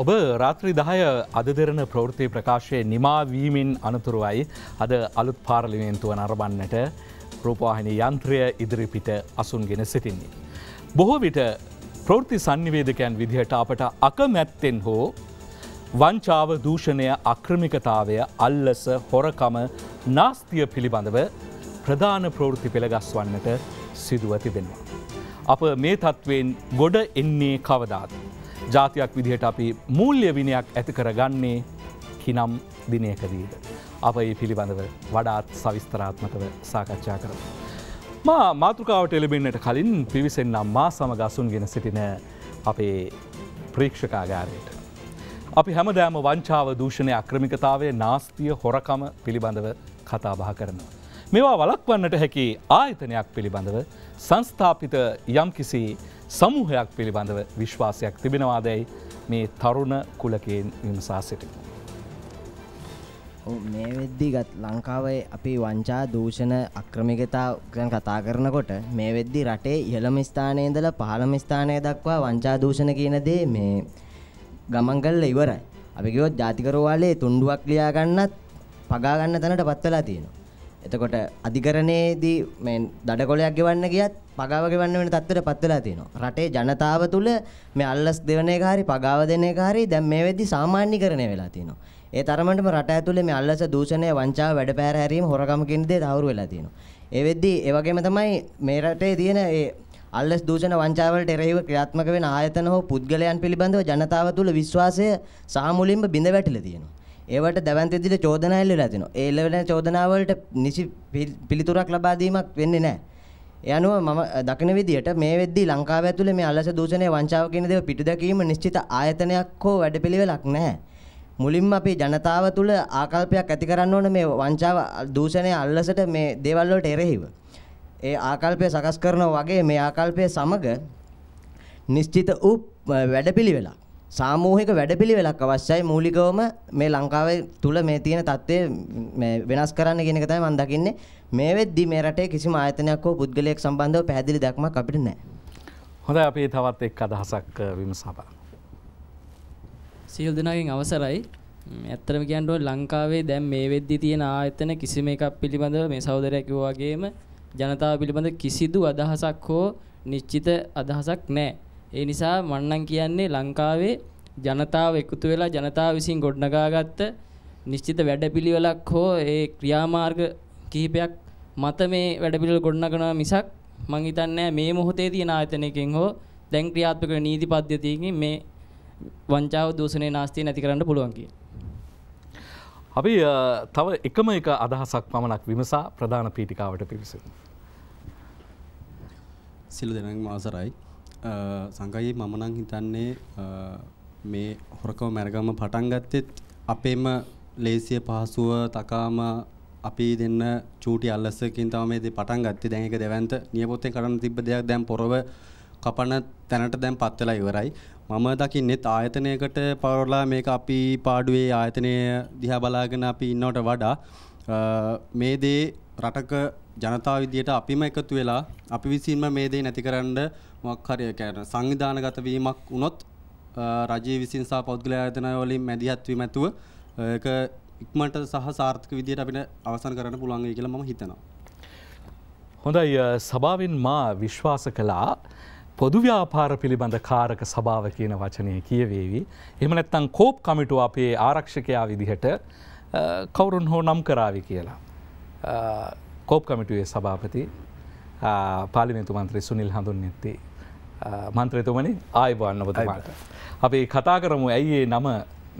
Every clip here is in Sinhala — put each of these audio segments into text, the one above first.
ඔබ රාත්‍රි දහය අද දෙරන ප්‍රවෘති ප්‍රකාශය නිමාවීමෙන් අනතුරුවයි අද අලුත් පාර්ලිමේන්තුව නරබන්නට රූපවාහිනි යන්ත්‍රය ඉදිරිපිට අසුන්ගෙන සිටින්නේ. බොහෝ විට ප්‍රෘති සංනිවේදකයන් විදිහට අපට අකමැත්තෙන් හෝ වංචාව දූෂණය අක්‍රමිකතාවය අල්ලස හොරකම නාස්තිය පිළිබඳව ප්‍රධාන ප්‍රවෘති පෙළගස්වන්නට සිදුවති වෙනවා. අප මේ තත්ත්වයෙන් ගොඩ එන්නේ කවදාදී. ජාතියක් විදිහට අපි මූල්්‍ය විනයක් ඇති කරගන්නේ කිනම් දිනයකදීද. අප ඒ පිළිබඳව වඩාත් සවිස්තරාත්මකව සාකච්ඡා කරම. මා මාතෘකාවට එලබෙන්න්නට කලින් පිවිසෙන්නම් මා සමගසුන් ගෙන සිටින අපේ ප්‍රීක්ෂකාගාරයට. අපි හැමදෑම වංචාව දූෂණය අක්‍රමිකතාවේ නාස්තිය හොරකම පිළිබඳව කතාබහ කරනවා. මේවා වලක්වන්නට හැකි ආයතනයක් පිළිබඳව සංස්ථාපිත යම් කිසි සමූහයක් පිළිබඳව විශ්වාසයක් තිබෙනවාදැයි මේ තරුණ කුලකයෙන් විමසා සිටිමු. මේ වෙද්දි ගත් ලංකාවේ අපි වංචා දූෂණ අක්‍රමිකතා ගැන කතා කරනකොට මේ වෙද්දි රටේ ඉහළම ස්ථානයේ ඉඳලා පහළම ස්ථානය දක්වා වංචා දූෂණ කියන දේ මේ ගමන් කරලා ඉවරයි. අපි කිව්වොත් ජාතික රෝවාලේ තුණ්ඩුවක් ලියා ගන්නත් පගා ගන්න තැනටපත් වෙලා තියෙනවා. එතකොට අධිකරණයේදී මේ දඩකොලයක් ගෙවන්න ගියත් පගාව ගෙවන්න වෙන තත්ත්වයට පත් වෙලා තියෙනවා. රටේ ජනතාව තුල මේ අල්ලස් දෙවන එක හරි පගාව දෙන එක හරි දැන් මේ වෙද්දී සාමාන්‍යකරණය වෙලා තියෙනවා. ඒ තරමටම රට ඇතුලේ මේ අල්ලස දූෂණය වංචාව වැඩපෑර හැරීම හොරකම කියන දේ තහවුරු වෙලා තියෙනවා. ඒ වෙද්දී ඒ වගේම තමයි මේ රටේ තියෙන ඒ අල්ලස් දූෂණ වංචාව වලට එරෙහිව ක්‍රියාත්මක වෙන ආයතන හෝ පුද්ගලයන් පිළිබඳව ජනතාව තුල විශ්වාසය සාමුලින්ම බිඳ වැටිලා තියෙනවා. ඒවට දැවන්තෙදිට චෝදනා එල්ලලා තිනවා. ඒ එල්ලවෙන චෝදනාවලට නිසි පිළිතුරක් ලබා දීමක් වෙන්නේ නැහැ. ඒ අනුව මම දකින විදිහට මේ වෙද්දී ලංකාව ඇතුලේ මේ අලස දූෂණය වංචාව කියන දේ පිටුදැකීම නිශ්චිත ආයතනයක් හෝ වැඩපිළිවෙලක් නැහැ. මුලින්ම අපි ජනතාව තුළ ආකල්පයක් ඇති කරන්න ඕන මේ වංචාව දූෂණය අල්ලසට මේ දේවල් වලට එරෙහිව. ඒ ආකල්පය සකස් කරනවා වගේ මේ ආකල්පය සමග නිශ්චිත වූ වැඩපිළිවෙලක් සාමූහික වැඩපිළිවෙලක් අවශ්‍යයි මූලිකවම මේ ලංකාවේ තුල මේ තියෙන தත්ත්වය වෙනස් කරන්න කියන එක තමයි මම දකින්නේ මේ වෙද්දි මේ රටේ කිසිම ආයතනයක් හෝ පුද්ගලයෙක් සම්බන්ධව පැහැදිලි දැක්මක් අපිට නැහැ. හොඳයි අපි තවත් එක් අදහසක් විමසා බලමු. සියලු දෙනාගෙන් අවසරයි. ඇත්තටම කියන්න ඕනේ ලංකාවේ දැන් මේ වෙද්දි තියෙන ආයතන කිසිම එකක් පිළිබඳව මේ සහෝදරයා කිව්වා වගේම ජනතාව පිළිබඳ කිසිදු අදහසක් හෝ නිශ්චිත අදහසක් නැහැ. ඒ නිසා මන්නම් කියන්නේ ලංකාවේ ජනතාව එකතු වෙලා ජනතාව විසින් ගොඩනගාගත්ත නිශ්චිත වැඩපිළිවෙලක් හෝ ඒ ක්‍රියාමාර්ග කිහිපයක් මත මේ වැඩපිළිවෙල ගොඩනගනවා මිසක් මං හිතන්නේ මේ මොහොතේ තියෙන ආයතනයකින් හෝ දැන් ක්‍රියාත්මක වෙන නීති පද්ධතියකින් මේ වංචාව දූෂණය නාස්තිය නැති කරන්න පුළුවන් කිය. අපි තව එකම එක අදහසක් පමණක් විමසා ප්‍රධාන පීටිකාවට පිවිසමු. සිළු දෙනක් මාසරයි සංගයේ මම නම් හිතන්නේ මේ හොරකම මැරගම පටන් ගත්තෙත් අපේම ලේසිය පහසුව තකාම අපි දෙන්න චූටි අල්ලස්සකින් තමයි මේ දේ පටන් ගත්තේ. දැන් ඒක දෙවන්ත නියපොත්තෙන් කඩන තිබ්බ දෙයක් දැන් පොරව කපන තැනට දැන් පත් වෙලා ඉවරයි. මම දකින්නෙත් ආයතනයකට පවරලා මේක අපි පාඩුවේ ආයතනය දිහා බලාගෙන අපි ඉන්නවට වඩා මේ දේ රටක ජනතාව විදියට අපිම එකතු වෙලා අපි විසින්ම මේ දේ නැතිකරන්න මොකක් හරි කියන්නේ සංවිධානගත වීමක් වුණොත් රජයේ විසින් සහ පෞද්ගල ආයතන වලින් මැදිහත් වීම ඇතුව ඒක ඉක්මනට සහ සාර්ථක විදියට අපිට අවසන් කරන්න පුළුවන් වෙයි කියලා මම හිතනවා. හොඳයි සභාවෙන් මා විශ්වාස කළා පොදු ව්‍යාපාර පිළිබඳ කාරක සභාව කියන වචනය කියවේවි. එම නැත්තං කෝප් කමිටු අපේ ආරක්ෂකයා විදිහට කවුරුන් හෝ නම් කරාවි කියලා. කෝප් කමිටුවේ සභාපති පාලිමේතු මන්ත්‍රී සුනිල් හඳුන් නැත්තේ මන්ත්‍රයතුමනි ආයබන්න බතමට. අපි කතා කරමු ඇයිඒ නම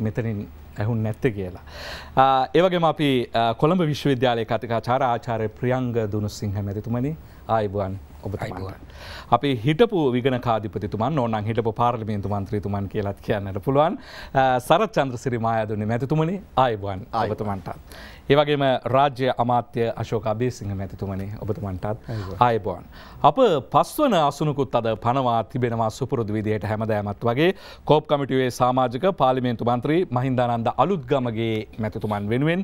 මෙතනින් ඇහුන් නැත්ත කියලා. ඒවගේම අපි කොළඹ විශ්වවිද්‍යාලය කතිකා චාර ආචාරය ප්‍රියංග දුනු සිංහ මැතිතුමනි ආයබුවන් ඔබතයිබුවන්. අපි හිටපු විගන කාධිපතිතුමන් ඕනන් හිටපු පාර්ලිමින්තු මන්ත්‍රීතුමන් කියලත් කියන්නට පුළුවන් සරත් චන්ද්‍ර සිරිමායදුන්නේ මැතිතුමනි ආයබුවන් ආයතමන්ට. ඒවගේම රාජ්‍ය අමාත්‍ය අශෝක අබේසිංහ මැතිතුමනි ඔබතුමන්ටත් ආයබෝන්. අප පස්වන අසුනකුත් අද පනවා තිබෙනවා සුපුරුදු විදියට හැමදෑමත් වගේ කෝප් කමිටුවේ සාමාජික පාලිමේන්තු මන්ත්‍රී මහින්දානන්ද අලුත්ගමගේ මැතිතුමන් වෙනුවෙන්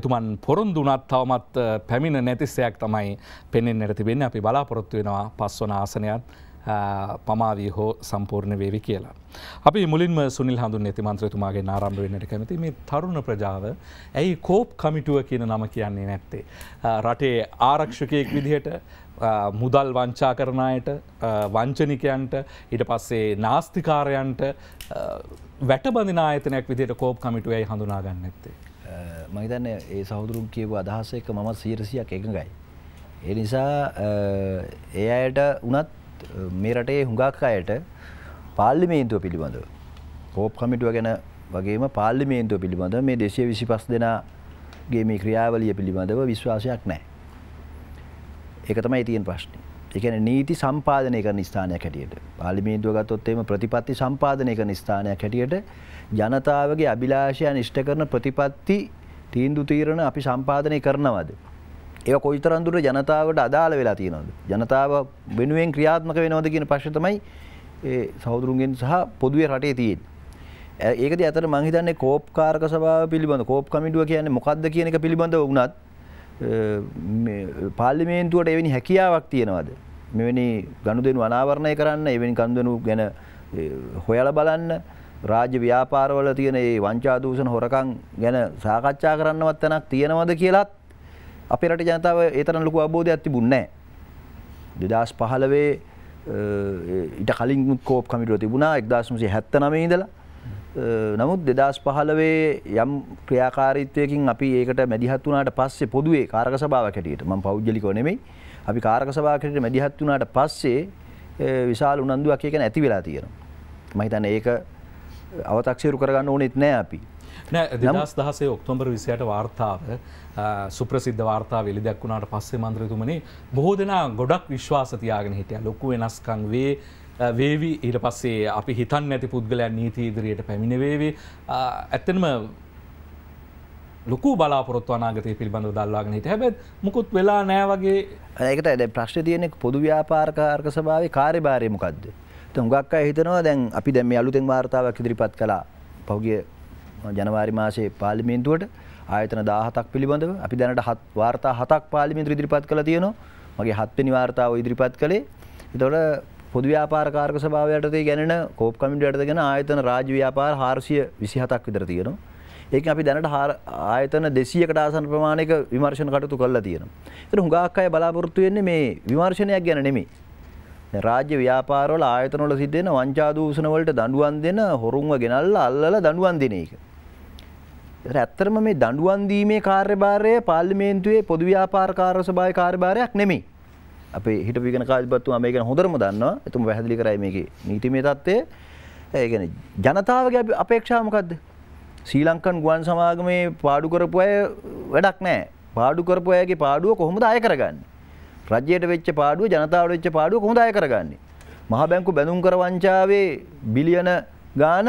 එතුමන් පොරුන්දුනත් තවමත් පැමිණ නැතිස්සයක් තමයි පෙන්ෙන් නැතිවෙන්න අපි බලාපොරොත්තු වෙනවා පස්වන ආසනයත් පමාවී හෝ සම්පූර්ණ වේවි කියලා. අපි මුලින්ම සුනිල් හඳුන් ඇතිමන්ත්‍රතුමාගේ නාරම්භ වෙන්නට කැමති මේ තරුණ ප්‍රජාව ඇයි කෝප් කමිටුව කියන නම කියන්නේ නැත්තේ. රටේ ආරක්ෂකයෙක් විදිහට මුදල් වංචා කරණයට වංචනිකයන්ට ඊට පස්සේ නාස්තිකාරයන්ට වැටබඳ නායතනයක් විදිට කෝප් කමිටුවයි හඳුනාගන්න ඇත්තේ. මහිතන්න ඒ සෞදුරුම් කියපු අදහස එක මමත් සීරසියක් එකඟයි. ඒ නිසා ඒ අයට උනත් මේ රටේ හුඟක් අයට පාල්ලිමේන්තුව පිළිබඳව. කෝප් කමිටුව ගැන වගේම පාල්ලිමේන්තුව පිළිබඳ මේ දේශය විසි පස් දෙනාගේ මේ ක්‍රියාවලිය පිළිබඳව විශ්වාසයක් නෑ. ඒක තමයි තියෙන් ප්‍රශ්නය. එකන නීති සම්පාධනය කරන ස්ථානයක් හැටියට පාලිමේන්දුව ගත්තොත්තේම ප්‍රතිපත්ති සම්පාධනය කරන ස්ථානයක් හැටියට ජනතාවගේ අභිලාෂය නිෂ්ට කරන ප්‍රතිපත්ති තීන්දු තීරණ අපි සම්පාධනය කරනවද. ඒ කොයිතරන්දුර ජනතාවට අදාළ වෙලා තියෙනවද. ජනතාව වෙනුවෙන් ක්‍රියාත්මක වෙනවද කියන පශ්තමයි සෞදුරුන්ගෙන් සහ පොදුවේ රටේ තියෙන්. ඒක ඇතර මහිතන්නේ කෝප් කාරක සබා පිළිබඳ කෝප් කමිටුව කියන්නේ මොකක්ද කියන එක පිළිබඳ වුණත් පාල්ලිමේන්තුවට එවැනි හැකියාවක් තියෙනවද. මෙවැනි ගණුදෙනු අනාවරණය කරන්න එවැනි කන්දනු ගැන හොයල බලන්න රාජ්‍ය ව්‍යාපාරවල තියෙන ඒ වංචාදූෂණ හොරකං ගැන සාකච්ඡා කරන්නවත් තැනක් තියෙනවද කියලත් අපේ රට ජනතාව ඒතරම් ලොකු අවබෝධයක් තිබුණේ නැහැ. 2015 ඊට කලින් කෝප් කමිටුව තිබුණා 1979 ඉඳලා. නමුත් 2015 යම් ක්‍රියාකාරීත්වයකින් අපි ඒකට මැදිහත් වුණාට පස්සේ පොදුවේ කාරක සභාවක් හැටියට මම පෞද්ගලිකව නෙමෙයි අපි කාරක සභාවක් හැටියට මැදිහත් වුණාට පස්සේ විශාල උනන්දුවක් ඒක ඇති වෙලා තියෙනවා. මම හිතන්නේ ඒක අව탁සිරු කරගන්න ඕනෙත් නෑ අපි. නෑ දෙදස් දහසේ ඔක්තෝම්බර් විසියට වාර්තාව සුප්‍රසිද්ධ වාර්තා වෙලි දැක් වුණට පස්සේ මන්ත්‍රතුමනි බොහෝ දෙනා ගොඩක් විශ්වාසතියාගෙන හිටිය ලොකු වෙනස්කං වේ වේවි ඊට පස්සේ අපි හිතන් නැති පුද්ගලයන් නීති ඉදිරියට පැමිණවේවි ඇත්තනම ලොකු බලාපොරොත්තු අනාගත පිළිබඳ දල්වාගෙන හිට හැබැත් මුකුත් වෙලා නෑවගේ ඒකට ඇ ප්‍රශ්න තියනෙක් පොදු ව්‍යාපාරකාර්ක සභාව කාරිභාරයමකක්ද තුගක් අහිතනවා දැන් අපි දැම අලුතෙන් වාර්තාවක් ඉදිරිපත් කලා පෞගිය ජනවාරි මාසේ පාලිමේන්තුවට ආයතන දාහතක් පිළිබඳව අපි දැනට හත් වාර්තා හතක් පාලිමින්තු ඉදිරිපත් කළ තියෙනවා මගේ හත්වෙනි වාර්තාව ඉදිරිපත් කළේ එතොට පොදු ව්‍යාපාරකාරක සභාවයටතේ ගැන කෝප් කමිට යටතගෙන ආයතන රාජ ව්‍යාපාර හාරසිය විසිහතක් විතර තියෙනවා. ඒක අපි දැනට ආයතන දෙසියකට ආසන ප්‍රමාණයක විමර්ශණ කටතු කල්ලා තියෙනවා. එතන හුඟක් අය බලාපොරොත්තු වෙන්නේ මේ විමර්ශනයක් ගැන නෙමෙයි. රාජ්‍ය ව්‍යාපාරවල ආයතනවල සිද්ධ වෙන වංචා දූෂණ වලට දඬුවම් දෙන හොරුන්ව ගෙනල්ලා අල්ලලා දඬුවම් දෙන එක. ඇත්තරම මේ දඩුවන් දීමේ කාර්යභාරය පාර්ලිමේන්තුවේ පොදු ව්‍යාපාරකාර සභාය කාර්යභාරයක් නෙමෙයි. අපේ හිට විගෙන කාජපත්තු මේක හොඳරම දන්නවා එතුම පැහැදිලි කරයි මේකේ නීතිමේ තත්ත්වය ඒගැන ජනතාවගේ අපේක්ෂාමකක්ද. ශ්‍රී ලංකන් ගුවන් සමාගමේ පාඩු කරපු අය වැඩක් නෑ පාඩු කරපු අයගේ පාඩුව කොහොමද අය කරගන්න. රජයට වෙච්ච පාඩුව ජනතාවට වෙච්ච පාඩුව කොහොමද අය කරගන්නේ. මහ බැංකු බැඳුම් කර වංචාවේ බිලියන ගාන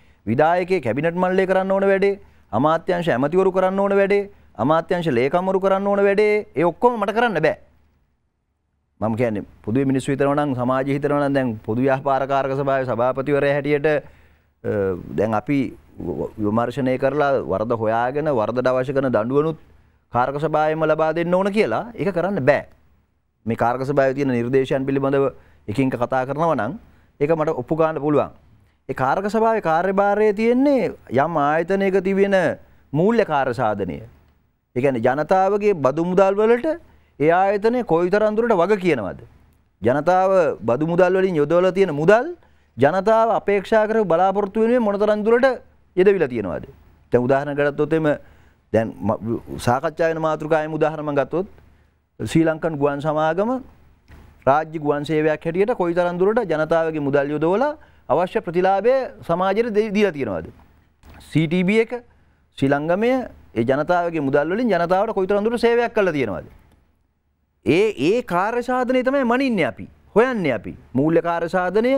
විදායකේ කැබිනට් මල්ලේ කරන්න ඕන වැඩේ අමාත්‍යංශ ඇමතිවරු කරන්න ඕන වැඩේ අමාත්‍යංශ ලේකම්වරු කරන්න ඕන වැඩේ ඒ ඔක්කොම මට කරන්න බෑ මම කියන්නේ පොදු මිනිස්සු හිතනවා නම් සමාජය හිතනවා නම් දැන් පොදු ව්‍යාපාරකාරක සභාවේ සභාපතිවරයා හැටියට දැන් අපි විමර්ශනය කරලා වරද හොයාගෙන වරදට අවශ්‍ය කරන දඬුවනුත් කාර්ක සභාවෙම ලබා දෙන්න ඕන කියලා ඒක කරන්න බෑ. මේ කාර්ක සභාවේ තියෙන නිර්දේශයන් පිළිබඳව එකින් කතා කරනවා නම් ඒක මට ඔප්පු ගන්න පුළුවන්. කාරක සභාව කාර්යභාරය තියෙන්නේ යම් ආයතනයක තිබෙන මූල්්‍ය කාරසාධනය. එකන ජනතාවගේ බදු මුදල් වලට ඒ ආයතනය කොයි තරන්දුරට වග කියනවද. ජනතාව බදු මුදල් වලින් යොදවල තියෙන මුදල් ජනතාව අපේක්ෂා කර බලාපොරත්තු වෙනුවේ මොනතරන්දුරට යෙදවිල තියෙනවාද. තැ උදාහන කරත්තොතෙම දැන් සාකච්ඡායන මාතෘකායම උදාහරම ගත්තොත් ශ්‍රී ලංකන් ගුවන් සමාගම රාජ්‍ය ගුවන් සේවයක් හැටියට කොයි තරන්දුරට ජනතාවගේ මුදල් යොදවලා අවශ්‍ය ප්‍රතිලාබය සමාජයට දීලා තියෙනවාද. CTB එක ශිලංගමය ඒ ජනතාවගේ මුදල්ලින් ජනතාවට කොයිතරඳුර සේවයක් කළ තියෙනවාද. ඒ ඒ කාර්ශාධනය තමයි මනින්න අපි හොයන්න අපි මූල්්‍ය කාරසාධනය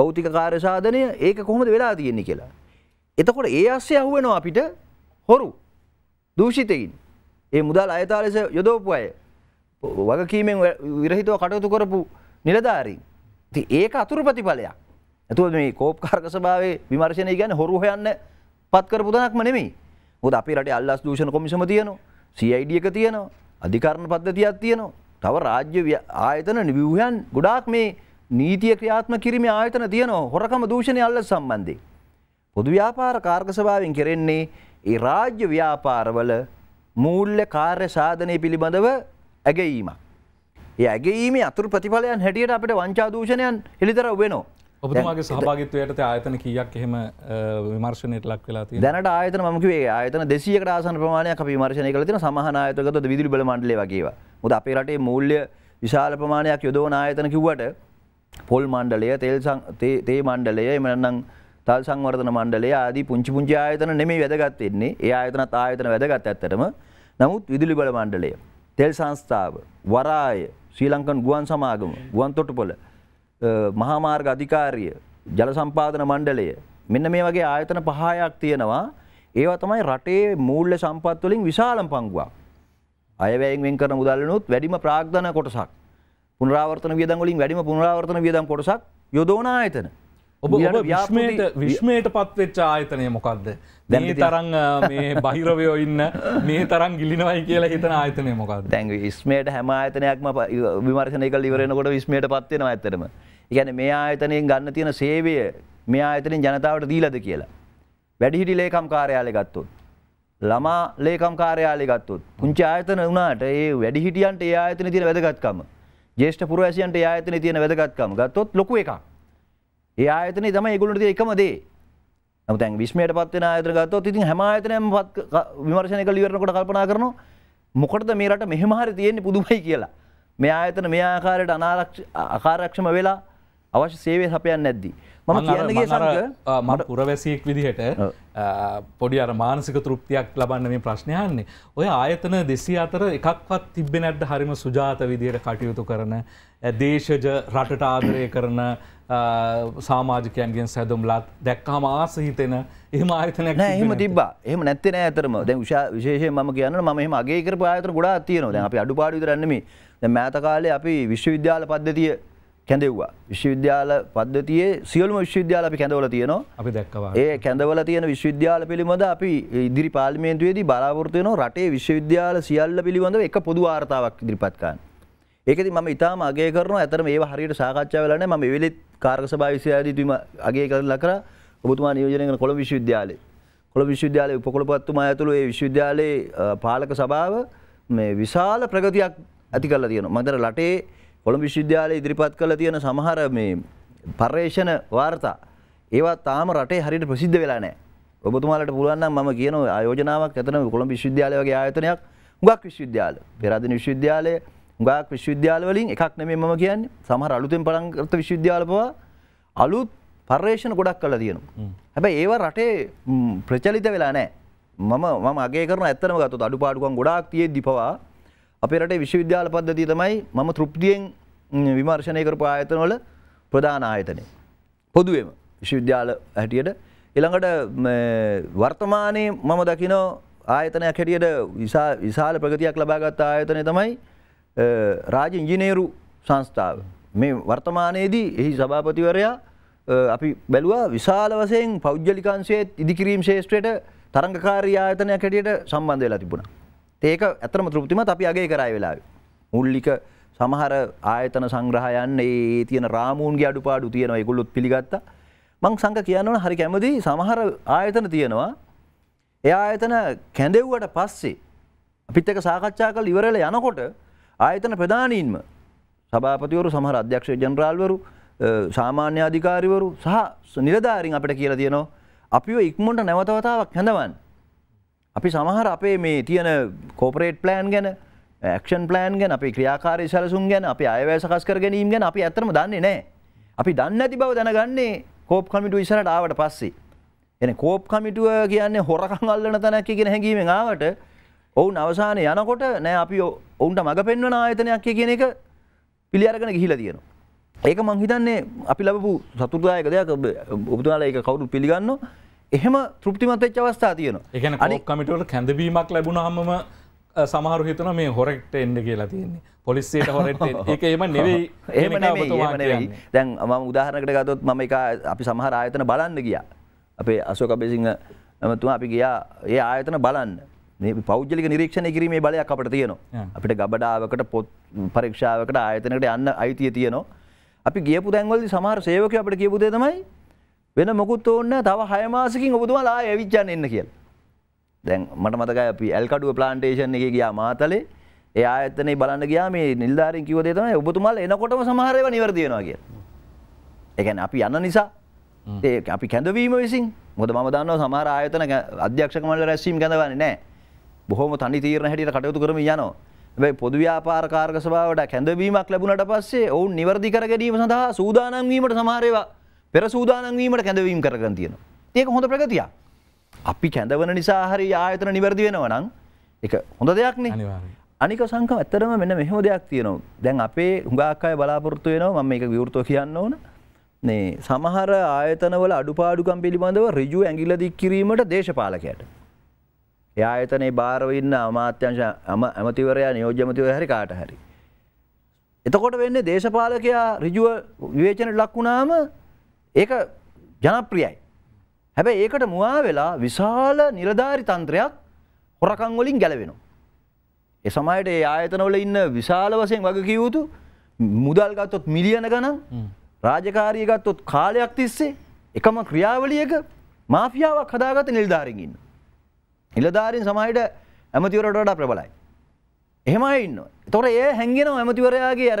බෞතික කාරසාධනය ඒක කොහොමද වෙලා තියෙන්නේ කියලා. එතකොට ඒ අස්සේ අහුවෙනවා අපිට හොරු දූෂිතයින් ඒ මුදල් අයතාලෙස යොදෝපු අය වගකීමෙන් විරහිතව කටයුතු කරපු නිලධාරීන්. ඒක අතුරු ප්‍රතිඵලයක්. ඇතුව මේ කෝප්කාරක සභාවේ විමර්ශනය ගැන හොරු හොයන්න පත්කර පුදනක් නෙමයි හොද අපි රට අල්ලස් දූෂණ කොමිසම තියනවා සයිඩ එක තියනවා අධිකරණ පද්ධතියක් තියනවා තව රාජ්‍ය ආයතන නිවවහයන් ගොඩාක් මේ නීතිය ක්‍රියාත්ම කිරීම ආයතන තියනවා හොරකම දූෂණය අල්ල සම්බන්ධය. පොදු ව්‍යාපාර කාර්කසභාවෙන් කෙරෙන්නේ ඒ රාජ්‍ය ව්‍යාපාරවල මූල්්‍ය කාර්ය සාධනය පිළිබඳව ඇගැීම. ඒ ඇගේීම අතුර ප්‍රතිඵලයන් හැටියට අපට වංචා දූෂණයන් හෙළිතර වෙනවා. ඔබතුමාගේ සහභාගිත්වයට ආයතන කියක් එහෙම විමර්ශනයට ලක් වෙලා දැනට ආයතන මකවේ ආයතන දෙසියක ආසන ප්‍රමාණයක් විමර්ශනය කළ තින සමහන ආයතකත විදුලි බල මණ්ඩලේ වගේවා මුද අපේ රටේ මූල්්‍ය විශාල ප්‍රමාණයක් යොදවන ආයතන කිව්වට පොල් මණ්ඩලය තෙල් තේ මණ්ඩලය එමනන්නම් තල් සංවර්ධන මණ්ඩලේ ආදී පුංචි පුංචි ආයතන නෙමේ වැදගත්වෙන්නේ ඒ ආයතනත් ආයතන වැදගත් ඇත්තටම නමුත් විදුලි බල මණ්ඩලය තෙල් සංස්ථාව වරාය ශ්‍රී ලංකන් ගුවන් සමාගම ගුවන් තොටුපොල මහාමාර්ග අධිකාරිය ජල සම්පාදන මණ්ඩලය මෙන්න මේ වගේ ආයතන පහයක් තියෙනවා ඒවා තමයි රටේ මූල්‍ය සම්පත් වලින් විශාලම පංගුවක් අයවැයෙන් වෙන් කරන මුදල්නොත් වැඩිම ප්‍රාග්ධන කොටසක් පුනරාවර්තන වියදම් වලින් වැඩිම පුනරාවර්තන වියදම් කොටසක් යොදවන ආයතන ඔබ විශ්මයට විශ්මයට පත්වෙච්ච ආයතනය මොකක්ද දැ තරං බහිරවයෝ ඉන්න මේ තරන් ගිලිනවයි කියලා හිතන ආයතනය මොකක් දැන් විස්මයට හැම ආයතනයක්ම විමර්ශනය කල් ඉවරෙනකොට විස්මයට පත්වෙන ඇතරම එකන මේ ආයතනයෙන් ගන්න තියෙන සේවය මේ ආයතනින් ජනතාවට දීලද කියලා. වැඩිහිටි ලේකම් කාර්යාලය ගත්තොත්. ළමා ලේකම් කාර්යාලය ගත්තොත් පුංචි ආයතන වුණාට ඒ වැඩිහිටියන්ට ඒ ආයතන තියෙන වැදගත්කම. ජේෂ්ඨ පුරවැසියන්ට ඒ ආයතන තියෙන වැදගත්කම ගත්තොත් ලොකු එකක්. ඒ ආයතනේ තමයි ඒගොල්ලන්ට තියෙන එකම දේ. නමුත් දැන් විස්මයට පත් වෙන ආයතන ගත්තොත් ඉතින් හැම ආයතනයක්ම විමර්ශනය කරලා ඉවරනකොට කල්පනා කරනවා මොකටද මේ රට මෙහෙම හරි තියෙන්නේ පුදුමයි කියලා. මේ ආයතන මේ ආකාරයට අනාරක්ෂ අකාරක්ෂම වෙලා අවශ්‍ය සේවය සපයන් නැද්දි. මම කියන්නගේ සංක මට පුරවැසියෙක් විදිහට පොඩි අර මානසික තෘප්තියක් ලබන්න මේ ප්‍රශ්නයන්නේ. ඔය ආයතන දෙසී අතර එකක්වත් තිබෙන ඇඩ්ඩ හරිම සුජාත විදියට කටයුතු කරන. දේශජ රටට ආදරය කරන සාමාජකයන්ගෙන් සැදුම්ලත් දැක්කහම ආසහිතෙන එහම ආතනක් එහම තිබා එහම නැත්තන ඇතරම දැ විශා විශේෂය ම කියන්න ම මෙම අගේ කර පාතර ගොඩා තියනවා අපි අඩු පාඩි රන්නම මෑතකාලේ අපි විශ්වවිද්‍යාල පද්ධතිය කැඳෙව්වා විශ්වවිද්‍යාල පද්ධතියේ සියලුම විශ්වවිද්‍යාල අපි කැඳවල තියෙනවා අපි දැක්කවා ඒ කැඳවල තියෙන විශ්වවිද්‍යාල පිළිබඳ අපි ඉදිරි පාර්ලිමේන්තුවේදී බලාපොරොත්තු වෙනවා රටේ විශ්වවිද්‍යාල සියල්ල පිළිබඳව එක පොදු වාර්තාවක් ඉදිරිපත් කරන්න. ඒකදී මම ඊටාම අගය කරනවා ඇතරම ඒව හරියට සාකච්ඡා වෙලා නැහැ මම එවෙලෙත් කාර්ක සභාව විශ්වවිද්‍යාලයේදීම අගය කරලා කරා ඔබතුමා නියෝජනය කරන කොළඹ විශ්වවිද්‍යාලයේ කොළඹ විශ්වවිද්‍යාලයේ උපකුලපතිතුමා ඇතුළු ඒ විශ්වවිද්‍යාලයේ පාලක සභාව මේ විශාල ප්‍රගතියක් ඇති කරලා තියෙනවා. මම හිතන රටේ කොළඹ විශ්වවිද්‍යාලය ඉදිරිපත් කළ තියෙන සමහර මේ පර්යේෂණ වාර්තා ඒවා තාම රටේ හරියට ප්‍රසිද්ධ වෙලා නැහැ. ඔබතුමාලට පුළුවන් නම් මම කියන ආයෝජනාවක් ඇතන කොළඹ විශ්වවිද්‍යාලය වගේ ආයතනයක් හුඟක් විශ්වවිද්‍යාල. පෙරාදෙණි විශ්වවිද්‍යාලය හුඟක් විශ්වවිද්‍යාල වලින් එකක් නෙමෙයි මම කියන්නේ. සමහර අලුතෙන් පටන් ගත්ත විශ්වවිද්‍යාල පවා අලුත් පර්යේෂණ ගොඩක් කරලා තියෙනවා. හැබැයි ඒවා රටේ ප්‍රචලිත වෙලා නැහැ. මම මම අගේ කරන ඇත්තම ගත්තොත් අඩුපාඩුකම් ගොඩාක් තියෙද්දි පවා අපේ රටේ විශ්වවිද්‍යාල පද්ධතිය තමයි මම තෘප්තියෙන් විමර්ශනය කරපු ආයතනවල ප්‍රධාන ආයතනය. පොදුවම විශ්වවිද්‍යාල හැටියට එළඟට වර්තමානයේ මම දකිනෝ ආයතනයක් හැටියට විශාල ප්‍රගතියක් ලබාගත් ආයතනය තමයි රාජ ඉංජිනේරු සංස්ථාව. මේ වර්තමානයේදී එහි සභාපතිවරයා අපි බැලුවා විශාල වසයෙන් පෞද්ගලිකන්සයත් ඉදිකිරීම් ශේෂත්‍රයට තරංගකාරී ආයතනයක් හැටියට සම්බන්ධ වෙලා තිබුණා. ඒක ඇතරම තෘපතිමත් අපි අගේ කරයි වෙලා මුල්ලික සමහර ආයතන සංග්‍රහයන් ඒ තියන රාමූන්ගේ අඩුපාඩු තියෙනවා එකුල්ලොත් පිළිගත්ත මං සංක කියන්නවන හරි කැමති සමහර ආයතන තියෙනවා එයා ආයතන කැඳෙව්වට පස්සේ අපිත් එක සාකච්ඡා කළ ඉවරල යනකොට ආයතන ප්‍රධානීන්ම සභාපතිවරු සමහර අධ්‍යක්ෂ ජනරාල්වරු සාමාන්‍ය අධිකාරිවරු සහ නිලධාරින් අපට කියලා තියෙනවා අපිව ඉක්මොට නැවතවතාවක් හැඳවන් අපි සමහර අපේ මේ තියන කෝපරේට් ප්ලෑන් ගැන ක්ෂන් ප්ලෑන් ගැන අපි ක්‍රියාකාරය සැලසුම් ගැන අපි අයවැසකස් කර ගැනීම් ගැන අපි ඇතරම දන්නේ නෑ අපි දන්න ඇති බව දැනගන්නේ කෝප් කමිටු ඉසරට ආවට පස්සේ එන කෝප් කමිටුව කියන්නේ හොරකං අල්ලන තැනැක් කියෙන හැඟීමෙන් ආවට ඔවුන් අවසාන යනකොට නෑ අපි ඔවුන්ට මඟ පෙන්වන ආයතනයක් කියන එක පිළියරගෙන ගිහිලා තියෙනවා. ඒක මංහිතන්නේ අපි ලබපු සතුදායක දෙයක් ඔබතුමාලා ඒක කවුරු පිළිගන්නවා එහෙම තෘප්තිමතච් අවස්ථා තියන එකන අනි කමිටවල කැඳවීමක් ලැබුණ හම සමහරු හිතන මේ හොරෙක්ට එන්ඩ කියලා තියෙන්නේ පොලිස්සේට හොරට එක එම නෙවෙයි ඒම නෙවෙයි දැන් ම උදාහරකට ගතොත් මම එක අපි සමහර ආයතන බලන්න ගිය අපේ අසෝකපේසිංහ ඇමතුම අපි ගියා ඒ ආයතන බලන්න පෞද්ලික නිරීක්ෂණ කිරීමේ බලයක් අපට තියනවා අපිට ගබඩාවකට පොත් පරීක්ෂාවකට ආයතනකට යන්න අයිතිය තියනවා අපි ගියපු දැන්වලදි සමහර සේවක අපට කියපුදේ තමයි වෙන මොකුත් ඕන්න තව හයමාසකින් ඔබතුමලා ඇවිච්චන් එන්න කියල. දැන් මට මතක අපි ඇල්කඩුව ප්ලාන්ටේෂන් එක ගියා මාතලේ ඒ අතනේ බලන්න ගයා මේ නිල්ධාරින් කිවදේ තමයි ඔබතුමල් එනකොටම සමහරව නිවරදියෙනවා කිය. එකැන අපි යන්න නිසා ඒ අපි කැඳවීම විසින් මොද ම දන්න සමහර ආයතන අධ්‍යක්ෂකමල රැස්වීම් ගැඳවන්නේ නෑ බොහොම තනි තීරණ හැටියට කටයුතු කරම යනවා. ඇයි පොදව්‍යාපාර කාර්ග සභාවට කැඳවීමක් ලැබුණට පස්සේ ඔවුන් නිවර්දි කර ගැනීම සඳහා සූදානන්වීමට සමාරයවා පෙර සූදානන්වීමට කැඳවීම් කරගන්න තියෙනවා. ඒක හොඳ ප්‍රගතියක්. අපි කැඳවන නිසා හරි ආයතන නිවැරදි වෙනවා නම් ඒක හොඳ දෙයක් නේ. අනිවාර්යයෙන්. අනික සංකම් ඇත්තරම මෙන්න මෙහෙම දෙයක් තියෙනවා. දැන් අපේ හුඟක් අය බලාපොරොත්තු වෙනවා මම මේක විවෘතව කියන්න ඕන. මේ සමහර ආයතනවල අඩුපාඩුකම් පිළිබඳව ඍජු ඇඟිල්ල දික් කිරීමට දේශපාලකයට ඒ ආයතනේ බාරව ඉන්න අමාත්‍යංශ ඇමතිවරයා නියෝජ්‍යමතිවරයා හරි කාට හරි එතකොට වෙන්නේ දේශපාලකයා ඍජුව විවේචනයට ලක් වුණාම ඒක ජනප්‍රියයි. හැබැ ඒකට මුවා වෙලා විශාල නිලධාරි තන්ත්‍රයක් හොරකංවලින් ගැලවෙනවා. එ සමයිට ඒ ආයතනවල ඉන්න විශාල වසයෙන් වග කිවයුතු මුදල් ගත්තොත් මිලියන ගණන් රාජකාරී ගත්තොත් කාලයක් තිස්සේ එකම ක්‍රියාවලියක මාෆියාවක් හදාගත නිල්ධාරිගන්න. නිලධාරින් සමයිට ඇමතිවරට වඩා ප්‍රබලයි. එහෙමයි ඉන්න. තොර ඒ හැන්ගෙනව ඇමතිවරයාගේ අර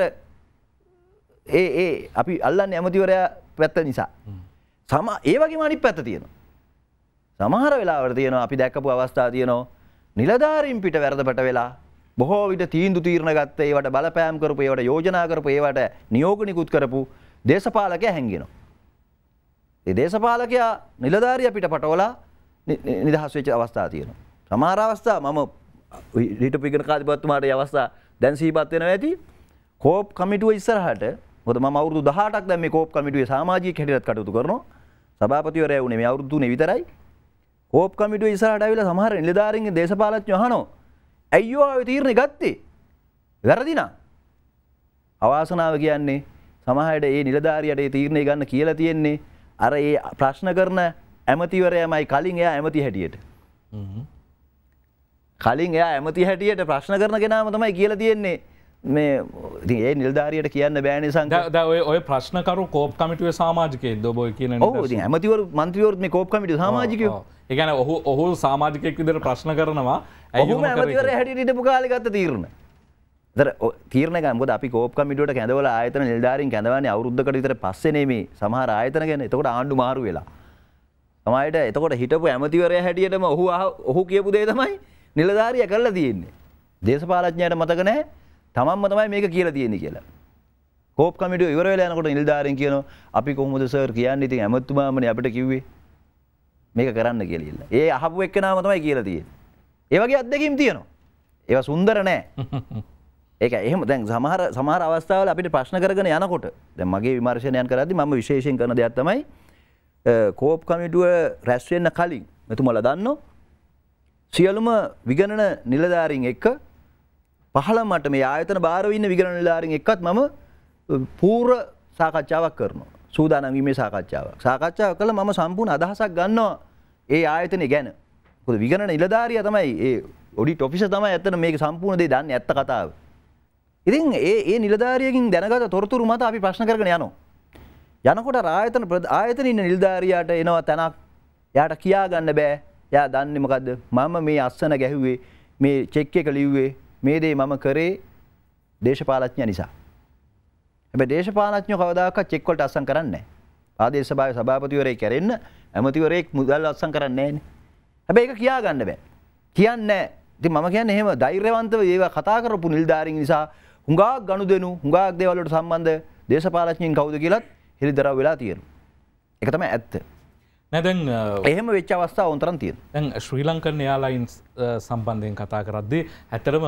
ඒ ඒ අපි අල්ලන්න ඇමතිවරයා පැත්ත නිසා. සම ඒවගේ මනි පැත්ත තියෙන. සමහර වෙලාවට තියෙන අපි දැක්කපු අවස්ථා තියනවා නිලධාරින් පිට වැරදපට වෙලා බොහෝ විට තීන්දු තීරණ ගත්තේ ඒවට බලපෑම් කරපු ඒවට යෝජනා කරපු ඒවට නියෝග නිකුත් කරපු දේශපාලකය හැංගෙනවා. ඒ දේශපාලකයා නිලධාරිය අපිට පටවලා නිදහස් වෙච්ච අවස්ථා තියෙනවා. සමහර අවස්ථා මම හිටපු ඉගෙන කාධිපතිතුමාට අවස්ථා දැන් සිහිපත් වෙනවා ඇති කෝප් කමිටුව ඉස්සරහට මොකද මම අවුරුදු 18ක් දැන් මේ කෝප් කමිටුවේ සමාජීය හැටියට කටයුතු කරනවා. සභාපතිවරයා වුණේ මේ අවුරුදු තුනේ විතරයි. කෝප් කමිටුවේ ඉස්සරහට ආවිලා සමහර නිලධාරීන්ගේ දේශපාලඥයෝ අහනවා. ඇයියෝ ආවේ තීරණේ ගත්තේ? වැරදිනා. අවාසනාව කියන්නේ සමහරට ඒ නිලධාරියට ඒ තීරණේ ගන්න කියලා තියෙන්නේ අර ඒ ප්‍රශ්න කරන ඇමතිවරයමයි කලින් එයා ඇමති හැටියට. කලින් එයා ඇමති හැටියට ප්‍රශ්න කරන කෙනාම තමයි කියලා තියෙන්නේ මේ ඒ නිල්ධාරයට කියන්න බෑන සංද ඔය ඔය ප්‍රශ්නකරු කෝප් කමිටුව සාමාජකය දොබොයි කියන ඇමතිවර මන්ත්‍රවරත්ම කෝප් කමිට සමාජිකයෝ එකන ඔහු ඔහු සාමාජිකයක් විදර ප්‍රශ්න කරනවා ඇහුම ඇමතිවර හැටිටපු කාලිගත්ත තීරණ තීරණක මුද අපි කෝප් කමිටුවට කැඳවල ආයතන නිල්ධාරින් කැඳවන්නේ අවුද්ධකට විතර පස්සනෙමේ සමහර ආයතන ගැන එතකොට ආණ්ඩු මාරු වෙලා මයිට එතකොට හිටපු ඇමතිවරය හැටියටම ඔහු ඔහු කියපු දේ තමයි නිලධාරිය කරලා තියෙන්නේ දේශපාලඥයට මතකනෑ තමන්ම තමයි මේක කියලා තියෙන කියලා. කෝප් කමිටුව ඉවර වෙලා යනකොට නිලධාරීන් කියනවා අපි කොහොමද සර් කියන්නේ ඉතින් ඇමතුමාමනේ අපිට කිව්වේ මේක කරන්න කියලා කියලා. ඒ අහපු එක්කනම තමයි කියලා තියෙන්නේ. ඒ වගේ අත්දැකීම් තියෙනවා. ඒවා සුන්දර නෑ. ඒක එහෙම දැන් සමහර සමහර අවස්ථාවල අපිට ප්‍රශ්න කරගෙන යනකොට දැන් මගේ විමර්ශනයන් කරද්දි මම විශේෂයෙන් කරන දෙයක් තමයි කෝප් කමිටුව රැස් වෙන්න කලින් මෙතුමලා දන්නෝ සියලුම විගණන නිලධාරීන් එක්ක පහළ මට මේ ආයතන භාරව ඉන්න විගණන නිලධාරීන් එක්කත් මම පූර්ව සාකච්ඡාවක් කරනවා. සූදානම් වීමේ සාකච්ඡාවක්. සාකච්ඡාව කළා මම සම්පූර්ණ අදහසක් ගන්නවා ඒ ආයතනය ගැන. මොකද විගණන නිලධාරියා තමයි ඒ ඔඩිට් ඔෆිසර් තමයි ඇත්තට මේක සම්පූර්ණ දේ දන්නේ ඇත්ත කතාව. ඉතින් ඒ ඒ නිලධාරියකින් දැනගත තොරතුරු මත අපි ප්‍රශ්න කරගෙන යනවා. යනකොට ආයතන ආයතන ඉන්න නිලධාරියාට එනවා තැනක් යාට කියාගන්න බෑ යා දන්නේ මොකද්ද මම මේ අස්සන ගැහුවේ මේ චෙක් එක ලිව්වේ මේ දේ මම කරේ දේශපාලඥ නිසා. හැබැයි දේශපාලඥයෝ කවදාකවත් චෙක් වලට අත්සන් කරන්නේ නැහැ. ආදේශ සභාවේ සභාපතිවරයෙක් කැරෙන්න ඇමතිවරයෙක් මුදල් අත්සන් කරන්නේ නැහැනේ. හැබැයි ඒක කියා ගන්න බෑ. කියන්නේ නැහැ. ඉතින් මම කියන්නේ එහෙම ධෛර්යවන්තව ඒවා කතා කරපු නිලධාරීන් නිසා හුඟක් ගනුදෙනු හුඟක් දේවල් වලට සම්බන්ධ දේශපාලඥයින් කවුද කියලත් හෙළිදරව් වෙලා තියෙනවා. ඒක තමයි ඇත්ත. නැදැන් එහෙම වෙච්ච අවස්ථා ඔන්තරන් තිය දැන් ශ්‍රී ලංකන් එයාලයින්ස් සම්බන්ධයෙන් කතා කරද්දී ඇතරම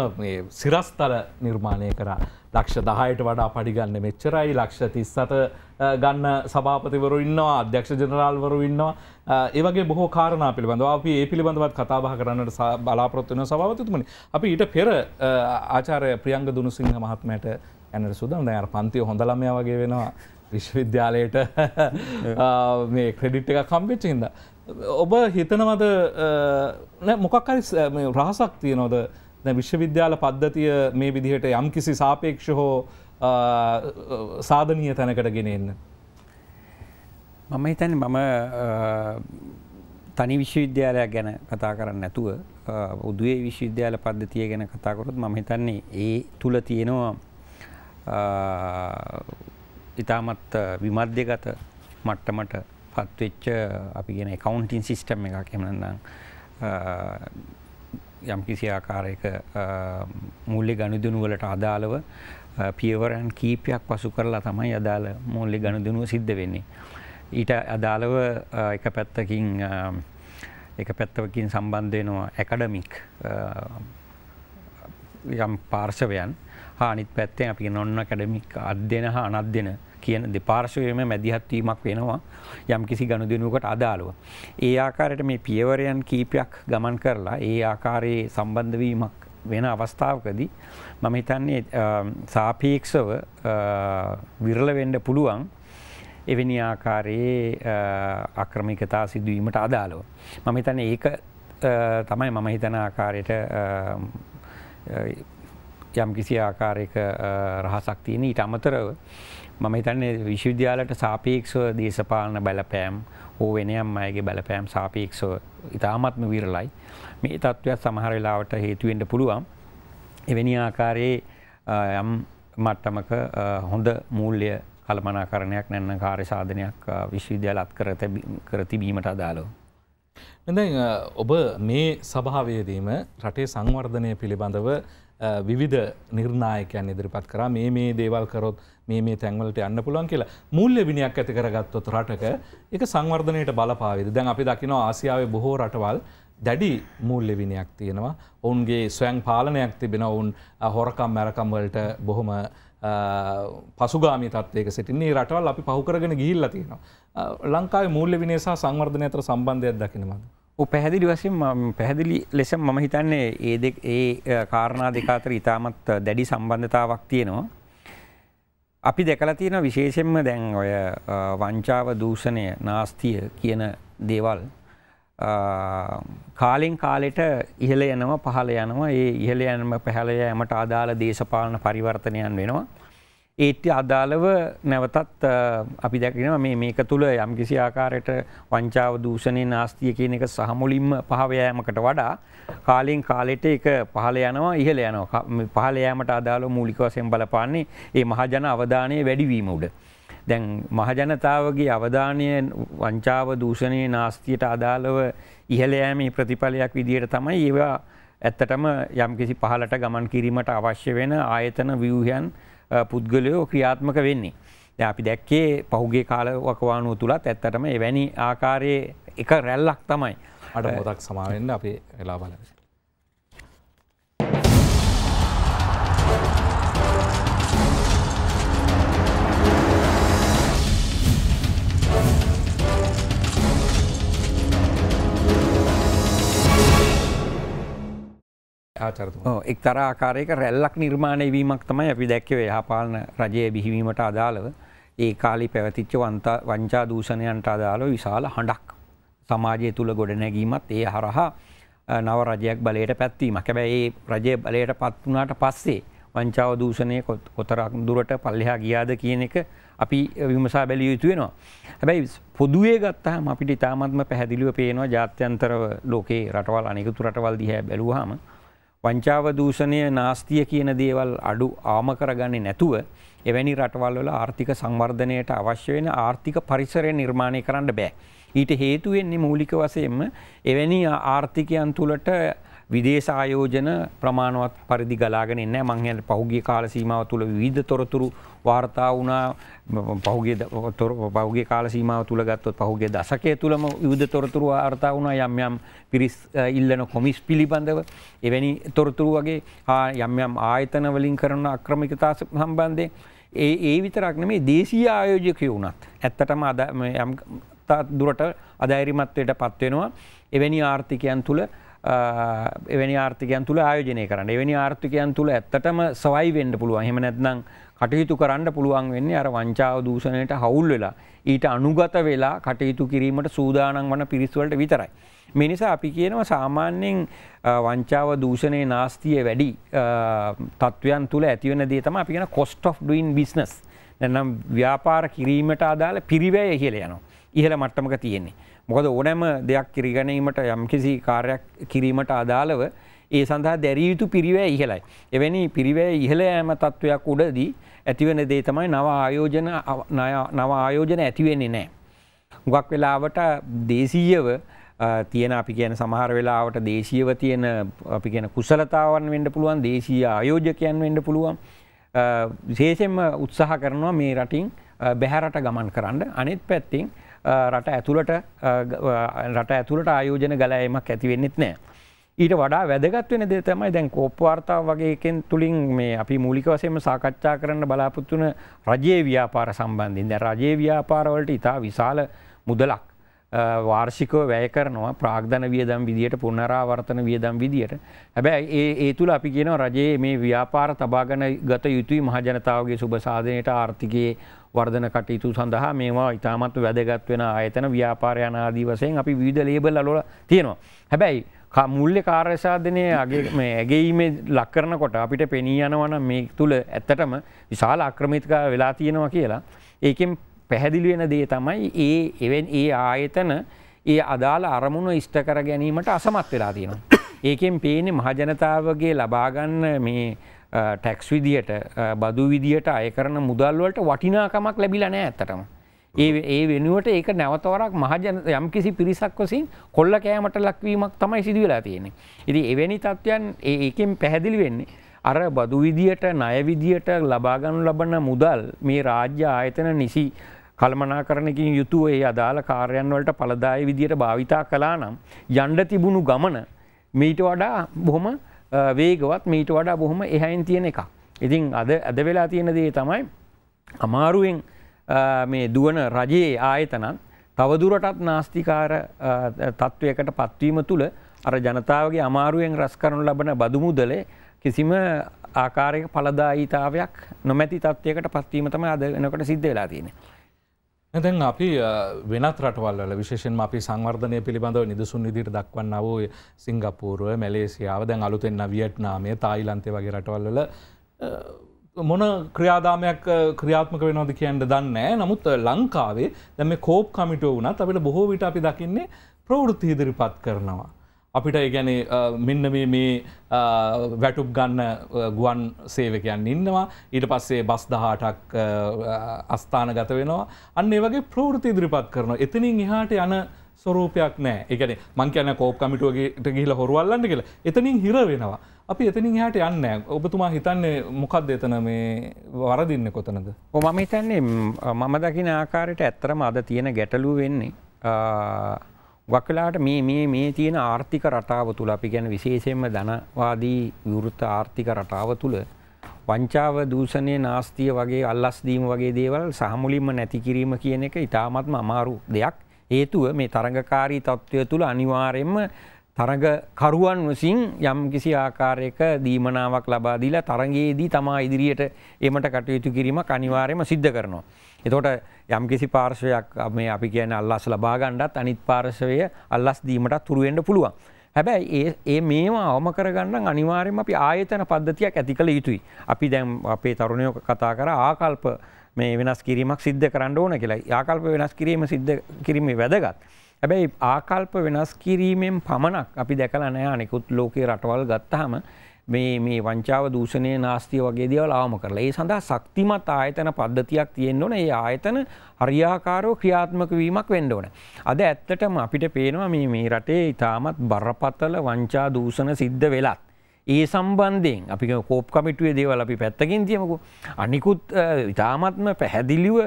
සිරස්තර නිර්මාණය කරා ලක්ෂ දහයට වඩා පඩිගන්න මෙච්චරයි ලක්ෂ තිස්සට ගන්න සභාපතිවරු ඉන්නවා අධ්‍යක්ෂ ජනරාල්වරු ඉන්නවා ඒවගේ බොහෝ කාරණ පිළිබඳව අපි ඒ පිළිබඳවත් කතාබහ කරන්නට බලාපොත්වන සභාවතතුමනි අපි ඊට පෙර ආචාරය ප්‍රියංග දුනුසිංහ මහත්මයට ඇනට සුදන් දැ පන්තිය හොඳලමය වගේ වෙනවා විශ්වවිද්‍යාලයට මේ ක්‍රෙඩිට් එක කම්පිච්චිහිද. ඔබ හිතනවද මොකක්කරි රහසක් තියනොද විශ්වවිද්‍යාල පද්ධතිය මේ විදිහට යම් කිසි සාපේක්ෂ හෝ සාධනීය තැනකට ගෙනෙන්න. මම හිතන් මම තනි විශ්වවිද්‍යාලයක් ගැන කතා කරන්න නැතුව උදුවේ විශ්වවිද්‍යාල පද්ධතිය ගැන කතාකොරොත් මම හිතන්නේ ඒ තුළ තියෙනවා ඉතාමත් විමර්ධ්‍යගත මට්ටමට පත්වෙච්ච අපි ගෙන කවන්ටින් සිිස්ටම් එකක් එමනදම් යම්කිසි ආකාරයක මුල්ලි ගණුදුනු වලට අදාළව පියවරන් කීපයක් පසු කරලා තමයි අදාළ මුල්ලි ගණුදුනුව සිද්ධ වෙන්නේ. ඊට අදාළව එක පැත්තකින් එක පැත්තවකින් සම්බන්ධ වෙනවා ඇකඩමික් යම් පාර්ශවයන් අනිත් පැත්තෙන් අපි නොන්න කැඩමික් අධ්‍යන හා අනත් දෙන කියන දෙපාර්ශවයම මැදිහත්වීමක් වෙනවා යම් කිසි ගණු දෙනුවකට අදාළුව. ඒ ආකාරයට මේ පියවරයන් කීපයක් ගමන් කරලා ඒ ආකාරයේ සම්බන්ධවීමක් වෙන අවස්ථාවකදී මම හිතන්නේ සාපේක්ෂව විරල වෙන්ඩ පුළුවන් එවැනි ආකාරයේ අක්‍රමිකතා සිදුවීමට අදාළව. මම හිතන්නේ ඒක තමයි මම හිතන ආකාරයට යම් කිසි ආකාරයක රහසක් තියෙන ඊට අමතරව මම හිතන්නේ විශ්වවිද්‍යාලයට සාපේක්ෂව දේශපාලන බලපෑම් ඕ වෙනයම් අයගේ බලපෑම් සාපේක්ෂව ඉතාමත්ම විරලයි මේ තත්ත්වයක් සමහර වෙලාවට හේතුවෙන්ට පුළුවන් එවැනි ආකාරයේ යම් මට්ටමක හොඳ මූල්‍ය කළමනාකරණයක් නැන්න කාර්ය සාධනයක් විශ්වවිද්‍යාල අත්කර කර තිබීමට අදාළෝ. මෙදැන් ඔබ මේ සභාවේදීම රටේ සංවර්ධනය පිළිබඳව විවිධ නිර්ණායකයන් ඉදිරිපත් කරා මේ මේ දේවල් කරොත් මේ මේ තැන්වලට යන්න පුළුවන් කියලා මුල්්‍ය විනියක් ඇති කරගත්තොත් රටක එක සංවර්ධනයට බලපාවිද දැන් අපි දකිනවා ආසියාවේ බොහෝ රටවල් දැඩි මුල්්‍ය විනියක් තියෙනවා ඔවුන්ගේ ස්වයන් පාලනයක් තිබෙන ඔවුන් හොරකම් මැරකම් වලට බොහොම පසුගාමි තත්වයක සිටින්නේ රටවල් අපි පහුකරගෙන ගිහිල්ලා තියෙනවා ලංකාවේ මූල්‍ය විනය සහ සංවර්ධනය අතර සම්බන්ධයක් දකිනවද පැහැදිලි වසින් පැහැදිලි ලෙස මම හිතන්නේ ඒ දෙක් ඒ කාරණා දෙකාතර ඉතාමත් දැඩි සම්බන්ධතාවක් තියෙනවා. අපි දැකලා තියෙන විශේෂෙන්ම දැන් ඔය වංචාව දූෂණය නාස්තිය කියන දේවල් කාලෙන් කාලෙට ඉහළ යනවා පහළ යනවා ඒ ඉහළ යනම පහළ යෑමට අදාළ දේශපාලන පරිවර්තනයන් වෙනවා. ඒට අදාළව නැවතත් අපි දැකෙන මේ මේක තුළ යම්කිසි ආකාරයට වංචාව දූෂණය නාස්තිය කියන එක සහමුලින්ම පහවයෑමකට වඩා කාලෙන් කාලෙට එක පහල යනවා ඉහළ යනවා පහල යෑමට අදාළ මූලික වසයෙන් බලපාන්නේ ඒ මහජන අවධානය වැඩිවීම උඩ. දැන් මහජනතාවගේ අවධානය වංචාව දූෂණය නාස්තියට අදාළව ඉහළෑම ප්‍රතිඵලයක් විදියට තමයි ඒවා ඇත්තටම යම්කිසි පහලට ගමන් කිරීමට අවශ්‍ය වෙන ආයතන වියූහයන් පුද්ගලයෝ ක්‍රියාත්මක වෙන්නේ. අපි දැක්කේ පහුගේ කාලවකවානුව තුළත් ඇත්තටම එවැනි ආකාරයේ එක රැල්ලක් තමයි. අට මොදක් සමාවෙන්න අපේ වෙලා බලස. එක්තර ආකාරයක රැල්ලක් නිර්මාණය වීමක් තමයි අපි දැක්කව යහපාලන රජය බිහිවීමට අදාළව ඒ කාලි පැවතිච්ච වංචා දූෂණයන්ට අදාළව විශාල හඬක් සමාජය තුළ ගොඩනැගීමත් ඒ හරහා නව රජයක් බලයට පැත්වීම හැබැයි ඒ රජය බලයට පත් වනාට පස්සේ වංචාව දූෂණය කොතරක් දුරට පල්ලෙහා ගියාද කියන එක අපි විමසා බැලිය යුතු වෙනවා. හැබැයි පොදුවේ ගත්තහම අපිට ඉතාමත්ම පැහැදිලිව පේනවා ජාත්‍යන්තරව ලෝකේ රටවල් අනිකුතු රටවල් දිහැ බැලුවාම වංචාව දූෂණය නාස්තිය කියන දේවල් අඩු ආම කරගන්නේ නැතුව එවැනි රටවල් වල ආර්ථික සංවර්ධනයට අවශ්‍ය වෙන ආර්ථික පරිසරය නිර්මාණය කරන්න බෑ. ඊට හේතු වෙන්නේ මූලික වශයෙන්ම එවැනි ආර්ථිකයන් තුලට විදේශ ආයෝජන ප්‍රමාණවත් පරිදි ගලාගෙන එන්න මංහයට පහුගේ කාල සීමාව තුළ විධ තොරතුරු වාර්තා වුණා පහුගේ පහුගේ කාල සීමාව තුළ ගත්තොත් පහුගේ දසකය තුළම යුද තොරතුරු වාර්තා වුණා යම් යම් පිරිස් ඉල්ලන කොමිස් පිළිබඳව එවැනි තොරතුරු වගේ යම් යම් ආයතනවලින් කරන අක්‍රමිකතා සම්බන්ධය ඒ ඒ විතරක්න මේ දේශී ආයෝජකය වුණත් ඇත්තටම අද යම් දුරට අදෛරිමත්වයට පත්වෙනවා එවැනි ආර්ථිකයන් තුළ එවැනි ආර්ථිකයන් තුළ ආයෝජනය කරන්න එවැනි ආර්ථිකයන් තුළ ඇත්තටම සවයි වෙන්ඩ පුළුවන් හෙමනැත්නම් කටයුතු කරන්න පුළුවන් වෙන්නේ අර වංචාව දූෂණයට හවුල් වෙලා ඊට අනුගත වෙලා කටයුතු කිරීමට සූදානම් වන පිරිස්වලට විතරයි. මිනිසා අපි කියනව සාමාන්‍යයෙන් වංචාව දූෂණය නාස්තිය වැඩි තත්ත්වයන් තුළ ඇතිවන දේ තම අපි කියෙන කොස්ට of ඩන් බිස්නස් නැනම් ව්‍යාපාර කිරීමට අදාළ පිරිවැය ඉහල යනවා. ඉහළ මට්ටමක තියෙන්නේ. මොකද ඕනෑම දෙයක් කිරිගැනීමට යම්කිසි කාර්යක් කිරීමට අදාළව ඒ සඳහා දැරිය යුතු පිරිවෑ ඉහලයි. එවැනි පිරිවෑ ඉහළ ෑම තත්ත්වයක් උඩදී ඇතිවෙන දේ තමයි නව ආයෝජන නව ආයෝජන ඇතිවෙන්නේ නෑ. ගක් වෙලාවට දේශීයව තියෙන අපි කියන සමහර වෙලාවට දේශීයව තියෙන අපි කියන කුසලතාවන් වෙන්න පුළුවන් දේශීය ආයෝජකයන් වෙන්න පුළුවන් විශේෂයෙන්ම උත්සාහ කරනවා මේ රටින් බැහැරට ගමන් කරන්න අනෙත් පැත්තෙන් රට ඇතුළට රට ඇතුළට ආයෝජන ගලයමක් ඇතිවෙන්නෙත් නෑ. ඊට වඩා වැදගත්වෙන දේ තමයි දැන් කෝප්වාර්තා වගේකෙන් තුළින් මේ අපි මූලික වසයම සාකච්ඡා කරන්න බලාපොත්තුන රජයේ ව්‍යාපාර සම්බන්ධින් දැ රජයේ ව්‍යාපාරවලට ඉතා විශාල මුදලක් වාර්ෂිකව වැය කරනවා ප්‍රාග්ධන වියදම් විදියට පුනරාවර්තන වියදම් විදියට හැබැයි ඒ ඒ තුළ අපි කියන රජයේ මේ ව්‍යාපාර තබාගන ගත යුතුයි මහජනතාවගේ සුභසාධනයට ආර්ථිකයේ වර්ධන කටයුතු සඳහා මේවා ඉතාමත් වැදගත් වෙන ආයතන ව්‍යාපාරයන ආදී වසයෙන් අපි විධ ලේබල් අලොල තියෙනවා. හැබැයි මුල්ල කාර්යසාධනය ඇගේීම ලක්කරන කොට අපිට පෙනී යනවන මේ තුළ ඇත්තටම විශාල අක්‍රමිතිකා වෙලා තියෙනවා කියලා. ඒකෙන් පැහැදිලි වෙන දේ තමයි ඒ එවන් ඒ ආයතන ඒ අදාළ අරමුණ ඉෂ්ට කර ගැනීමට අසමත් වෙලා තියෙනවා. ඒකෙන් පේනෙ මහජනතාවගේ ලබාගන්න මේ ටැක්ස් විදියට බදු විදියට අය කරන මුදල්වලට වටිනාකමක් ලැබිලා නෑ ඇතටම. ඒ ඒ වෙනුවට ඒක නැවතවරක් මහජන යම් කිසි පිරිසක් වසින් කොල්ල කෑමට ලක්වීමක් තමයි සිදුවෙලා තියෙනෙ. ඉති එවැනි තත්ත්වයන් ඒකෙන් පැහැදිලි වෙන්නේ. අර බදු විදියට ණය විදියට ලබාගනු ලබන මුදල් මේ රාජ්‍ය ආයතන නිසි කල්මනා කරනකින් යුතුව ඒ අදාළ කාර්යන් වලට පලදාය විදියට භාවිතා කලා නම් යන්ඩ තිබුණු ගමන මීට වඩා බොහොම වේගවත් මීට වඩා බොහොම එහැයින් තියෙන එකක්. ඉතින් අද ඇද වෙලා තියෙන දේ තමයි අමාරුවෙන් මේ දුවන රජයේ ආයතනන් තවදුරටත් නාස්තිකාර තත්ත්වයකට පත්වීම තුළ අර ජනතාවගේ අමාරුවෙන් රස් කරනු ලබන බදු මුදලේ කිසිම ආකාරයක පලදායීතාවයක් නොමැති තත්වයකට පත්වීම තම අද වෙනකට සිද්ධ වෙලා තියෙන. දැන් අපි වෙනත් රටවල්ල විශේෂෙන් අපි සංවර්ධනය පිළිබඳව නිදසුන් විදිට දක්වන්න වූ සිංගපූරුව මැලේසියාව දැන් අලුතෙන්න වියට්නාමය තායිලන්තය වගේ රටවල්ල මොන ක්‍රියාදාමයක් ක්‍රියාත්මක වෙනෝද කියන්න දන්නෑ නමුත් ලංකාවේ දැම කෝප් කමිටුව වුණත් අපිට බොහෝ විට අපි දකින්නේ ප්‍රවෘත්ති ඉදිරිපත් කරනවා. අපිට ගැන මෙන්න මේ වැටුප් ගන්න ගුවන් සේවකයන් ඉන්නවා ඊට පස්සේ බස් දහටක් අස්ථාන ගත වෙනවා අන්න ඒ වගේ ප්‍රෘති ඉදිරිපත් කරන එතනින් එහාට යන ස්වරූපයක් නෑ එකන මංකයන කෝප් කමිටුවගේට ගිහිල හොරුවල්ලන්න කියලා එතනින් හිර වෙනවා අපි එතනින් හට යන්න ඔබතුමා හිතන්නේ මොකක්ද එතන මේ වරදින්න කොතනද මම හිතන්නේ මම දකින ආකාරයට ඇත්තරම අද තියෙන ගැටලු වෙන්නේ ගක්වෙලාට මේ මේ මේ තියෙන ආර්ථික රටාව තුළ අපි ගැන විශේෂයෙන්ම ධනවාදී විවෘත ආර්ථික රටාව තුළ වංචාව දූෂණය නාස්තිය වගේ අල්ලස්දීම වගේ දේවල් සහමුලින්ම නැති කිරීම කියන එක ඉතාමත්ම අමාරු දෙයක් හේතුව මේ තරඟකාරී තත්ත්වය තුළ අනිවාර්යෙන්ම තරඟකරුවන් විසින් යම් කිසි ආකාරයක දීමනාවක් ලබා දීලා තරඟයේදී තමා ඉදිරියට එමට කටයුතු කිරීම අනිවාර්යෙන්ම සිද්ධ කරනවා. එතෝට යම් කිසි පාර්ශවයක් මේ අපි කියන අල්ලස් ලබාගණ්ඩත් අනිත් පාර්ශවය අල්ලස් දීමට තුරුවෙන්ඩ පුළුවන්. හැබැයි ඒ මේවා අවම කරගන්න අනිවාරෙන් අපි ආයතන පද්ධතියක් ඇති කළ යුතුයි. අපි දැම් අපේ තරුණයෝක කතා කර ආකල්ප මේ වෙනස් කිරීමක් සිද්ධ කරන්න ඕන කියලා ආකල්ප වෙනස් කිරීම සිද්ධ කිරීමේ වැදගත්. හැබැයි ආකල්ප වෙනස් කිරීමෙන් පමණක් අපි දැකලා නෑ අනෙකුත් ලෝකයේ රටවල් ගත්තහම මේ මේ වංචාව දූෂණය නාස්තිය වගේ දේවල් ආවම කරලා ඒ සඳහා ශක්තිමත් ආයතන පද්ධතියක් තියෙන්න ඕන. ඒ ආයතන හරියාකාරව ක්‍රියාත්මක වීමක් වෙන්න ඕන. අද ඇත්තටම අපිට පේනවා මේ මේ රටේ ඊටමත් බරපතල වංචා දූෂණ සිද්ධ වෙලත් ඒ සම්බන්ධයෙන් අපි කෝප් කමිටුවේ දේවල් අපි පැත්තකින් තියමුකෝ. අනිකුත් ඊටමත්ම පැහැදිලිව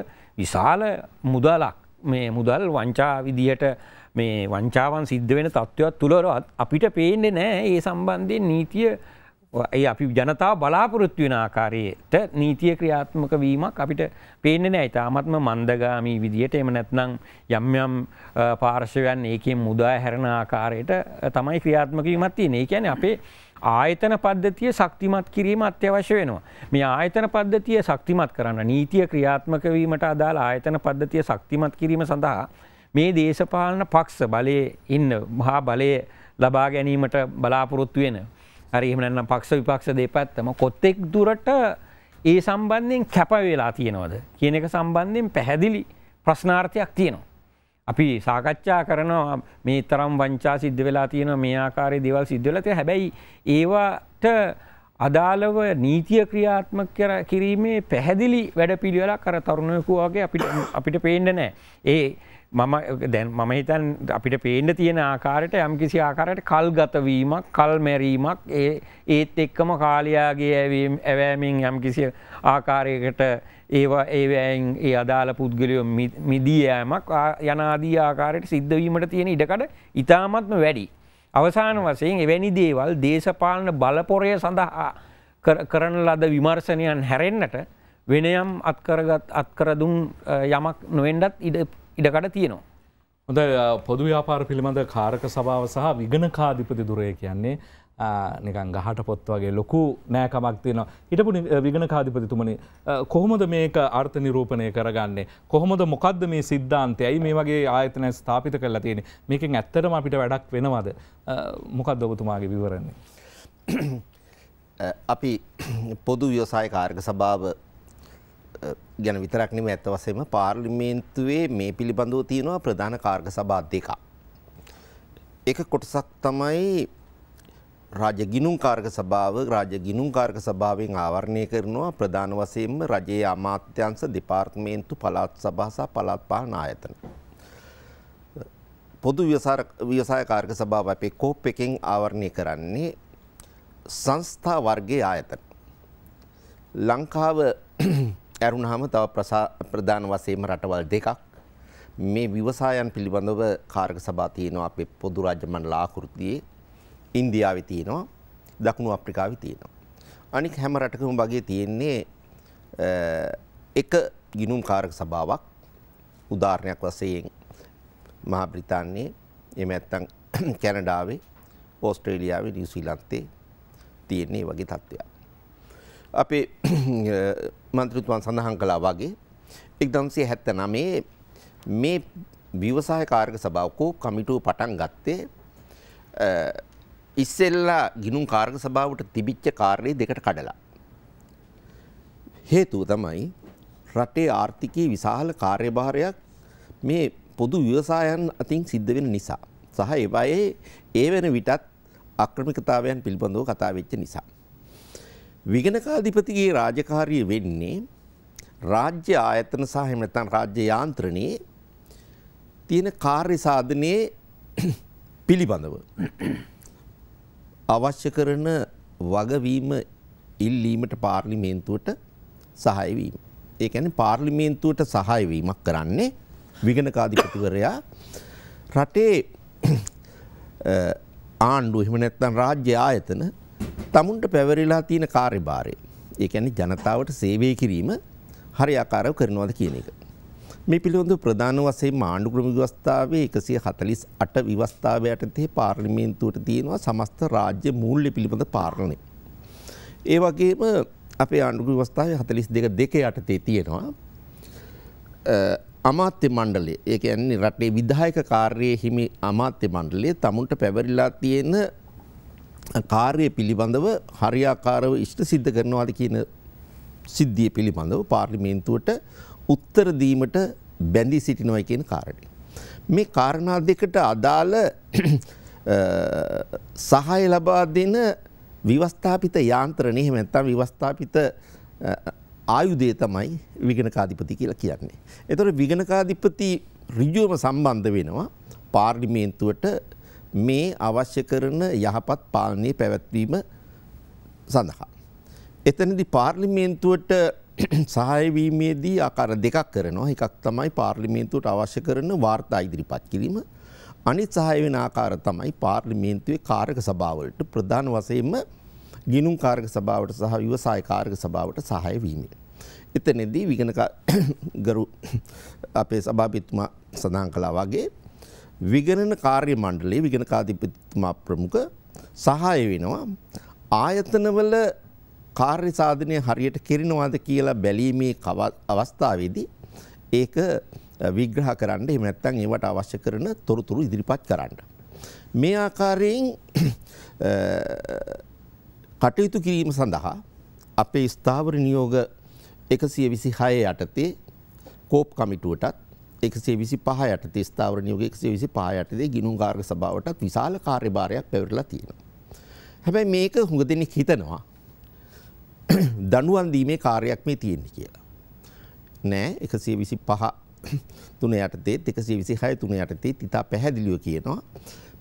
විශාල මුදලක් මේ මුදල් වංචා විදියට මේ වංචාවන් සිද්ධ වෙන තත්ත්වයක් තුලරවත් අපිට පේන්නේ නැහැ ඒ සම්බන්ධයෙන් නීතිය ඒ අපි ජනතාව බලාපොරොත්තු වෙන ආකාරයට නීතිය ක්‍රියාත්මක වීමක් අපිට පේන්නේ නෑ ඉතාමත්ම මන්දගාමී විදියට එම නැත්නම් යම් යම් පාර්ශවයන් ඒකෙන් මුදා හැරෙන ආකාරයට තමයි ක්‍රියාත්මක වීමක් තියෙන්නේ. ඒ කියන්නේ අපේ ආයතන පද්ධතිය ශක්තිමත් කිරීම අත්‍යවශ්‍ය වෙනවා. මේ ආයතන පද්ධතිය ශක්තිමත් කරන්න නීතිය ක්‍රියාත්මක වීමට අදාළ ආයතන පද්ධතිය ශක්තිමත් කිරීම සඳහා මේ දේශපාලන පක්ෂ බලයේ ඉන්න මහා බලය ලබා ගැනීමට බලාපොරොත්තු වෙන අරහමනම් පක්ෂ විපක්ෂ දෙපත්තම කොත්තෙක් දුරට ඒ සම්බන්ධයෙන් කැප වෙලා තියෙනවද කියන එක සම්බන්ධයෙන් පැහැදිලි ප්‍රශ්නාර්ථයක් තියෙනවා. අපි සාකච්ඡා කරනවා මේ තරම් වංචා සිද්ධ වෙලා තියෙන මේ ආකාරය දෙවල් සිද්ධලතිය හැබැයි ඒවාට අදාළව නීතිය ක්‍රියාත්මක කර කිරීමේ පැහැදිලි වැඩ පිළිවෙලා කර තරුණයකු වගේ අපිට පේඩ නෑ ඒ මම දැන් මම හිතන් අපිට පේන්න තියෙන ආකාරයට යම් කිසි ආකාරයට කල් ගතවීමක් කල් මැරීමක් ඒ ඒත් එක්කම කාලයාගේ ඇවීම් ඇවෑමෙන් යම් කිසි ආකාරයකට ඒවා ඒවෑන් ඒ අදාළ පුද්ගලයෝ මිදියෑමක් යනාදී ආකාරයට සිද්ධවීමට තියෙන ඉඩකඩ ඉතාමත්ම වැඩි. අවසාන වසයෙන් එවැනි දේවල් දේශපාලන බලපොරය සඳහා කරන ලද විමර්ශනයන් හැරෙන්න්නට වෙනයම් අත්කරගත් අත්කරදුන් යමක් නොවෙන්ඩත් ඉඩ ඉඩකඩ තියෙනවා. හොඳ පොදු ව්‍යාපාර පිළිබඳ කාරක සභාව සහ විගණකාධිපති දුරය කියන්නේ නිකන් ගහට පොත් වගේ ලොකු නෑකමක් තියෙනවා හිටපු විගණ කාධිපතිතුමනි කොහොමද මේක අර්ථ නිරූපණය කරගන්නේ කොහොමද මොකක්ද මේ සිද්ධාන්තය ඇයි මේ වගේ ආයතනය ස්ථාපිත කරලා තියෙන මේකෙන් ඇත්තටම අපිට වැඩක් වෙනවද මොකක්ද ඔබතුමාගේ විවරන්නේ අපි පොදු ව්‍යවසාය කාර්ග සභාව ගැන විතරක්නම ඇත වසම පාර්ලිමේන්තුවේ මේ පිළිබඳව තියෙනවා ප්‍රධාන කාර්ග සභා දෙකක්. එක කොටසක් තමයි රාජගිනුම් කාර්ග සභාව රාජගිනුම් කාර්ග සභාවෙන් ආවරණය කරනවා ප්‍රධාන වසයෙන්ම රජයේ අමාත්‍යංශ දෙපාර්තමේන්තු පළාත් සභාසා පළාත් පාලන ආයතන. පොදු ව්‍යවසාය කාර්ග සභාව අපේ කෝප් එකෙන් ආවරණය කරන්නේ සංස්ථා වර්ගයේ ආයතන. ලංකාව ඇරුණහම තව ප්‍රධාන වසයම රටවල් දෙකක් මේ විවසායන් පිළිබඳව කාර්ග සභා තියෙනවා අපේ පොදු රාජමන් ලාකෘතියේ ඉන්දියාව තියෙනවා දකුණු අප්‍රිකාව තියෙනවා. අනික් හැම රටකම වගේ තියෙන්නේ එක ගිනුම් කාරක සභාවක් උදාරණයක් වසයෙන් මහා බ්‍රිතාන්නේ එම ඇත්තං කැනඩාවේ ඕස්ට්‍රේලියාවේ නිවසිීලන්තේ තියෙන්නේ වගේ තත්ත්වයක්. අපේ මන්ත්‍රතුමන් සඳහන් කළා වගේ එක්දම්සේ හැත්ත නමේ මේ විවසාය කාරක සභාවකෝ කමිටුව පටන් ගත්තේ ඉස්සෙල්ලා ගිනුම් කාර්ග සභාවට තිබිච්ච කාර්යය දෙකට කඩලා. හේතුව තමයි රටේ ආර්ථිකයේ විශාල කාර්යභාරයක් මේ පොදු ව්‍යවසායන් අතින් සිද්ධ වෙන නිසා. සහ ඒවායේ ඒ වෙන විටත් අක්‍රමිකතාවයන් පිළිබඳව කතා වෙච්ච නිසා. විගණකාධිපතිගේ රාජකාරිය වෙන්නේ රාජ්‍ය ආයතන සහ එහෙම නැත්නම් රාජ්‍ය යාන්ත්‍රණයේ තියෙන කාර්ය සාධනයේ පිළිබඳව අවශ්‍ය කරන වගවීම ඉල්ලීමට පාර්ලිමේන්තුවට සහාය වීම. ඒ කියන්නේ පාර්ලිමේන්තුවට සහාය වීමක් කරන්නේ විගණකාධිපතිවරයා රටේ ආණ්ඩුව එහෙම නැත්නම් රාජ්‍ය ආයතන තමුන්ට පැවරිලා තියෙන කාර්යභාරය. ඒ කියන්නේ ජනතාවට සේවය කිරීම හරියාකාරව කරනවාද කියන එක. මේ පිළිබඳ ප්‍රධාන වශයෙන් ආණ්ඩුක්‍රම ව්‍යවස්ථාවේ 148 විවස්ථාව යටතේ පාර්ලිමේන්තුවට තියෙනවා සමස්ත රාජ්‍ය මූල්‍ය පිළිබඳ පාලනය. ඒ වගේම අපේ ආණ්ඩුක්‍රම ව්‍යවස්ථාවේ 42 දෙක යටතේ තියෙනවා අමාත්‍ය මණ්ඩලය ඒ කියන්නේ රටේ විධායක කාර්යයේ හිමි අමාත්‍ය මණ්ඩලය තමුන්ට පැවරිලා තියෙන කාර්ය පිළිබඳව හරියාකාරව ඉෂ්ට සිද්ධ කරනවාද කියන සිද්ධිය පිළිබඳව පාර්ලිමේන්තුවට උත්තර දීමට බැඳී සිටිනවා කියන කාරණේ. මේ කාරණා දෙකට අදාළ සහය ලබා දෙන විවස්ථාපිත යාන්ත්‍රණය එහෙම නැත්නම් විවස්ථාපිත ආයුධය තමයි විගණකාධිපති කියලා කියන්නේ. ඒතර විගණකාධිපති ඍජුවම සම්බන්ධ වෙනවා පාර්ලිමේන්තුවට මේ අවශ්‍ය කරන යහපත් පාලනය පැවැත්වීම සඳහා. එතනදි පාර්ලිමේන්තුවට සහයවීමේදී ආකාර දෙකක් කරනවා එකක් තමයි පාර්ලිමේන්තුවට අවශ්‍ය කරන වාර්තා ඉදිරිපත් කිරීම අනිත් සහය වෙන ආකාර තමයි පාර්ලිමේන්තුවේ කාරක සභාවලට ප්‍රධාන වශයෙන්ම ගිනුම් කාරක සභාවට සහ විවසාය කාරක සභාවට සහය වීම. එතනදී විගණක ගරු අපේ සභාපතිතුමා සඳහන් කළා වගේ විගණන කාර්ය මණ්ඩලයේ විගණකාධිපතිතුමා ප්‍රමුඛ සහාය වෙනවා ආයතනවල කාර්ය සාධනය හරියට කෙරෙනවාද කියලා බැලීමේ අවස්ථාවේදී ඒක විග්‍රහ කරන්න එහෙම නැත්නම් ඒවට අවශ්‍ය කරන තොරතුරු ඉදිරිපත් කරන්න. මේ ආකාරයෙන් කටයුතු කිරීම සඳහා අපේ ස්ථාවර නියෝග 126 යටතේ කෝප් කමිටුවටත් එකසේ විසි පහයට තිස්ථාවර නියෝග එකසේ විසි පහයටදේ ගිනුම්ගාර්ග සභාවටත් විශාල කාර්යභාරයක් පැවරලා තියෙනවා. හැබැයි මේක හුඟ දෙනෙක් හිතනවා දනුවන් දීමේ කාර්යක් මේ තියෙන්නේ කියලා. නෑ එකසේ විසි පහ තුන යටතේත් එකසේ විසි හය තුන යටතේත් ඉතා පැහැදිලිව කියනවා.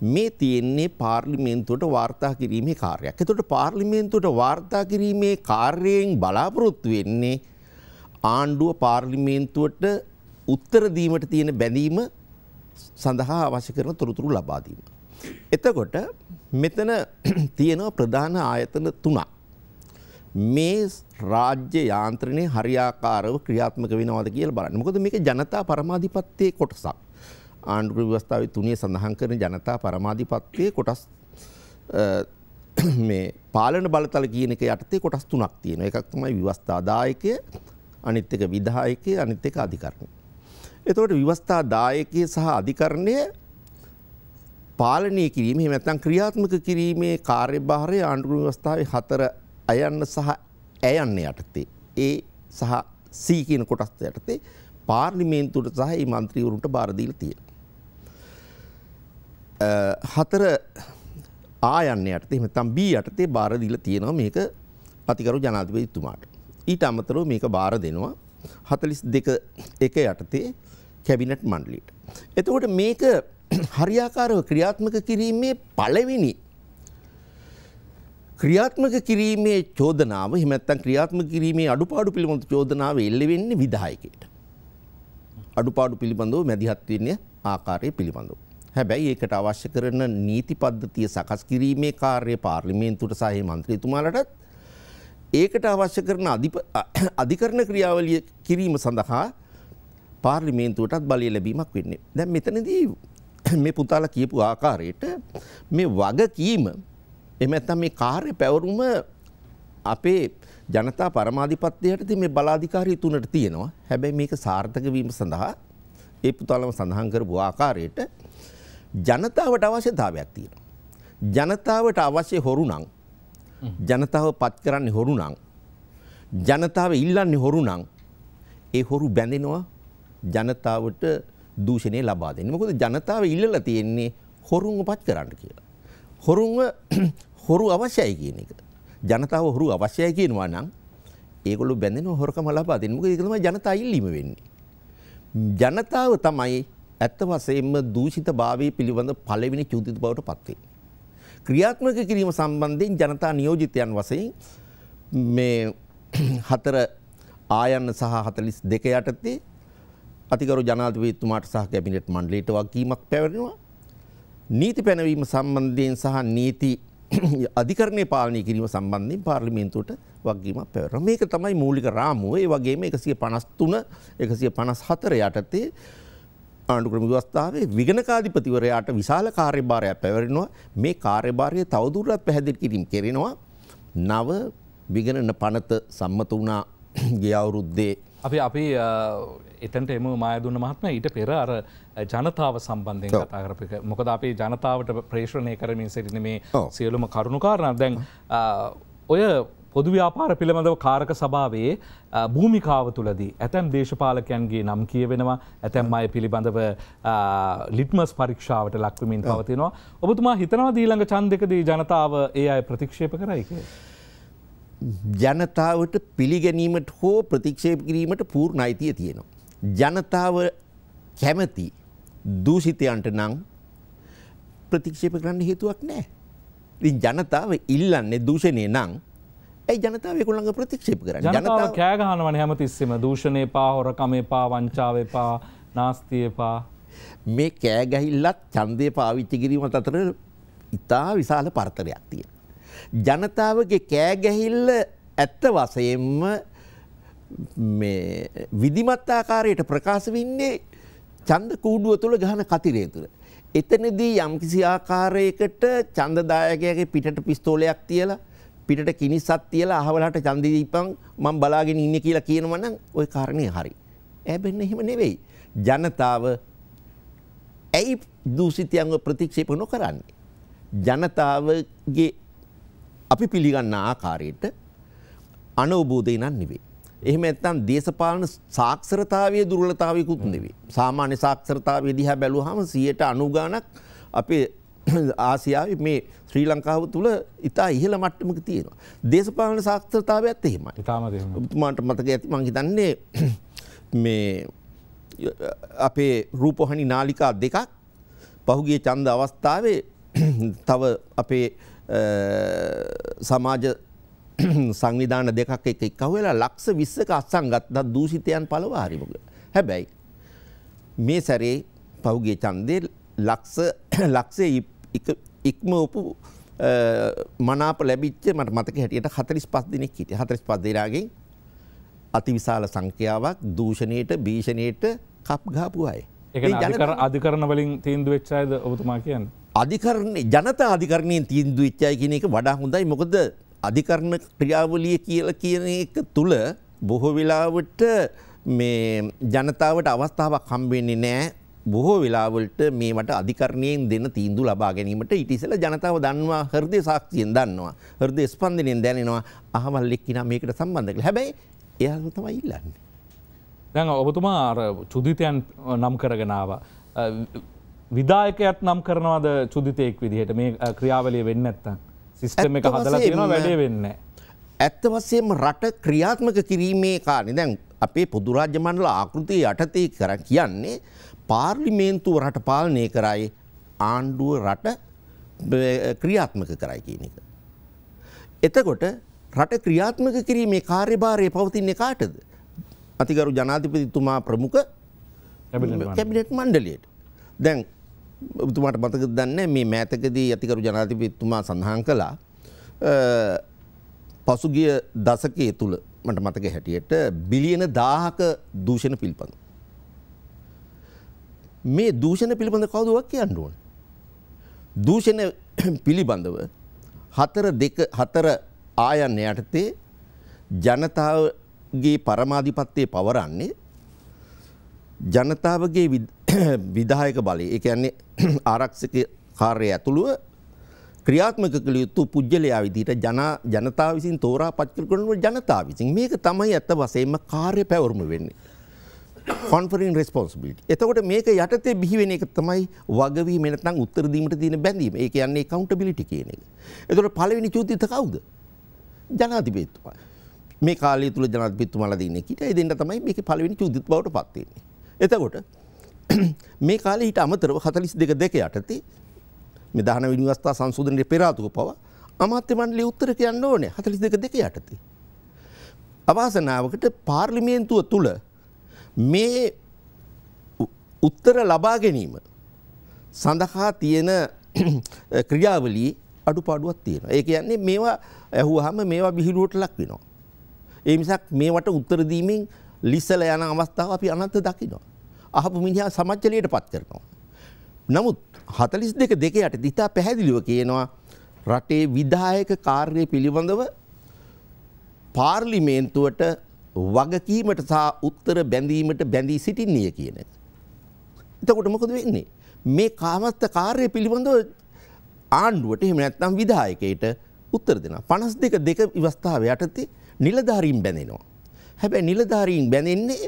මේ තියෙන්නේ පාර්ලිමේන්තුවට වාර්තා කිරීමේ කාර්යක්. එතකොට පාර්ලිමේන්තුවට වාර්තා කිරීමේ කාර්යයෙන් බලාපොරොත්තු වෙන්නේ ආණ්ඩුව පාර්ලිමේන්තුවට උත්තර දීමට තියෙන බැඳීම සඳහා අවශ්‍ය කරන තොරතුරු ලබා දීම. එතකොට මෙතන තියෙනවා ප්‍රධාන ආයතන තුනක්. මේ රාජ්‍ය යාන්ත්‍රණය හරියාකාරව ක්‍රියාත්මක වෙනවාද කියලා බලන්න. මොකද මේක ජනතා පරමාධිපත්‍යයේ කොටසක්. ආණ්ඩුක්‍ර ව්‍යවස්ථාවේ තුනේ සඳහන් කරන ජනතා පරමාධිපත්‍යයේ කොටස් මේ පාලන බලතල කියන එක යටතේ කොටස් තුනක් තියෙනවා. එකක් තමයි ව්‍යවස්ථාදායකය, අනිත් එක විධායකය, අනිත් එක අධිකරණ. එතකොට විවස්ථා දායකය සහ අධිකරණය පාලනය කිරීම එහෙම නැත්නම් ක්‍රියාත්මක කිරීමේ කාර්යභාරය ආණ්ඩුක්‍රම ව්‍යවස්ථාවේ හතර අයන්න සහ ඇයන්න යටතේ ඒ සහ C කියන කොටස් යටතේ පාර්ලිමේන්තුවට සහ ඒ മന്ത്രിවරුන්ට බාර දීලා තියෙනවා. හතර ආයන්න යටතේ එහෙම නැත්නම් B යටතේ බාර දීලා තියෙනවා මේක අතිගරු ජනාධිපතිතුමාට. ඊට අමතරව මේක බාර දෙනවා 42 එක යටතේ කැබිනට් මණ්ඩලිට. එතකොට මේක හරියාකාරව ක්‍රියාත්මක කිරීමේ පළවෙනි ක්‍රියාත්මක කිරීමේ චෝදනාව හිමැත්තන් ක්‍රියාත්මක කිරීමේ අඩුපාඩු පිළිබඳ චෝදනාව එල්ල වෙන්නේ විධායකයට. අඩුපාඩු පිළිබඳව මැදිහත්වන්නේ ආකාරය පිළිබඳව. හැබැයි ඒකට අවශ්‍ය කරන නීති පද්ධතිය සකස් කිරීමේ කාර්ය පාර්ලිමේන්තුවට සහ මන්ත්‍රීතුමාලටත් ඒකට අවශ්‍ය කරන අධිකරණ ක්‍රියාවලිය කිරීම සඳහා පාර්ලිමේන්තුවටත් බලය ලැබීමක් වෙන්නේ. දැන් මෙතනදී මේ පුතාලා කියපු ආකාරයට මේ වගකීම එහෙම නැත්නම් මේ කාර්ය පැවරුම අපේ ජනතා පරමාධිපත්‍යයටදී මේ බලාධිකාරී තුනට තියෙනවා. හැබැයි මේක සාර්ථක වීම සඳහා ඒ පුතාලම සඳහන් කරපු ආකාරයට ජනතාවට අවශ්‍යතාවයක් තියෙනවා. ජනතාවට අවශ්‍ය හොරු නම් ජනතාව පත් කරන්නේ හොරු නම් ජනතාව ඉල්ලන්නේ හොරු නම් ඒ හොරු බැඳෙනවා ජනතාවට දූෂණය ලබා දෙන්න. මොකද ජනතාව ඉල්ලලා තියෙන්නේ හොරුන්ව පත් කරන්න කියලා. හොරුන්ව හොරු අවශ්‍යයි කියන එක. ජනතාව හොරු අවශ්‍යයි කියනවා නම් ඒගොල්ලෝ බැඳෙන හොරකම ලබා දෙන්න. මොකද ඒක තමයි ජනතාව ඉල්ලීම වෙන්නේ. ජනතාව තමයි ඇත්ත වශයෙන්ම දූෂිතභාවය පිළිබඳ පළවෙනි චුතිත බවට පත් වෙන්නේ. ක්‍රියාත්මක කිරීම සම්බන්ධයෙන් ජනතා නියෝජිතයන් වශයෙන් මේ හතර ආයන්න සහ 42 යටතේ අතිකරු ජනාධිපතිතුමාට සහ කැබිනට් මණ්ඩලයට වගකීමක් පැවරෙනවා. නීති පැනවීම සම්බන්ධයෙන් සහ නීති අධිකරණය පාලනය කිරීම සම්බන්ධයෙන් පාර්ලිමේන්තුවට වගකීමක් පැවරෙනවා. මේක තමයි මූලික රාමුව. ඒ වගේම 153 154 යටතේ ආණ්ඩුක්‍රම ව්‍යවස්ථාවේ විගණකාධිපතිවරයාට විශාල කාර්යභාරයක් පැවරෙනවා. මේ කාර්යභාරය තවදුරටත් පැහැදිලි කිරීම කෙරෙනවා. නව විගණන පනත සම්මත වුණා ගිය අවුරුද්දේ අපි අපි එතන්ට එම මයදුන්න මහත්ම ඊට පෙර අර ජනතාව සම්බන්ධය කතාකරපික මොකද අපි ජනතාවට ප්‍රේශ්ණය කරමින් සිටින මේ සියලුම කරුණුකාරණ දැන් ඔය පොදුව්‍යාපාර පිළිබඳව කාරක සභාවේ භූමිකාව තුළදී ඇතැම් දේශපාලකයන්ගේ නම් කියවෙනවා ඇතැම් අය පිළිබඳව ලිට්මස් පරීක්ෂාවට ලක්වමින් පවතිනවා ඔබතුමා හිතනවා දීළඟ චන්දකදී ජනතාව ඒ අය ප්‍රතික්ෂේප කරයික. ජනතාවට පිළිගැනීමට හෝ ප්‍රතික්ෂේප කිරීමට පූර්ණ අයිතිය තියෙනවා. ජනතාව කැමති දූෂිතයන්ට නම් ප්‍රතික්ෂේප කරන්න හේතුවක් නැහැ. ඉතින් ජනතාව ඉල්ලන්නේ දූෂණය නම් ඇයි ජනතාව ඒගොල්ලන්ව ප්‍රතික්ෂේප කරන්නේ? ජනතාව කෑ ගහනවනේ හැමතිස්සෙම දූෂණේ පා හොරකමේ පා වංචාවේ පා නාස්තියේ පා මේ කෑ ගහිල්ලත් ඡන්දේ පාවිච්චි කිරීමත් අතර ඉතා විශාල පරතරයක් තියෙනවා. ජනතාවගේ කෑ ගැහිල්ල ඇත්ත වශයෙන්ම මේ විධිමත් ආකාරයට ප්‍රකාශ වෙන්නේ ඡන්ද කූඩුව තුල ගහන කතිරය තුල. එතනදී යම්කිසි ආකාරයකට ඡන්දදායකයාගේ පිටට පිස්තෝලයක් තියලා පිටට කිනිස්සක් තියලා අහවලට ඡන්දෙ දීපන් මම බලාගෙන ඉන්නේ කියලා කියනවා නම් ওই කාරණේ හරි. ඇබැන්න එහෙම නෙවෙයි. ජනතාව ඇයි දූෂිතයන්ව ප්‍රතික්ෂේප නොකරන්නේ? ජනතාවගේ අපි පිළිගන්න ආකාරයට අනවබෝධය නම් නෙවෙයි. එහෙම ඇත්තම් දේශපාලන සාක්ෂරතාවය දුර්ලතාවයකුත් නෙවේ. සාමාන්‍ය සාක්ෂරතාවය දිහා බැලුවහම සියයට අනුගානක් අපේ ආසියාව මේ ශ්‍රී ලංකාව තුළ ඉතා ඉහළ මට්ටමක තියෙනවා. දේශපාලන සාක්ෂරතාවයත් එහෙමයි. ඉතාමතුමාට මතක ඇති මං හිතන්නේ මේ අපේ රූපහනි නාලිකා දෙකක් පහුගිය ඡන්ද අවස්ථාවේ තව අපේ සමාජ සංවිධාන දෙකක් එක එක්ක වෙලා ලක්ෂ 20ක අත්සන්ගත් දූෂිතයන් පළවා හරිමුක. හැබැයි මේ සැරේ පහුගිය ඡන්දේ ලක්ෂ ලක්ෂයේ ඉක්මවපු මනාප ලැබිච්ච මට මතක හැටියට 45 දිනක් හිටිය. 45 දිනාගෙන් අතිවිශාල සංඛ්‍යාවක් දූෂණයට භීෂණයට කප් ගහපු අය. ඒ කියන්නේ අධිකරණ වලින් තීන්දුව වෙච්ච අයද ඔබතුමා කියන්නේ? අධිකරණ ජනතා අධිකරණයෙන් තීන්දු විච්චයි කියන එක වඩා හොඳයි මොකද අධිකරණ ක්‍රියාවලිය කියලා කියන එක තුළ බොහෝ වෙලාවට මේ ජනතාවට අවස්ථාවක් හම්බෙන්නේ නෑ බොහෝ වෙලාවලට මේමට අධිකරණයෙන් දෙන තීන්දු ලබා ගැනීමට ඊට ඉසලා ජනතාව දන්නවා හෘදේ සාක්ෂියෙන් දන්නවා හෘදේ ස්පන්දනයෙන් දැනෙනවා අහවල් එක්කිනා මේකට සම්බන්ධ කරලා හැබැයි එයාලම තමයි ඉල්ලන්නේ දැන් ඔබතුමා අර චුදිතයන් නම් කරගෙන ආවා විදායකයත් නම් කරනවාද චුදිතයෙක් විදිහට මේ ක්‍රියාවලිය වෙන්න ඇත්තම් සිස්ටම එක හදලා තියෙනවා වැඩේ වෙන්නේ ඇත්ත වශයෙන්ම රට ක්‍රියාත්මක කිරීමේ කාණේ දැන් අපේ පොදු රාජ්‍ය මණ්ඩල ආකෘතිය යටතේ කර කියන්නේ පාර්ලිමේන්තුව රට පාලනය කරයි ආණ්ඩුව රට ක්‍රියාත්මක කරයි කියන එක. එතකොට රට ක්‍රියාත්මක කිරීමේ කාර්යභාරය පවතින්නේ කාටද? අතිගරු ජනාධිපතිතුමා ප්‍රමුඛ කැබිනට් මණ්ඩලයට. දැන් ඔබතුමාට මතක දන්නේ මේ මෑතකදී අතිකරු ජනාධිපතිතුමා සඳහන් කළා පසුගිය දශකයේ තුල මට මතක හැටියට බිලියන 1000ක දූෂණ පිළිපඳ මේ දූෂණ පිළිබඳ කවුදවත් කියන්න ඕන දූෂණ පිළිබඳව හතර දෙක හතර ආයන්න යටතේ ජනතාවගේ පරමාධිපත්වය පවරන්නේ ජනතාවගේ විදායක බලය ඒ කියන්නේ ආරක්ෂක කාර්යය ඇතුළුව ක්‍රියාත්මක කළ යුතු පුද්ගලයා විදිහට ජනා ජනතාව විසින් තෝරා පත්කර කරන ජනතාව විසින් මේක තමයි ඇත්ත වශයෙන්ම කාර්ය පැවරුම වෙන්නේ. Conferring responsibility. එතකොට මේක යටතේ බිහිවෙන එක තමයි වගවීම නැත්නම් උත්තර දීමට තියෙන බැඳීම. ඒ කියන්නේ accountability කියන එක. එතකොට පළවෙනි චූතිත කවුද? ජනාධිපතිතුමා. මේ කාලය තුල ජනාධිපතිතුමාලා දින්නේ. ඊට ඒ දෙන්න තමයි මේකේ පළවෙනි චූතිත බවට පත් වෙන්නේ. එතකොට මේ කාලේ හිට අමතරව 42 දෙක යටතේ මේ දහන විනිවස්ථා සංශෝධනයේ පෙරාතුව පව අමාත්‍ය මණ්ඩලයේ උත්තර කියන්න ඕනේ 42 දෙක යටතේ. අවාසනාවකට පාර්ලිමේන්තුව තුල මේ උත්තර ලබා ගැනීම සඳහා තියෙන ක්‍රියාවලී අඩුපාඩුවක් තියෙනවා. ඒ කියන්නේ මේවා ඇහුවාම මේවා විහිළුවට ලක් වෙනවා. ඒ මිසක් මේවට උත්තර දීමෙන් ලිස්සලා යන අවස්ථාව අපි අනන්ත දකිනවා. අහපු මිනිහා සමච්චලයට පත් කරනවා. නමුත් හතලිස් දෙක දෙක යට දිතා පැහැදිලිව කියනවා රටේ විධායක කාර්ය පිළිබඳව පාර්ලිමේන්තුවට වගකීමට සහ උත්තර බැඳීමට බැඳී සිටින්නේ කියන එක. එතකොට මොකද වෙන්නේ? මේ කාමස්ත කාර්ය පිළිබඳව ආණ්ඩුවට එහෙම නැත්නම් විධායකයට උත්තර දෙනවා. 52 දෙක ඉවස්ථාවේ යටතේ නිලධාරීන් බැඳෙනවා. හැබැයි නිලධාරීන් බැඳෙන්නේ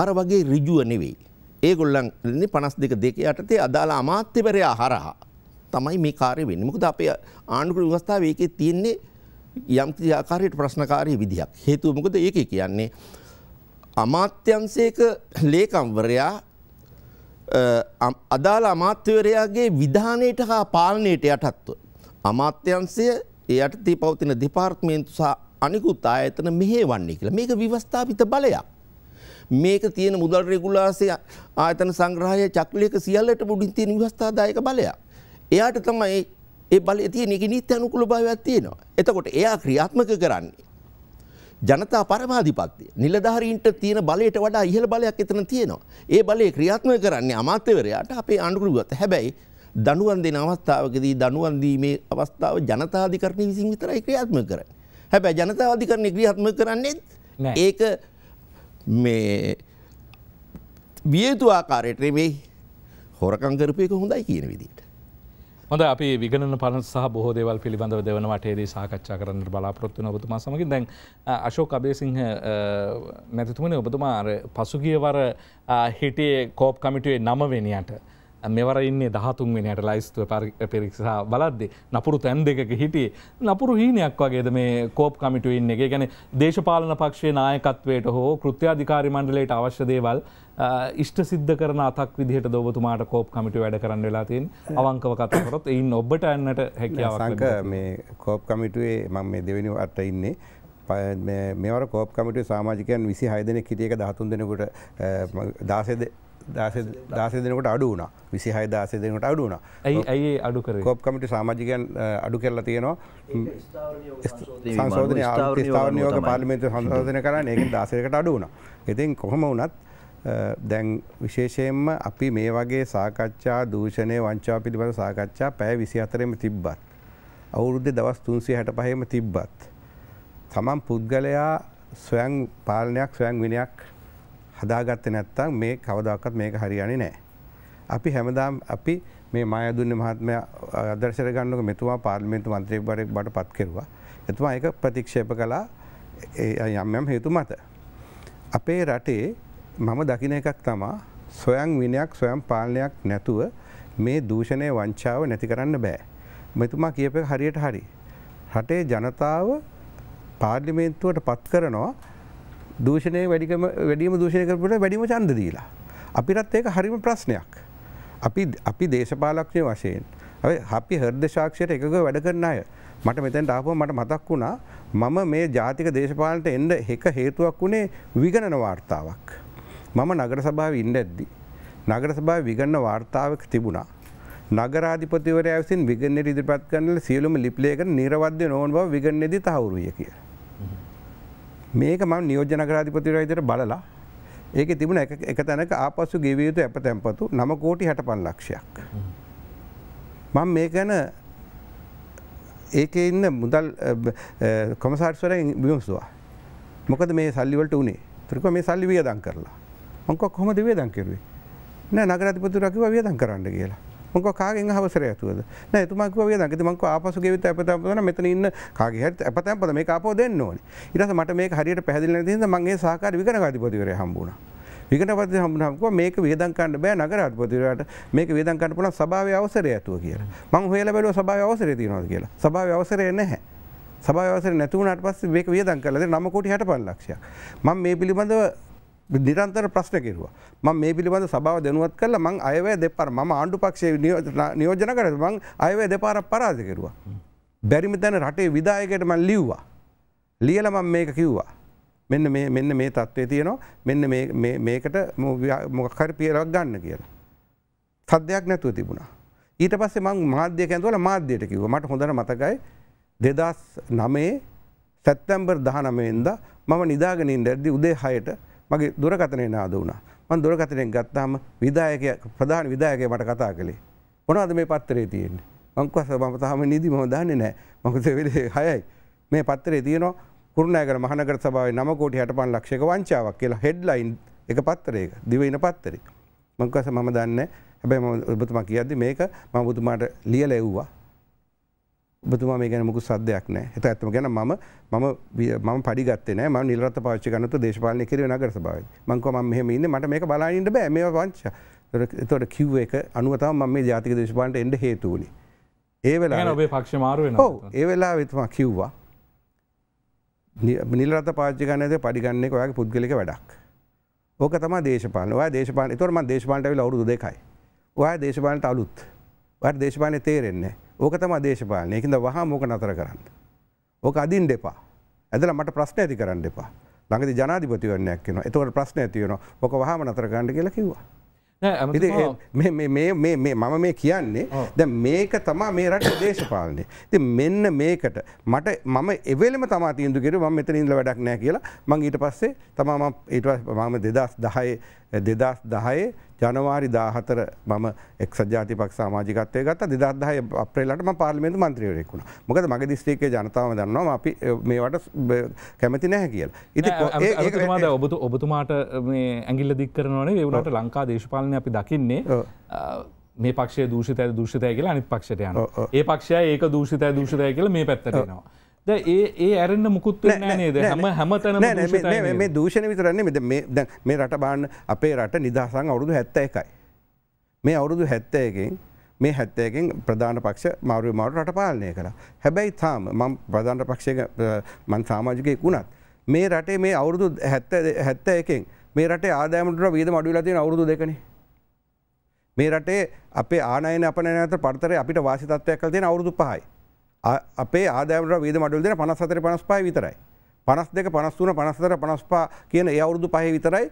අර වගේ රිජුව නෙවෙයි. ඒගොල්ලන් පනස් දෙක දෙක යටතේ අදාලා අමාත්‍යවරයා හරහා තමයි මේ කාරය වෙන්න මොකද අපේ ආණ්ඩුකර ව්‍යවස්ථාව ඒකේ තියෙන්නේ යම්ති ආකාරයට ප්‍රශ්නකාරී විදිහක් හේතුව මොකද ඒක කියන්නේ අමාත්‍යංශයක ලේකම්වරයා අදාළ අමාත්‍යවරයාගේ විධානයට හා පාලනයට යටත්ව. අමාත්‍යංශය ඒ යටතේ පවතින දෙපාර්තමේන්තු සහ අනිකුත් ආයතන මෙහෙවන්නේ කියලා. මේක විවස්ථාපිත බලයක්. මේක තියෙන මුදල් රෙගුලාසය ආයතන සංග්‍රහය චක්ලයක සියල්ලට මුඩින් තියෙන විවස්ථාදායක බලයක්. එයාට තමයි ඒ බලය තියෙන එක නීත්‍ය අනුකූල භාවයක් තියෙනවා. එතකොට එයා ක්‍රියාත්මක කරන්නේ ජනතා පරමාධිපත්තිය නිලධාරීන්ට තියෙන බලයට වඩා ඉහළ බලයක් එතන තියෙනවා. ඒ බලය ක්‍රියාත්මක කරන්නේ අමාත්‍යවරයාට අපේ ආණ්ඩුකරුවත්. හැබැයි දනුවන් දෙන අවස්ථාවකදී දනුවන් දීමේ අවස්ථාව ජනතාධිකරණය විසින් විතරයි ක්‍රියාත්මක කරන්නේ. හැබැයි ජනතාධිකරණය ක්‍රියාත්මක කරන්නේ ඒක මේ බියතු ආකාරයට මේ හොරකංකරපයක හොඳයි කියන විදිට. හොඳ අපි විගණන පන සහ බෝදේවල් පිළිබඳව දෙවන වටේදී සාකච්ඡා කරන්න බලාපොරොත්තු ඔබතුමා සමගින් දැන් අශෝක අබේසිංහ නැතිතුමන ඔබතුමා පසුගියවර හිටේ කෝප් කමිටුවේ නමවෙනියට මෙවර ඉන්නේ දහතුන් වෙනයට ලයිස්තුව පරික්ෂා බලද්දි නපුරු තැන් දෙකක හිටියේ නපුරු හීනයක් වගේද මේ කෝප් කමිටු ඉන්න එක ගැන දේශපාලන පක්ෂයේ නායකත්වයට හෝ කෘත්‍යාධිකාරි මණ්ඩලයට අවශ්‍ය දේවල් ඉෂ්ට සිද්ධ කරන අතක් විදිහට දොබතුමාට කෝප් කමිටු වැඩ කරන්න වෙලා තින් අවංකව කතාකරොත් එයින් ඔබට ඇන්නට හැකියාවක මේ කෝප් කමිටුවේ මම මේ දෙවෙනි වට ඉන්නේ මෙවර කෝප් කමිටුවේ සමාජිකයන් විසි හයදනෙක් හිටියක දහතුන් දෙනකුට දාසෙද දාසේ දෙනකට අඩු වුණා විසිහය දාසේ දෙනකට අඩු වුණා ඇයි ඇයි අඩු කර කෝප් කමිට සාමාජිකයන් අඩු කරලා තියෙනවා සංශෝධන ස්ථාවනයෝක පාලිමේන්තු සංශෝධන කරන්න ඒක දාසයකට අඩු වුණා ඉතින් කොහොම වුණත් දැන් විශේෂයෙන්ම අපි මේ වගේ සාකච්ඡා දූෂණය වංචා පිළිබඳ සාකච්ඡා පැය විසි අතරෙම තිබ්බත්. අවුරුද්ධ දවස් තුන්සිය හැට පහෙම තිබ්බත්. තමන් පුද්ගලයා ස්වයන් පාලනයක් ස්වයන් විනයක් හදාගත්තේ නැත්තම් මේ කවදාකවත් මේක හරියන්නේ නැහැ. අපි හැමදාම අපි මේ මායදුන්නේ මහත්මයා ආදර්ශයට ගන්නක මෙතුමා පාර්ලිමේන්තු මන්ත්‍රීවරයෙක් බවට පත් කෙරුවා. එතුමා ඒක ප්‍රතික්ෂේප කළා යම් යම් හේතු මත. අපේ රටේ මම දකින එකක් තමා සොයන් විනයක් සොයම් පාලනයක් නැතුව මේ දූෂණය වංචාව නැති කරන්න බෑ. මෙතුමා කියප හරියට හරි. රටේ ජනතාව පාර්ලිමේන්තුවට පත් කරනවා දූෂණය වැඩිකම වැඩීම දූෂණය කරපුට වැඩිම චන්ද දීලා. අපිරත් ඒක හරිම ප්‍රශ්නයක්. අපි අපි දේශපාලක්ෂය වශයෙන්. අපි හර්ද ශක්ෂයට එකක වැඩ කරන අය. මට මෙතැන් ආපුව මට මතක් වුණා මම මේ ජාතික දේශපාලට එන්න එක හේතුවක් වුණේ විගණන වාර්තාවක්. මම නගර සභාව ඉන්න ඇද්දි. නගර සභාව විගන්න වාර්තාවක් තිබුණා. නගරාධිපතිවරයා විසින් විගන්නේ ඉදිරිපත් කරන සියලුම ලිපිලේඛන නිර්වද්‍ය නොවන බව විගන්නේදී තහවුරු විය කියලා. මේක මම නියෝජන කරාධිපතිවරයා විදිහට බලලා ඒකේ තිබුණ එක තැනක ආපසු ගෙවිය යුතු අපතැන්පතු 9 කෝටි 65 ලක්ෂයක්. මම මේ ගැන ඒකේ ඉන්න මුදල් කොමසාරිස්වරයන් විමසුවා. මොකද මේ සල්ලි වලට උනේ? ඒතරක මේ සල්ලි වියදම් කරලා. මම කොහොමද වියදම් කරුවේ? නෑ නගර අධිපතිතුමා කිව්වා වියදම් කරන්න කියලා. මොක කාගෙන් හවසර ඇතුවද නෑ එතුමා කිව්වා වේදන් ඉතින් මං කිව්වා ආපසු ගෙවිත අපතම් පතන මෙතන ඉන්න කාගේ හරි අපතම් පත මේක ආපහු දෙන්න ඕනේ ඊට පස්සේ මට මේක හරියට පැහැදිලි නැති නිසා මං ඒ සහකාරී විකරණාධිපතිවරයා හම්බුණා විකටපති හම්බුනහම කිව්වා මේක වේදම් කරන්න බෑ නගර අධිපතිවරයාට මේක වේදම් කරන්න පුළුවන් සභාවේ අවසරය ඇතුව කියලා මං හොයලා බැලුවා සභාවේ අවසරය තියෙනවද කියලා සභාවේ අවසරය නැහැ සභාවසර නැතුවනට පස්සේ මේක වියදම් කරලා දෙන 9 කෝටි 65 ලක්ෂයක්. මම මේ පිළිබඳව නිරන්තර ප්‍රශ්න කිරවා මම මේ පිළිබඳ සභාව දැනුවත් කළා මං අයවැය දෙපාර මම ආණ්ඩු පක්ෂයේ නියෝජන කරලා මං අයවැය දෙපාරක් පරාජය කෙරුවා බැරිම තැන රටේ විධායකයට මං ලිව්වා ලියලා මම මේක කිව්වා මෙන්න මේ මෙන්න මේ தත්ත්වය තියෙනවා මෙන්න මේ මේකට මොකක් හරි පියරක් ගන්න කියලා සද්දයක් නැතුව තිබුණා ඊට පස්සේ මං මාධ්‍ය කැඳවලා මාධ්‍යයට කිව්වා මට හොඳට මතකයි 2009 සැප්තැම්බර් 19 වෙනිදා මම නිදාගෙන ඉඳද්දි උදේ 6ට මගේ දුරකතනය නාද වුණා. මම දුරකතනෙන් ගත්තාම විධායකයා ප්‍රධාන විධායකයා මට කතා කළේ. මොනවද මේ පත්‍රයේ තියෙන්නේ? මං කිව්වා සර් මම තාම නිදි මම දන්නේ නැහැ. මොකද වෙලේ 6යි. මේ පත්‍රයේ තියෙනවා කුරුණෑගල මහනගර සභාවේ 9 කෝටි 65 ලක්ෂයක වංචාවක් කියලා හෙඩ්ලයින් එක පත්‍රයක. දිවයින පත්‍රේ. මං කිව්වා සර් මම දන්නේ නැහැ. හැබැයි මම ඔබතුමා කියද්දි මේක මම ඔබතුමාට ලියලා එව්වා. බතුමා මේ ගැන මුකු සද්යක් නෑ හත ඇතම ගැන ම ම පඩිගත් න ම නිලරත පාච්ච ගනතු දේශපාලන කිර නගර සබයි මංකව ම මෙහම ඉන්න මට මේක බලාන්නට බෑ මේ වංච තොට කිව් එක අනුවතාව ම මේ ජාතික දේශපාලට එන්ඩ හේතුවනි ඒවෙලා ඔබේ පක්ෂ මාරුවෙන ඒවෙලා විතුමා කිව්වා නිලරත පාච්චි ගනද පඩිගන්නෙක ඔයාගේ පුද්ගලික වැඩක් ඕක තම දේශපාල දේශපාල තොරම දේශපාලට වෙල අවුරුදු දෙකයි ඔයා දේශපාලට අලුත් වට දේශපාලය තේරෙන්නේ ඕක තම දේශපාලන එකද වහා මෝක නතර කරන්න. ඕක අදින් දෙපා ඇදල මට ප්‍රශ්න ඇති කරන්න එපා ළඟති ජනාධිපතිවන්නයක් කියෙන එතවට ප්‍රශ්න ඇතිවන ඕක වහම නතර ගණඩ කියලා කිවවා. මම මේ කියන්නේ ද මේක තමා මේ රට දේශපාලනය ති මෙන්න මේකට මට මම එවලම තමා තීන්දුකෙර ම මෙත ඉඳල වැඩක් නෑ කියලා මං ඊට පස්සේ තමා ඊට මම දෙදස් දහය දෙදස් දහයේ ජනවාරි 14 මම එක්සත් ජාතික සමාජිකත්වයේ ගත්තා 2010 අප්‍රේල් වලට මම පාර්ලිමේන්තු මන්ත්‍රීවරයෙක් වුණා. මොකද මගේ දිස්ත්‍රික්කයේ ජනතාවම දන්නවා අපි මේවට කැමති නැහැ කියලා. ඉතින් ඒක තමයි ඔබතු ඔබතුමාට මේ ඇඟිල්ල දික් කරනවා නේ ඒ වුණාට ලංකා දේශපාලනේ අපි දකින්නේ මේ පක්ෂය දූෂිතය දූෂිතය කියලා අනිත් පක්ෂයට යනවා. ඒ පක්ෂය ඒක දූෂිතය දූෂිතය කියලා මේ පැත්තට එනවා. ද ඒ ඇරන්න මුකුත් නේද හම හමතන මේ දූෂණ විතරන්නේ මෙද මේ රට බාන්න අපේ රට නිදහසං අවුරුදු හැත්ත එකයි. මේ අවුරුදු හැත්තයකින් මේ හැත්තයකින් ප්‍රධාන පක්ෂ මවරු මවරු රට පාලනය කළ හැබැයි තාම මං ප්‍රධාන පක්ෂය මන් සාමාජිකය කුණත් මේ රටේ මේ අවුරුදු හැත්ත එකෙන් මේ රටේ ආදායමටට වීද මඩුලා තියෙන අවුරුදු දෙකනේ මේ රටේ අපේ ආනයන අපනයන අතර පරතරය අපිට වාසි තත්වයක් කළ තියෙන අවුරුදු පහයි අපේ ආදෑමට වේද මඩල් දෙන පනස් අතර පනස් පා විතරයි. පනස් දෙක පනස්වන පනස්සතර පනස්පා කියන ඒ අවුරුදු පහහි විතරයි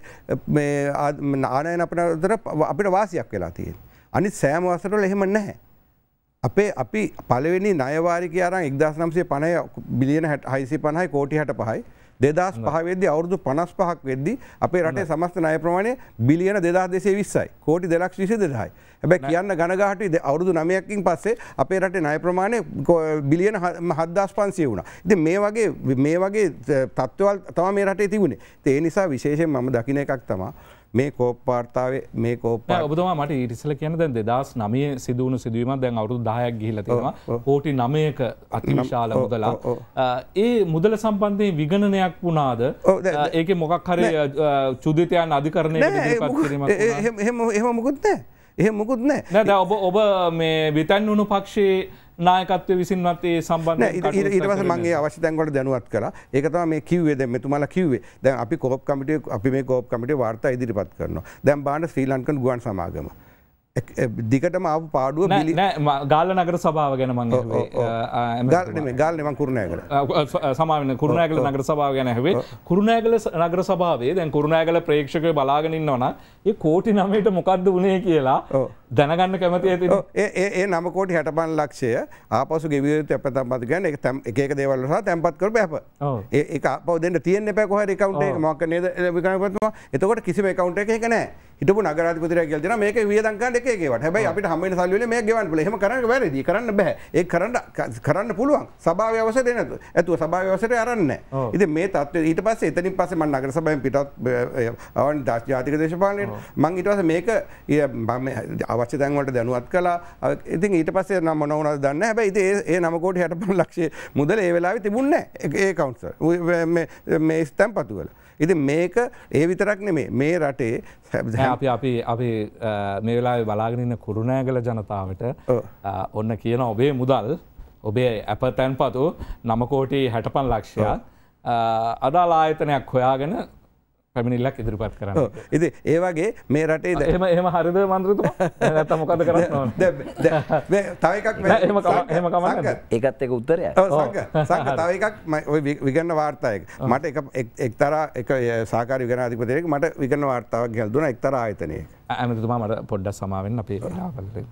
ආනයන අපනතර අපිට වාසියක් වෙලා තියෙන්. අනි සෑම වසටල එහෙම නැහැ. අපේ අපි පලවෙනි නයවාරික අරන් එක්දස් නම්සේ පණය බිලියන හැට හයිසි පණහයි කෝටි හට පහයි දෙදස් පහවෙද අවුරදු පනස් පහක් වෙද්දි අපේ රටේ සමස්ත නය ප්‍රමාණය බිලියන දෙදා දෙසේ විස්සයි කෝටි දෙලක් විසි දෙදහයි හැබැ කියන්න ගනගහට අවුරදු නමයකින් පස්සේ අපේ රට නය ප්‍රමාණය බිලියන හදදාස් පන්සිය වුණ ද මේ වගේ මේ වගේ තත්ත්වල් තම මේ රටේ තිබුණේ ඒ නිසා විශේෂෙන් මම දකින එකක් තමා මේ කෝප්වාර්තාවේ මේ කෝප ඔබතුම මට ඉටිසල කියන දැන් දෙදස් නමය සිදුවුණු සිදුවීම දැන් අවුරු දායක් ගිහිලතිවා කෝටි නමයක අතිවිශාල මුදලා ඒ මුදල සම්බන්ධය විගණනයක් වුණාද ඒක මොකක් හරි චුදිතයන් අධිකරණය එහෙම මොකුත් නෑ එහෙ මොකුත් නෑ ඔබ ඔබ මේ විතැන් වුණු පක්ෂයේ නායකත්ව විසින්වත් ඒ සම්බන්ධ ඉටවස මගේ අවශ්‍ය තැන්කොට දැනුවත් කලා ඒකතම මේ කිව්වේ දැ මෙතුමාලා කිව්වේ දැන් අපි කොප් කමිටිය අපි මේ කෝප් කමිටේ වාර්තා ඉදිරිපත් කරනවා දැම් බාන ශ්‍රී ලංකන් ගුවන් සමාගම දිකටම අප පාඩුව ගාල නගර සභාව ගැන මං ගාලම කුරුණෑගල සමාන කුරුණෑගල නගර සභාව ගැන හැවේ කුරුණෑගල නගර සභාවේ දැන් කුරුණෑගල ප්‍රේක්ෂකය බලාගෙනන්න ඕන ඒ කෝටි නමට මොකක්ද වනේ කියලා දැනගන්න කැමති ඇති ඒ නමකෝට හැටබන් ලක්ෂය ආපසු ගෙවිත අපතම් පත් ගැන එක තැම් එක දේවල් සහ තැන්පත් කර පැප ඒ පවදෙන්ට තියන්න පැ කොහ එකකවන්ට මක් නද විකනපත්වා එතකොට කිසිම කවන්ට එක නෑ හිටපු නගරාධපතිර ගෙල්දන මේක වියදංකාන්න එකේවට හැබයි අපිට හම සල්ල මේ ගවන් හෙම කරන්න වැරදි කරන්න බැහ ඒ කරන්න කරන්න පුළුවන් සභාව අවස දෙනතු ඇතුව සභාවවසට අරන්න ඉති මේ තත්ව ඊට පස්ස එතනින් පස මන් අගර සබයෙන් පිටත් අවන් දශ ජාතික දේශපාලනයට මං ඉටවස මේක ඒ බම අව අවශ්‍ය තැන්වලට දැනුවත් කලා ඉතින් ඊට පස්සේ නම් මොනවුන දන්න හැබයි ඉති ඒ නමකෝට හැටපන ලක්ෂේ මුදල ඒ වෙලාවෙ තිබුන්න ඒ කවුන්ස මේ ස්තැම් පතුවල. ඉති මේක ඒ විතරක් නෙමේ මේ රටේ අපි අපි අපි මේ වෙලා බලාගෙනන්න කුරුණෑගල ජනතාවට ඔන්න කියන ඔබේ මුදල් ඔබේ ඇප තැන් පතු නමකෝටි හැටපන් ලක්ෂයා අදාලා ආයතනයක් හොයාගෙන පැමිණිල්ලක් ඉදිරිපත් කරන්න ඉති ඒවගේ මේ රටේ එම එම හරිද මන්දරතු ඇත මොකද කරන්න තවකක් ඒකත් එක උත්තරය තවකක් විගන්න වාර්තායක මට එක්තර එක සාකාර විගන අධිපතිරෙක් මට විගන්න වාර්තාවක් ගැල්දුන එක්තර ආයතනය ඇමතුමා මට පොඩ්ඩ සමාවෙන් අපේ ලාපලට.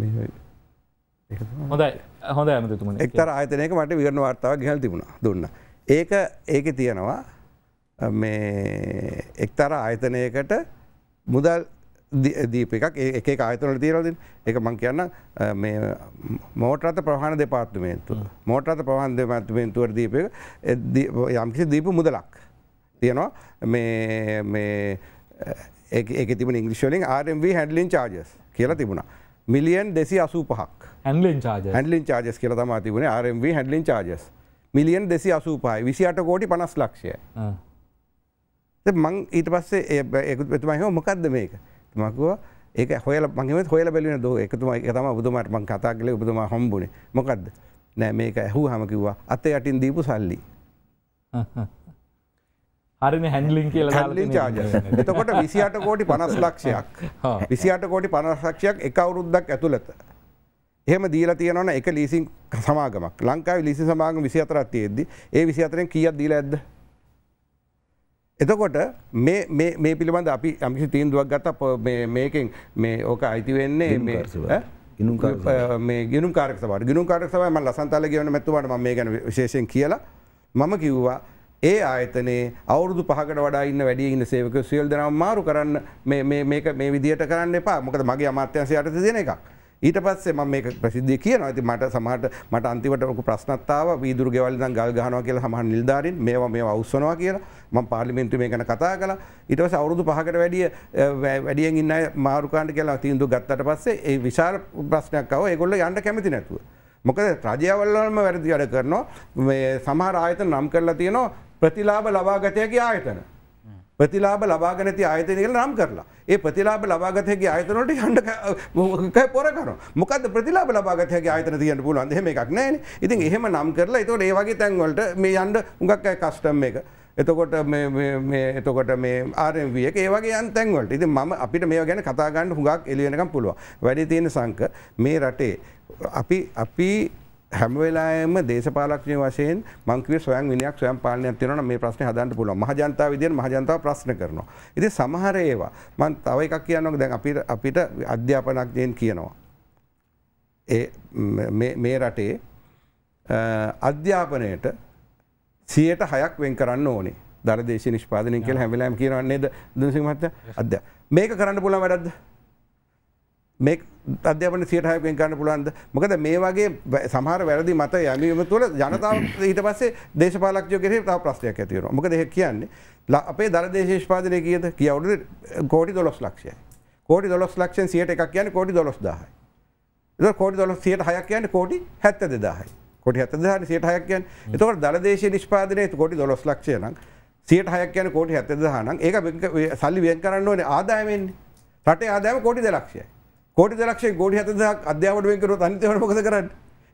හොඳයි හොඳ ඇමතුම එක්තර ආයතනයක මට විරණ වර්තාව ගහල් තිබුණා දුන්න ඒක ඒක තියෙනවා මේ එක්තර ආයතනයකට මුදල් දීප එකක් ඒ ආයතනට තිීරලදින් එක මං කියන්න මෝටරත ප්‍රහණ දෙපාර්තුමේන්තු මෝටරත ප්‍රහන් දෙමත්තුමේන්තුවර දීප යම්කිසි දීපු මුදලක් තියනවා මේ එක තිබ ඉංගලිශලින් ආරම්ව හැඩලින් චාජස් කියලා තිබුණා මිලියන් දෙසි අසූ පහක් හැන්ලින් චාජ හැන්ලින් චාජස් කියල තමා තිබුණ ආරම්ව හැඩලින් චාජස් මිලියන් දෙසි අසූ පහයි විසිට කෝටි පනස් ලක්ෂය මං ඊට පස්සේ එතුමයි මොකක්ද මේක මකුව ඒක හොල මගේම හොල බැලින ද එකතුමයි තම බුදුමට මං කතා කල උතුම හම්බුණ මොකක්ද නෑ මේක ඇහු හමකිවවා අත යටින් දීපු සල්ලි හරින හැනිලින් කියල හැලින් චාජ එතකොට විසිට කෝටි පනස් ලක්ෂයක් විසිට කෝටි පනසක්ෂයක් එක අවුරුද්දක් ඇතුළත එහම දීලා තියනවන එක ලීසින් සමාගමක් ලංකාව ලිසි සමාගම විසි අතරත් තියෙද්දි ඒ විසි අතරෙන් කියත් දීල ඇද එතකොට මේ පිළිබඳ අපි අමිසි තීන්දුවක් ගත්ත මේකෙන් මේ ඕක අයිතිවෙන්නේ මේ ගිනු කාරක් සබට ගිනු කාරක් සබයි ම ලසන්තාල ගවන මැතුවට මේ ගැන විශේෂෙන් කියලා මම කිව්වා ඒ ආයතනයේ අවුරුදු පහකට වඩා ඉන්න වැඩිය ඉන්න සේවකයෝ සියලු දෙනාම මාරු කරන්න මේ මේක මේ විදියට කරන්න එපා. මොකද මගේ අමාත්‍යාංශය යටතේ තියෙන එකක්. ඊට පස්සේ මම මේක ප්‍රසිද්ධිය කියනවා. ඉතින් මට සමහරට මට අන්තිමට ලොකු ප්‍රශ්නක් ආවා. වීදුරු ගෙවල් ඉඳන් ගල් ගහනවා කියලා සමහර නිලධාරීන් මේවා මේවා අවුස්සනවා කියලා. මම පාර්ලිමේන්තුවේ මේ ගැන කතා කළා. ඊට පස්සේ අවුරුදු 5කට වැඩිය වැඩියෙන් ඉන්න අය මාරු කාණ්ඩ කියලා තීන්දුව ගත්තට පස්සේ ඒ විශාල ප්‍රශ්නයක් ආවා. ඒගොල්ලෝ යන්න කැමති නැතුව. මොකද රජයවල් වලම වැරදි වැඩ කරනවා. මේ සමහර ආයතන නම් කරලා තියෙනවා ප්‍රතිලාබ ලබාගතයගේ ආයතන. ප්‍රතිලාබ ලබාගනති ආයතන කියල නම් කරලා ඒ ප්‍රතිලාබ ලබාගතයගේ ආයතනට හඩ පොරකන මොකද ප්‍රතිලාබ ලබාගතයගේ ආයතන තියන්න පුලන් හෙම එකක් නෑන ඉතින් එහෙම නම් කරලා එතවට ඒවගේ තැන්වලට මේ අන්ඩ උඟක් කස්ටම් එක. එතකොට එතකොට මේ ආරම්විය ඒවගේ අන්තැන්වලට ඉති ම අපිට මේ ගැන කතාගන්න හුඟක් එලියනකම් පුළුව වැඩි තියෙන සංක මේ රටේ අපි අපි හැම වෙලාවෙම දේශපාලඥය වශයෙන් මං කිව්වේ සොයන් විනයක් සොයන් පාලනයක් තියෙනවා මේ ප්‍රශ්නේ හදන්න පුළුවන්. මහජනතාව විදියට මහජනතාව ප්‍රශ්න කරනවා. ඉතින් සමහර ඒවා මං තව එකක් කියන්නවා දැන් අපිට අපිට අධ්‍යාපනඥයන් කියනවා. ඒ මේ මේ රටේ අධ්‍යාපනයට 106ක් වෙන් කරන්න ඕනේ. දරදේශ නිෂ්පාදනය කියලා හැම වෙලාවෙම කියනවා නේද? දුනසිංහ මහත්තයා. අධ්‍යා මේක කරන්න පුළුවන් වැඩක්ද? මේක අධ්‍යාපන සියට හයකෙන් ගන්න පුළුවන්ද මොකද මේ වගේ සමහර වැරදි මත යැමීම තුළ ජනතාව ඊට පස්සේ දේශපාලක්ෂය කෙරෙහි තව ප්‍රශ්නයක් ඇති වෙනවා. මොකද ඒක කියන්නේ අපේ දර දේශේෂ්පාදනය කීයද? කී අවුරුදු කෝටි 12 ලක්ෂයයි. කෝටි 12 ලක්ෂෙන් 101ක් කියන්නේ කෝටි 12000යි. ඒක කෝටි 12 106ක් කියන්නේ කෝටි 72000යි. කෝටි 72000 106ක් කියන්නේ. එතකොට දර දේශීය නිෂ්පාදනයේ කෝටි 12 ලක්ෂය නම් 106ක් කියන්නේ කෝටි 72000 නම් ඒක සල්ලි වෙන් කරන්න ඕනේ ආදායමෙන්නේ. රටේ ආදායම කෝටි 2 ලක්ෂයයි. කෝටි දරක්ෂය ගෝඩි හතදක් අධ්‍යාවට වෙන්කරොත් අනිතවට මොකද කරන්න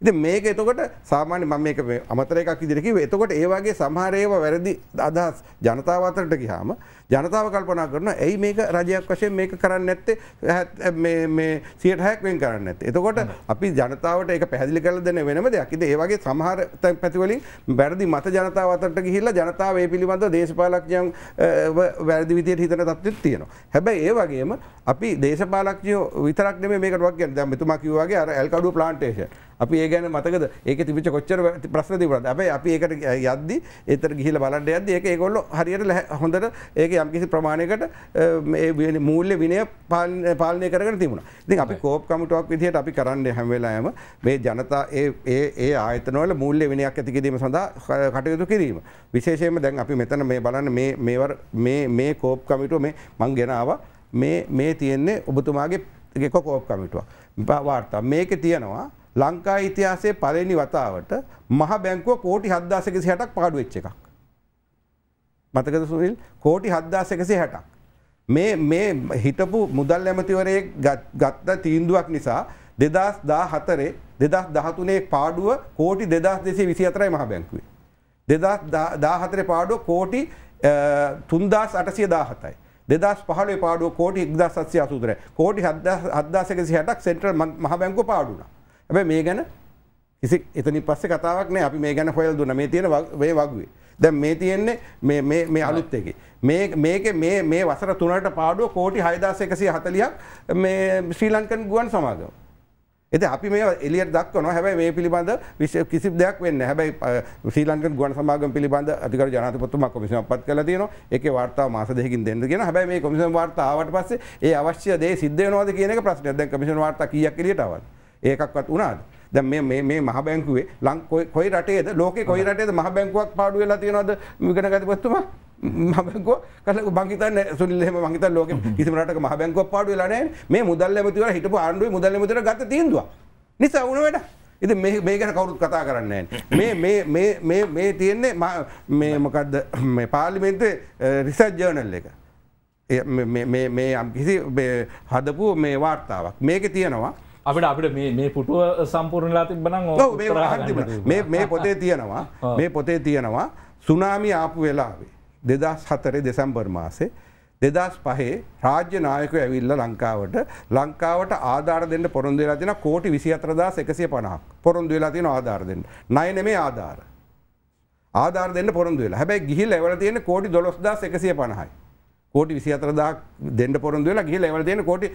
ඉතින් මේක එතකොට සාමාන්‍ය මම මේක අමතර එකක් විදිහට කිව්වේ එතකොට ඒ වගේ සමහර ඒවා වැරදි අදහස් ජනතාව අතරට ගියාම ජනතාව කල්පනා කරන ඇයි මේක රජයක් වශයෙන් මේක කරන්න නැත්තේ සියට හැක්වෙන් කරන්න ඇත එතකොට අපි ජනතාවට එක පැදිලි කල දෙන වෙනම දෙයක් ඉද ඒවගේ සමහර පැතිවලින් බැරදි මත ජනතාව අතරට ගිහිල්ලා ජනතාව ඒ පිළිබඳ දේශපාලක්ඥයන් වැරදි විදියට හිතන තත්ත්වත් තියෙනවා හැබැයි ඒ වගේම අපි දේශපාලක්ඥයෝ විතරක් නෙමේ මේකට වගේ දැන් මෙතුමා කිව්වාගේ අර ඇල්කඩුව ප්ලාන්ටේෂන් අපි ඒ ගැන මතකද ඒක තිබිච්ච කොච්චර ප්‍රශ්න තිබුණාද හැබැයි අපි ඒකට යද්දි ඒතර ගිහිල්ලා බලන්න යද්දි ඒක ඒගොල්ලෝ හරියට හොඳට ඒක යම්කිසි ප්‍රමාණයකට මේ මූල්‍ය විනය පාලනය කරගෙන තිබුණා. ඉතින් අපි කෝප් කමිටුවක් විදිහට අපි කරන්නේ හැම වෙලාවෙම මේ ජනතා ඒ ඒ ඒ ආයතනවල මූල්‍ය විනයක් ඇති කිරීම සඳහා කටයුතු කිරීම. විශේෂයෙන්ම දැන් අපි මෙතන මේ බලන්න මේ මේවර මේ මේ කෝප් කමිටුව මේ මං ගෙන ආවා මේ මේ තියෙන්නේ ඔබතුමාගේ එක කෝප් කමිටුවක්. වාර්තා මේක තියෙනවා ලංකා ඉතිහාසේ පලනි වතාවට මහ බැංකුව කෝටි හද්දාසකසි හැටක් පාඩු වෙච්ච එකක්. මතකද සුනිල් කෝටි හද්දාසකසි හැටක්. මේ මේ හිටපු මුදල් ඇමතිවරයේ ගත්ත තීන්දුවක් නිසා දෙදස් දා හතරේ දෙදස් දහතුනේ පාඩුව කෝටි දෙදස් දෙසේ විසි අතරයි මහ බැංකුවේ. දෙදස් දාහතරේ පාඩුව කෝටි තුන්දස් අටසිය දාහතයි. දෙදස් පහලේ පාඩුව කෝටි ඉක්දස් සත්සිය අසුදර කෝටි හද්දාසකසි හැටක් සෙන්ට්‍රල් මහ බැංකු පාඩුනා. ඇබ මේ ගැන කිසි එතනි පස්ස කතාවක් නෑ අපි මේ ගැන හොයල් දුන මේ තියෙන වේ වගේ දැ මේ තියෙන්නේ මේ අලුත්තයකි මේක මේ වසර තුනට පාඩුව කෝටි හයදාස එකසි හතලියක් මේ ශ්‍රී ලංකන් ගුවන් සමාගම එති අපි මේ එලියට දක්වන හැබයි මේ පිළිබඳ විශෂ කිසි දෙයක් වෙන්න හැබයි ශ්‍රීලංක ගුවන් සමාගම පිළිබඳ අධික ජනතපතුම කොමිසම පත් කල තියන එක වාර්තා මාස දෙකින් දෙන්න කියෙන හැබයි මේ කොමිසම වාර්තාවට පස්සේ ඒ අවශ්‍ය දේ සිද්ධ නවාද කියන ප්‍රශ්නයද කමිෂන වාර්තා කියක් කිලියටවත්. ඒකක්වත් වුණාද? දැන් මේ මේ මේ මහ බැංකුවේ ලං කොයි රටේද ලෝකේ කොයි රටේද මහ බැංකුවක් පාඩු වෙලා තියෙනවද ඉගෙන ගත්ත වස්තුමා මහ බැංකුව කලක මං හිතන්නේ සුනිල් එහෙම මං හිතන්නේ ලෝකෙ කිසිම රටක මහ බැංකුවක් පාඩු වෙලා නැහැ මේ මුදල් ඇමතිවරයා හිටපු ආණ්ඩුවේ මුදල් ඇමතිවරයා ගත්ත තීන්දුවක් නිසා වුණ වැඩ ඉතින් මේ මේ ගැන කවුරුත් කතා කරන්නේ නැහැ මේ මේ මේ මේ මේ තියෙන්නේ මේ මොකද්ද මේ පාර්ලිමේන්තුවේ රිසර්ච් ජර්නල් එක මේ මේ මේ යම්කිසි හදපු මේ වාර්තාවක් මේකේ තියෙනවා අපිට අපිට මේ පුටුව සම්පූර්ණලා තිබන මේ පොතේ තියෙනවා මේ පොතේ තියෙනවා සුනාමි ආපු වෙලාවේ දෙදස් හතරේ දෙසම්බර් මාසේ දෙදස් පහේ රාජ්‍ය නායක ඇවිල්ල ලංකාවට ලංකාවට ආධාර දෙන්න පොරොන්දු වෙලා තින කෝටි විසි අතරදාස් එකසිය පණක් පොරොන්දු වෙලා තියෙන ආධාර දෙන්න නයන මේ ආධාර ආධාර දෙන්න පොරොන්දු වෙලා හැබැයි ගිහිල් ඇවල තියෙන කෝටි දොළොස්දස් එකසිය පණහයි කෝටි විසිහතරදා දෙන්න පොරොන්දු වෙලා ගිහිල්ලා ඒවල තියෙන කෝටි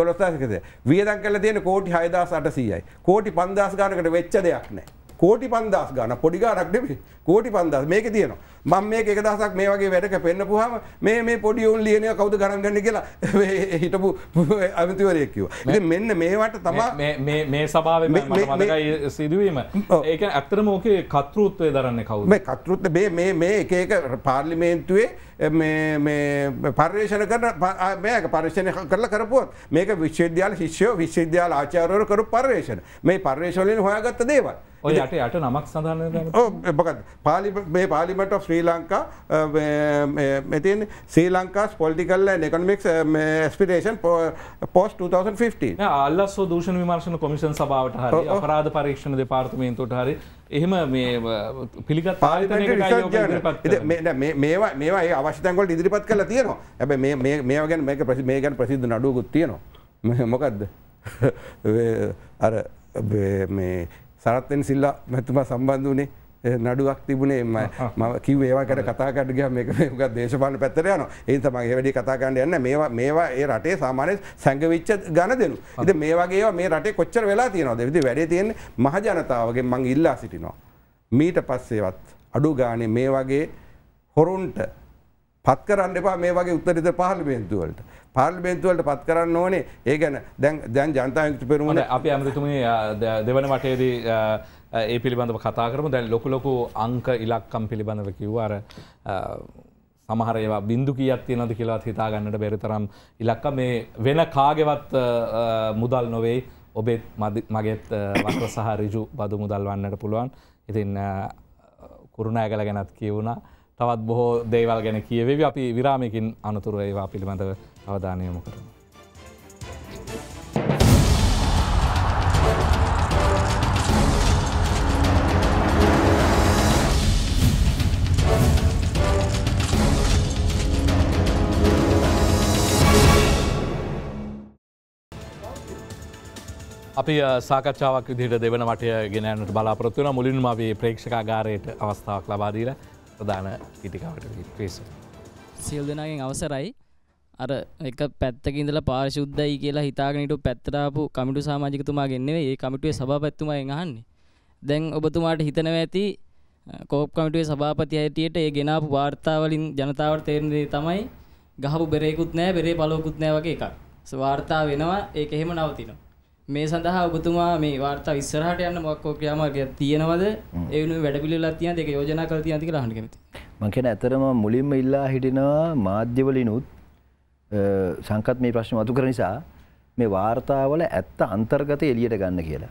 12000කද වියදම් කරලා තියෙන කෝටි 6800යි කෝටි 5000 ගානකට වෙච්ච දෙයක් නැහැ කෝටි 5000 ගාන පොඩි ගානක් නෙමෙයි කෝටි 5000 මේකේ තියෙනවා මම මේක 1000ක් මේ වගේ වැඩක පෙන්නපුවාම මේ මේ පොඩි උන් ලියන එක කවුද ගණන් ගන්නේ කියලා හිටපු අමිතිවරයෙක් කිව්වා ඉතින් මෙන්න මේවට තමයි මේ මේ මේ සභාවේ මට මතකයි සිදුවීම ඒ කියන්නේ ඇත්තටම ඕකේ කර්තෘත්වය දරන්නේ කවුද මේ කර්තෘත්වය මේ මේ මේ එක එක පාර්ලිමේන්තුවේ පර්යේෂණ කරන මේක පර්යේෂණ කරලා කරපුවත් මේක විශ්වවිද්‍යාල ශිෂ්‍යෝ විශ්වවිද්‍යාල ආචාර්යවරු කරු පර්යේෂණ මේ පර්යේෂණ වලින් හොයාගත්ත දේවල් ඔය යට යට නමක් සඳහන් ඔව් මොකද පාලි මේ පාර්ලිමේන්ට් ඔෆ් ශ්‍රී ලංකා මේ තියෙන Sri Lanka's political and economics aspiration post 2015 අල්ලස්සෝ දූෂණ විමර්ශන කොමිෂන් සභාවට හරි අපරාධ පරීක්ෂණ දෙපාර්තමේන්තුවට හරි එහෙම පිළිගත් මේවා මේවා අවශ්‍යතන්කොට ඉදිරිපත් කල තියනවා ඇබ මේ ගැන මේක ප්‍රසි මේ ගැන ප්‍රසිද්ධ නඩුවකුත් තියනවා මොකක්ද අර සරත්තෙන් සිල්ලා මැතුමා සම්බන්ධ වනේ නඩුවක් තිබුණේ ම කිව ඒවාකට කතාකටග මේක දේශපාන පැත්තර යන ඒ තමගේ වැඩි කතාකණඩ යන්න මේවා මේවා ඒ රටේ සාමානය සැඟවිච්ච ගණ දෙනු ඉද මේවාගේ මේ රටේ කොච්චර වෙලා තියෙනවද විදි වැඩ තියෙන මහජනතාවගේ මං ඉල්ලා සිටිනවා. මීට පස්සේවත් අඩු ගානේ මේ වගේ හොරුන්ට පත් කරන්න එපා මේ වගේ උත්තරිත පාර්ලිමේන්තුවලට පාර්ලිමේන්තුවලට පත් කරන්න ඕනේ ඒ ගැන දැන් දැන් ජනතාව යුක්ති පෙරුමට අපි අමතුමේ දෙවන වටේදී ඒ පිළිබඳව කතා කරම දැන් ලොකුලොකු අංක ඉලක්කම් පිළිබඳව කිව්වාර සමහර ඒවා බින්දු කියක් තියෙනද කියලාත් හිතා ගන්නට බැරි තරම් ඉලක්ක මේ වෙන කාගෙවත් මුදල් නොවෙයි ඔබෙත් මගෙත් වක්‍ර සහ රිජු බදු මුදල් වන්නට පුළුවන් ඉතින් කුරුණෑ කළ ගැනත් කියවුණා තවත් බොහෝ දේවල් ගැන කියවෙවි අපි විරාමයකින් අනතුරුව ඒවා පිළිබඳව අවධානයමු කරමු. අපි සාකච්ඡාවක් විදිට දෙවන මටය ගෙනනට බලාපොරත්තුවන මුලින්ම අපේ ප්‍රේක්ෂකාගාරයට අවස්ථාවක් ලබාදීල ප්‍රධාන ඉටිකාවට පිස. සියල්දනාගෙන් අවසරයි අර එක පැත්තකින්දල පාර්ශුද්ධයි කියලා හිතාගෙනට පැත්තරාපු කමිටු සාමාජිකතුමා ගෙන්න්නේ ඒ කමිටුවේ සභාපැත්තුම එහන්නේ දැන් ඔබතුමාට හිතනව ඇති කෝප් කමිටුවේ සභාපති ඇටියට ඒ ගෙනාපු වාර්තාවලින් ජනතාවට තේරණදේ තමයි ගහපු බෙරෙකුත් නෑ බෙරේ පලෝකුත් නෑ වගේ එකක් ස්වාර්තා වෙනවා ඒක එහෙම නවතිනවා මේ සඳහා ඔබතුමා මේ වාර්තා ඉස්සරහට යන්න මොකක් හෝ ක්‍රියාමාර්ගයක් තියෙනවද? ඒ වෙනුවෙන් වැඩ පිළිවෙලක් තියෙනවද? ඒක යෝජනා කරලා තියෙනවද කියලා අහන්න කැමතියි. මම කියන ඇතරම මුලින්ම ඉල්ලා හිටිනවා මාධ්‍යවලිනුත් සංකත් මේ ප්‍රශ්න මතු කර නිසා මේ වාර්තාවල ඇත්ත අන්තර්ගත එළියට ගන්න කියලා.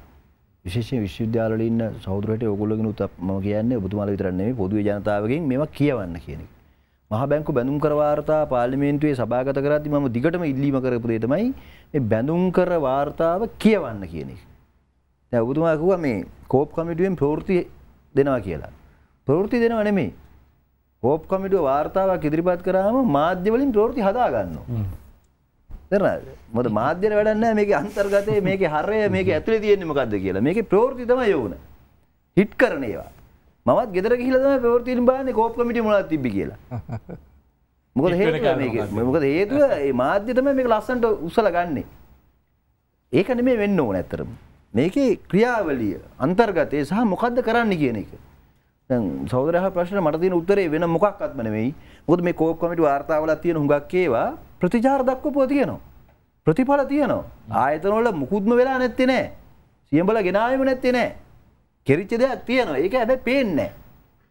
විශේෂයෙන් විශ්වවිද්‍යාලවල ඉන්න සහෝදරයන්ට ඕගොල්ලෝගෙනුත් මම කියන්නේ ඔබතුමාලා විතරක් නෙමෙයි පොදු ජනතාවගෙන් මේවා කියවන්න කියන එක. මහබැංකු බැඳුම් කර වාර්තා පාර්ලිමේන්තුවේ සභාගත කරද්දි මම දිගටම ඉල්ලීම කරපු දේ තමයි මේ බැඳුම් කර වාර්තාව කියවන්න කියන එක. දැන් ඔබතුමා කිව්වා මේ කෝප් කමිටුවෙන් ප්‍රවෘත්ති දෙනවා කියලා. ප්‍රවෘත්ති දෙනව නෙමෙයි. කෝප් කමිටුව වාර්තාවක් ඉදිරිපත් කරාම මාධ්‍ය වලින් ප්‍රවෘත්ති හදා ගන්නවා. තේරුණාද? මොකද මාධ්‍යර වැඩක් නැහැ මේකේ අන්තර්ගතයේ මේකේ හරය මේකේ ඇතුලේ තියෙන්නේ මොකද්ද කියලා. මේකේ ප්‍රවෘත්ති තමයි යොවුන. හිට් කරන ඒවා. මත් ගෙදර කියලද පවතින් බාන කෝප් කමිටි මුලා තිබි කියලා මොකද හේ මොකද හේතුව මාධ්‍යතම මේ ලස්සන්ට උසල ගන්නේ ඒකන මේ වෙන්න ඕන ඇත්තරම මේකේ ක්‍රියාවලිය අන්තර්ගතය සහ මොකක්ද කරන්න කියන එක සෞදරහ ප්‍රශ්න මටතින උත්තරේ වෙන මොකක් අත්මනෙවෙයි මුොද මේ කෝප් කමිටි වාර්තාවල තියෙන හුඟක් ඒවා ප්‍රතිචාර දක්වපුව තියනවා ප්‍රතිඵල තියනවා ආයතනොල මුකුත්ම වෙලා නැත්ති නෑ සියම්බල ගෙනාවම නැත්ති නෑ කෙරිච්ච දෙයක් තියෙනවා ඒක ඇබැ පේන්නේ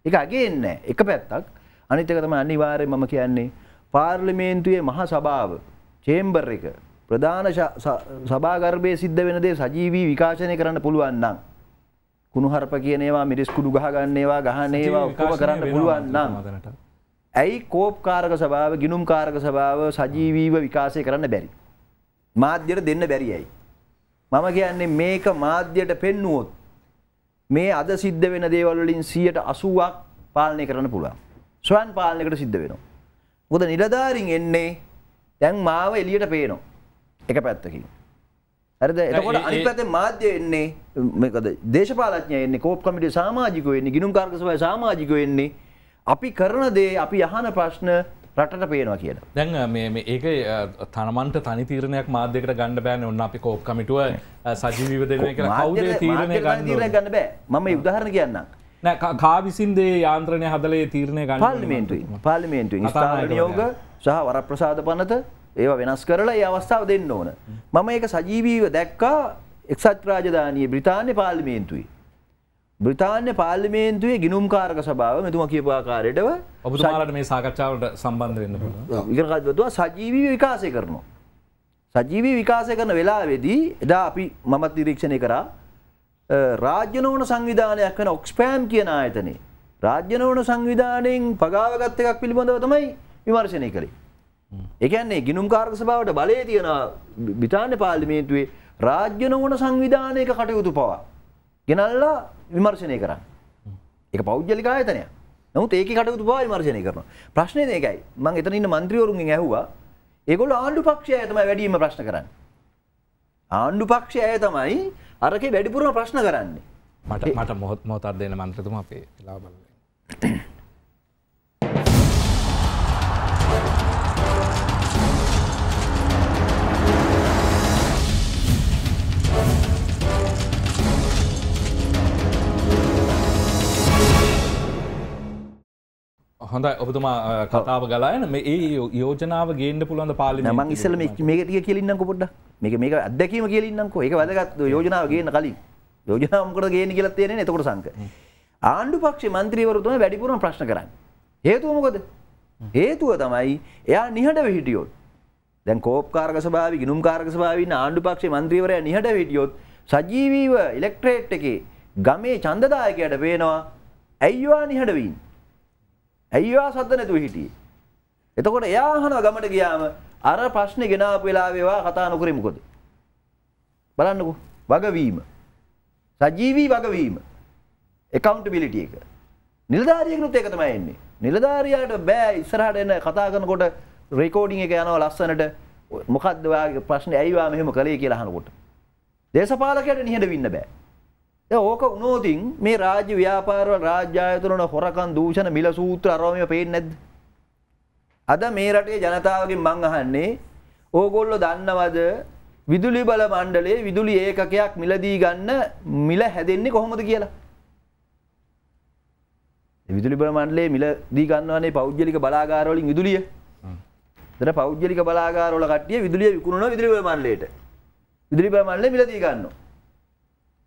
එක අගේන්න එක පැත්තක් අනිතක තම අනිවාරය මම කියන්නේ පාර්ලිමේන්තුයේ මහ සභාව චේම්බර් එක ප්‍රධාන සභාගර්භය සිද්ධ වෙන දේ සජීවී විකාශනය කරන්න පුළුවන් නම් කුණුහරප කියනවා මිරිස් කුඩු ගහගන්නේවා ගහනේවා ඔක්කොම කරන්න පුළුවන් නම් ඇයි කෝප්කාරක සභාව ගිනුම්කාරක සභාව සජීවීව විකාශය කරන්න බැරි. මාධ්‍යයට දෙන්න බැරියයි. මම කියන්නේ මේක මාධ්‍යයට පෙන්නුවොත් මේ අද සිද්ධ වෙන දේවල් වලින් 180ක් පාලනය කරන්න පුළුවන්. ස්වයන් පාලනයකට සිද්ධ වෙනවා. මොකද නිලධාරින් එන්නේ දැන් මාව එළියට පේනවා. එක පැත්තකින්. හරිද? එතකොට අනිත් පැත්තේ මාධ්‍ය එන්නේ මේකද දේශපාලඥය එන්නේ කෝප් කමිටුවේ සමාජිකයෝ එන්නේ ගිනුම්කාරක සභාවේ සමාජිකයෝ එන්නේ අපි කරන දේ අපි අහන ප්‍රශ්න රටට පේනවා කියලා. දැන් ඒක තනමන්ට තනි තීරණයක් මාධ්‍යකට ගණඩ බෑන ඔන්න අපි කෝප් කමිටුව සජීවිව දෙන එක කවුද තීරණය ගන්න ගන්න බෑ මම උදාහරණ කියන්න. කාවිසින්දේ යාන්ත්‍රණය හදලේ තීරණය ගන්න පාලිමේන්ටුයි පාලිමේන්ටුවෙන් ස්ථානයෝග සහ වර ප්‍රසාධ පනත ඒව වෙනස් කරලා ඒ අවස්ථාව දෙන්න ඕන. මම ඒක සජීවීව දැක්කා එක්සත් රාජධානය බ්‍රතාානය පාලිමේන්තුයි. බ්‍රතාාන්‍ය පාලිමේන්තුවේ ගිනුම් කාරක සභාව මෙතුම කියපාකාරයටව ඔබතුමාලට මේ සාකච්ඡාවට සම්බන්ධ වෙන්න ඉගරගත්වතුවා සජීවී විකාසය කරනවා. සජීවී විකාසය කරන වෙලා වෙදී එදා අපි මමත් දිරීක්ෂණය කරා රාජ්‍යනෝන සංවිධානයක් වන ඔක්ස්පෑම් කියන ආයතනේ. රාජ්‍යනෝන සංවිධානයෙන් පගාවගත්ත එකක් පිළිබඳව තමයි විමර්ශණය කරේ. එකන්නේ ගිනුම් කාර්ක සභාවට බලය තියෙන බිතාන්‍ය පාලිමේන්තුවේ රාජ්‍යනෝන සංවිධානයක කටයුතු පවා. ගෙනල්ලා විමර්ශනය කරන්න එක පෞද්ගලික ආයතනය නමුත් ඒක කටයුතු බව විමර්ශනය කරන ප්‍රශ්නය ඒකයි මං එතන ඉන්න මන්ත්‍රීවරුන්ගෙන් ඇහුවා ඒගොල්ල ආණ්ඩු පක්ෂය තමයි වැඩිම ප්‍රශ්න කරන්න ආණ්ඩු පක්ෂය අය තමයි අරකේ වැඩිපුරම ප්‍රශ්න කරන්නේ මට මට මොහොත් මොහොතක් දෙන්න මන්ත්‍රතුමා අපේ ලාබල හොඳ ඔබතුමා කතාව ගලායන මේ ඒ යෝජනාව ගේන්න පුළුවන් පාලි ම ඉස්සල මේකටිය කෙලින්නක පොඩ්ඩ මේක මේක අදැකීම කියලින්නක ඒක වැදගත් යෝජනාව ගේන කලින් යෝජනාවකට ගේන කියලත් තියෙන එතකොට සංක ආණ්ඩු පක්ෂ මන්ත්‍රීවරතුම වැඩිපුරම ප්‍රශ්න කරන්න හේතුවමකොද හේතුව තමයි එයා නිහට විහිටියොත් දැන් කෝප්කාරක සභාව ගිනුම් කාරක සභාවන්න ආණ්ඩු පක්ෂ මන්ත්‍රීවරය නිහට විටියොත් සජීවීව ඉලෙක්ට්‍රේට් එකේ ගමේ චන්දදායකයට පේනවා ඇයිවා නිහටවීන් ඇයිවා සද්ද නැතුව හිටියේ. එතකොට එයා අහනවා ගමට ගියාම අර ප්‍රශ්නේ ගෙනාපු වෙලාවේවා කතා නොකරේ මොකද? බලන්නකෝ. වගවීම. සජීවී වගවීම. accountability එක. නිලධාරියෙකුත් ඒක තමයි එන්නේ. නිලධාරියාට බෑ ඉස්සරහට එන කතා කරනකොට රෙකෝඩින් එක යනවා ලස්සනට මොකද්ද ඔයාගේ ප්‍රශ්නේ ඇයිවා මෙහෙම කළේ කියලා අහනකොට. දේශපාලකයට නිහඬ වෙන්න බෑ. ඕක උනෝතින් මේ රාජ්‍ය ව්‍යාපාරවල රාජ්‍යායතන හොරකම් දූෂණ මිල සූත්‍ර අරවමිය පේන්නේ නැද්ද? අද මේ රටේ ජනතාවගෙන් මං අහන්නේ ඕගොල්ලෝ දන්නවද විදුලි බල මණ්ඩලයේ විදුලි ඒකකයක් මිලදී ගන්න මිල හැදෙන්නේ කොහොමද කියලා? විදුලි බල මණ්ඩලයේ මිලදී ගන්නවනේ පෞද්ගලික බලාගාරවලින් විදුලිය. දර පෞද්ගලික බලාගාරවල කට්ටිය විදුලිය විකුණනවා විදුලි බල මණ්ඩලයට. විදුලි බල මණ්ඩලය මිලදී ගන්නවා.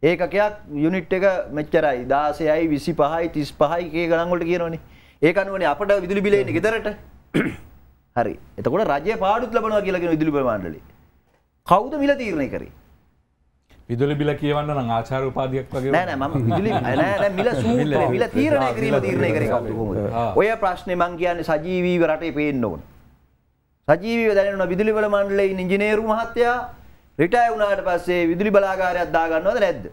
ඒකකයක් යුනිට් එක මෙච්චරයි දාසයයි විසි පහයි තිස් පහයි ඒ ගනන්ගොට කියනවනේ ඒකනුවන අපට විදුලි බිලෙන ගෙදරට හරි එතකොට රජය පාඩුත් ලබනවා කියලගෙන විදුලි ප්‍රමාණ්ඩලි කවුද මිල තීරණය කරේ විදුලි බිල කියවන්න නම් ආචාර උපාධියක් වගේ නෑ නෑ මම විදුලි නෑ මිල සූත්‍රය මිල තීරණය කිරීම තීරණය කරේ කවුද කොහොමද ඔය ප්‍රශ්නේ මං කියන්නේ සජීවීව රටේ පේන්න ඕන සජීවීව දැනෙනවා විදුලි බල මණ්ඩලයේ ඉංජිනේරු මහත්තයා රිටය වුණට පස්සේ විදුලි බලාකාරයක් දාගන්නවද නැද්ද.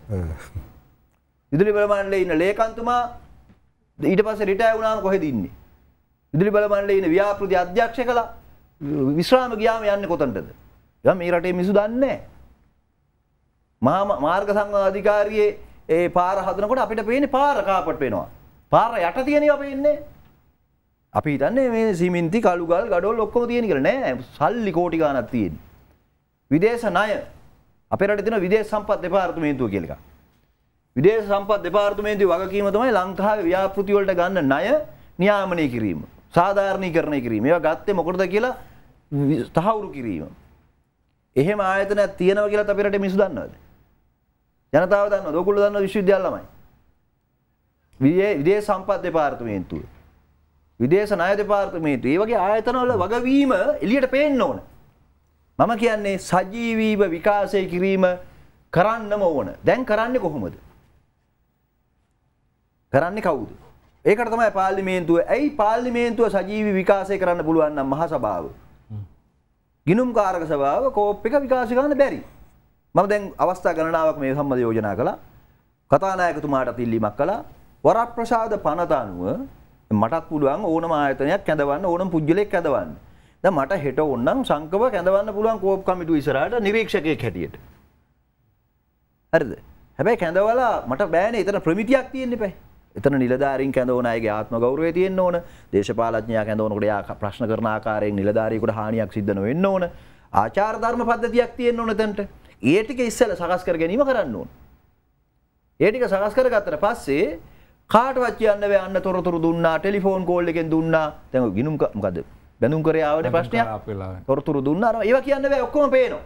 විදුලි බලමන්ල ඉන්න ලේකන්තුමා ඊට පස රිටය වුණාම කොහෙදන්නේ. විදුලි බලමන්ල ඉන්න ව්‍යාපෘති අධ්‍යක්ෂ කළ විශ්‍රාම ගියාම යන්න කොතන්ටද. ය මේ රටේ මිසු දන්නේ. මාර්ග සංව අධිකාරයේ ඒ පාර හදනකොට අපිට පේන පාර කාපට පෙනවා. පාර යට තියෙන අප ඉන්නේ. අපි හිතන්නේ මේ සිමින්ති කළුගල් ගඩොල් ඔක්කොම තියෙන කර නෑ සල්ලි කෝටි ගානත් තියෙන්නේ. විදේශ ණය අපේ රටේ තියෙන විදේශ සම්පත් දෙපාර්තමේන්තුව කියලා එකක්. විදේශ සම්පත් දෙපාර්තමේන්තුවේ වගකීම තමයි ලංකාවේ ව්‍යාපෘති වලට ගන්න ණය නියාමනය කිරීම, සාධාරණීකරණය කිරීම. ඒවා ගත්තේ මොකටද කියලා තහවුරු කිරීම. එහෙම ආයතනයක් තියෙනවා කියලා අපේ රටේ මිනිස්සු දන්නවද? ජනතාව දන්නවද? ඕගොල්ලෝ දන්නවද විශ්වවිද්‍යාල ළමයි? විදේශ සම්පත් දෙපාර්තමේන්තුව. විදේශ ණය දෙපාර්තමේන්තුව. ඒ වගේ ආයතන වල වගවීම එළියට පේන්න ඕනේ. මම කියන්නේ සජීවීව විකාශය කිරීම කරන්නම ඕන. දැන් කරන්නේ කොහොමද? කරන්නේ කවුද? ඒකට තමයි පාර්ලිමේන්තුව. ඇයි පාර්ලිමේන්තුව සජීවී විකාශය කරන්න පුළුවන් නම් මහසභාව? ගිනුම්කාරක සභාව කෝප් එක විකාශය කරන්න බැරි. මම දැන් අවස්ථා ගණනාවක් මේ සම්බන්ධ යෝජනා කළා. කතානායකතුමාට තිල්ලීමක් කළා. වරප්‍රසාද පනත අනුව මටත් පුළුවන් ඕනම ආයතනයක් කැඳවන්න ඕනම පුජ්‍යලයක් කැඳවන්න. ද මට හෙට ඔන්නම් සංකව කැඳවන්න පුළුවන් කෝප් කමිටු ඉසරට නිරීක්ෂකය හැටියට හරිද හැබැයි කැඳවලා මට බෑන එතන ප්‍රමිතියක් තියෙන්න්න පැයි එතන නිලධාරින් කැඳවනගේ ආත්ම ගෞරවය තියෙන්න්න ඕන දේශපාලඥා කැඳවනකට යා ප්‍රශ්න කරන ආකාරයෙන් නිලධාරීකුට හානියක් සිද්ධන වෙන්න ඕන ආචාර්ධර්ම පද්ධතියක් තියෙන්න්න ඕන තැන්ට ඒටික ඉස්සල සකස් කර ගැනීම කරන්න ඕන. ඒටික සකස් කර ගත්තර පස්සේ කාටවච්චයන්න වන්න තොරතුරු දුන්න ටෙලිෆෝන් කෝල්ලකෙන් දුන්න තැඟ ගිනුම්කමකද බැඳුම් කරයාවට ප්‍රශ්නය තොරතුරු දුන්නර ඒව කියන්න බෑ ඔක්කොම පේනවා.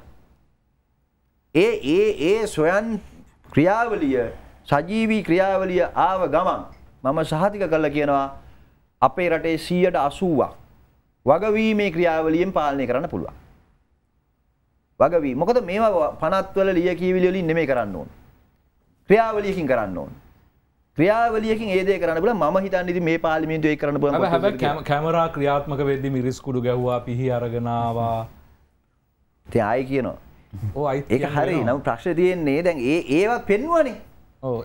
ඒ ඒ ඒ සොයන් ක්‍රියාවලිය සජීවී ක්‍රියාවලිය ආව ගමන් මම සහතික කල්ල කියනවා අපේ රටේ සීයට අසුවක් වගවීමේ ක්‍රියාවලියෙන් පාලනය කරන්න පුළුවන්. වගවී මොකද මේවා පනත්වල ලිය කීවිලියලින් නෙමේ කරන්න ඕන. ක්‍රියාවලියකින් කරන්න ඕන. ක්‍රියාවලියකින් ඒදේ කරන්න බල ම හිතන් ඉති මේ පාලිමින්ට ඒ කරන්න පුල හැ කැමරා ක්‍රියාත්මක වෙද්දි මිරිස්කුඩු ගැවවා පිහි අරගෙනවා තියයි කියනවා ඒ හරි නම් ප්‍රශ්න තියෙන්නේ දැන් ඒ ඒවා පෙන්වනේ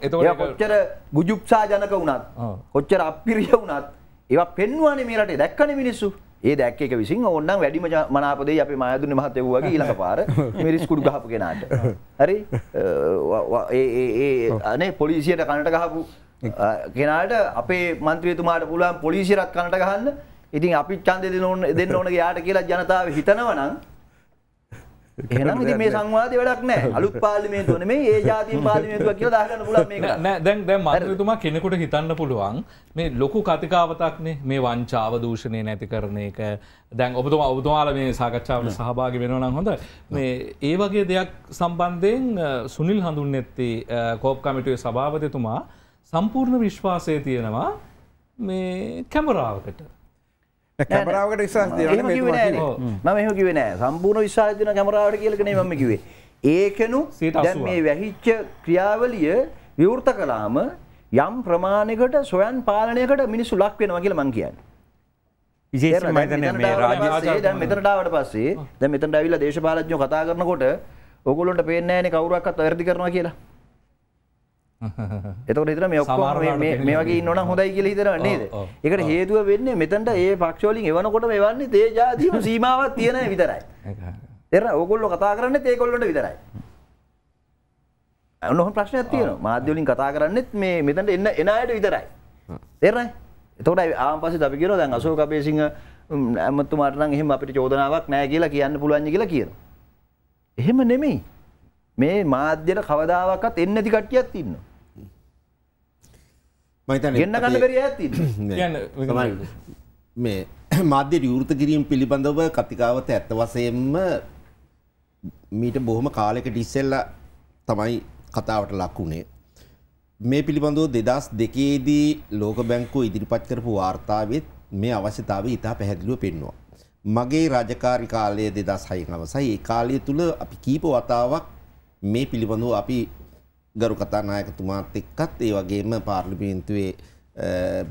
එ කොච්චර ගුජුප්සා ජනක වුණත් කොච්චර අපිරිය වුණත් ඒවා පෙන්වාන මේරට දැක්කන මිනිස්සු ඒ දැක්ක විසින් ඔන්න වැඩිම මනාපදේ අප මයදුන මහත වූවගේ ඉලක පාර මිරිස්කුඩු ගහපු කෙනාට හරි අනේ පොලිසියට කණට ගහපු කෙනාට අපේ මන්ත්‍රීතුමාට පුළුවන් පොලිසිරක් කනට ගහන්න ඉතින් අපි චන්දය දෙනඕන දෙන්න ඕන යාට කියලා ජනතාව හිතනවනම් එහනම් ඉති මේ සංවාදය වැඩක් නෑ අලුත් පාලිමේන්තුවන මේ ඒ ජාති පාලිමේතුව කියල දාගන්න පුලන් නෑ දැන් දැ මතුතුමා කෙනෙකුට හිතන්න පුළුවන් මේ ලොකු කතිකාවතක්නේ මේ වංචාව දූෂණය නැති කරන එක දැන් ඔබතුම අවතුමාල මේ සාකච්ඡාවට සහභාගි වෙනවනම් හොඳ මේ ඒ වගේ දෙයක් සම්බන්ධයෙන් සුනිල් හඳුන් නැත්ති කෝප් කමිටුවේ සභාපතිතුමා සම්පූර්ණ විශ්වාසය තියෙනවා මේ කැමරාවකට කැමරාවට විශවාස මම එහම කිවෙන සම්පූර්ණ විශවාසතින කැමරාවට කියලකන මම කිවේ ඒකනු දැන් මේ වැහිච්ච ක්‍රියාවලිය විවෘත කලාම යම් ප්‍රමාණයකට සොයන් පාලනයකට මිනිස්සු ලක් වෙනවා කියල මං කියන්න මෙතරටාවට පස්සේ දැ මෙතට ඇවිල්ලා දේශපාලඥ කතා කරනකොට ඔගුලොට පේනෑන කවරක්ත් වැරදි කරනවා කියලා එතකට හිතර මේ ඔක්කෝ මේ වගේ ඉන්නවන හොඳයි කියල හිතර නේද එකට හේතුව වෙන්න මෙතන්ට ඒ පක්ෂෝලින් එවනකොට මෙවන්නේ තේ ජාතිීම සීමාවත් තියෙන විතරයි එර ඔකොල්ලො කතා කරන්න තේකොල්ලොට විතරයි ඇනොහ ප්‍රශ්නයක් තියෙන මාධ්‍යවලින් කතා කරන්නෙත් මේ මෙතට එන්න එනයට විතරයි තෙරයි එතකට ආපස අපි කියර දැන් අසෝ කපේසිංහ ඇමතුමාටන එහෙම අපිට චෝදනාවක් නෑ කියලා කියන්න පුළුවන් කියලා කියන එහෙම නෙමෙයි මේ මාධ්‍යයට කවදාවක්වත් එන්නේ නැති කට්ටියක් ඉන්නවා. මම හිතන්නේ ගෙන්න ගන්න බැරි අයත් ඉන්නවා. මේ මාධ්‍ය විවෘත කිරීම පිළිබඳව කතිකාවත ඇත්ත වශයෙන්ම මීට බොහොම කාලයකට ඉස්සෙල්ලා තමයි කතාවට ලක්ුණේ. මේ පිළිබඳව දෙදස් දෙකේදී ලෝක බැංකුව ඉදිරිපත් කරපු වාර්තාවෙත් මේ අවශ්‍යතාවය ඉතා පැහැදිලිව පෙන්නවා. මගේ රාජකාරි කාලය දෙදස් හයින් අවසයි ඒ කාලය තුළ අපි කීප වතාවක් මේ පිළිබඳව අපි ගරු කතානායකතුමාත් එක්කත් ඒ වගේම පාර්ලිමේන්තුවේ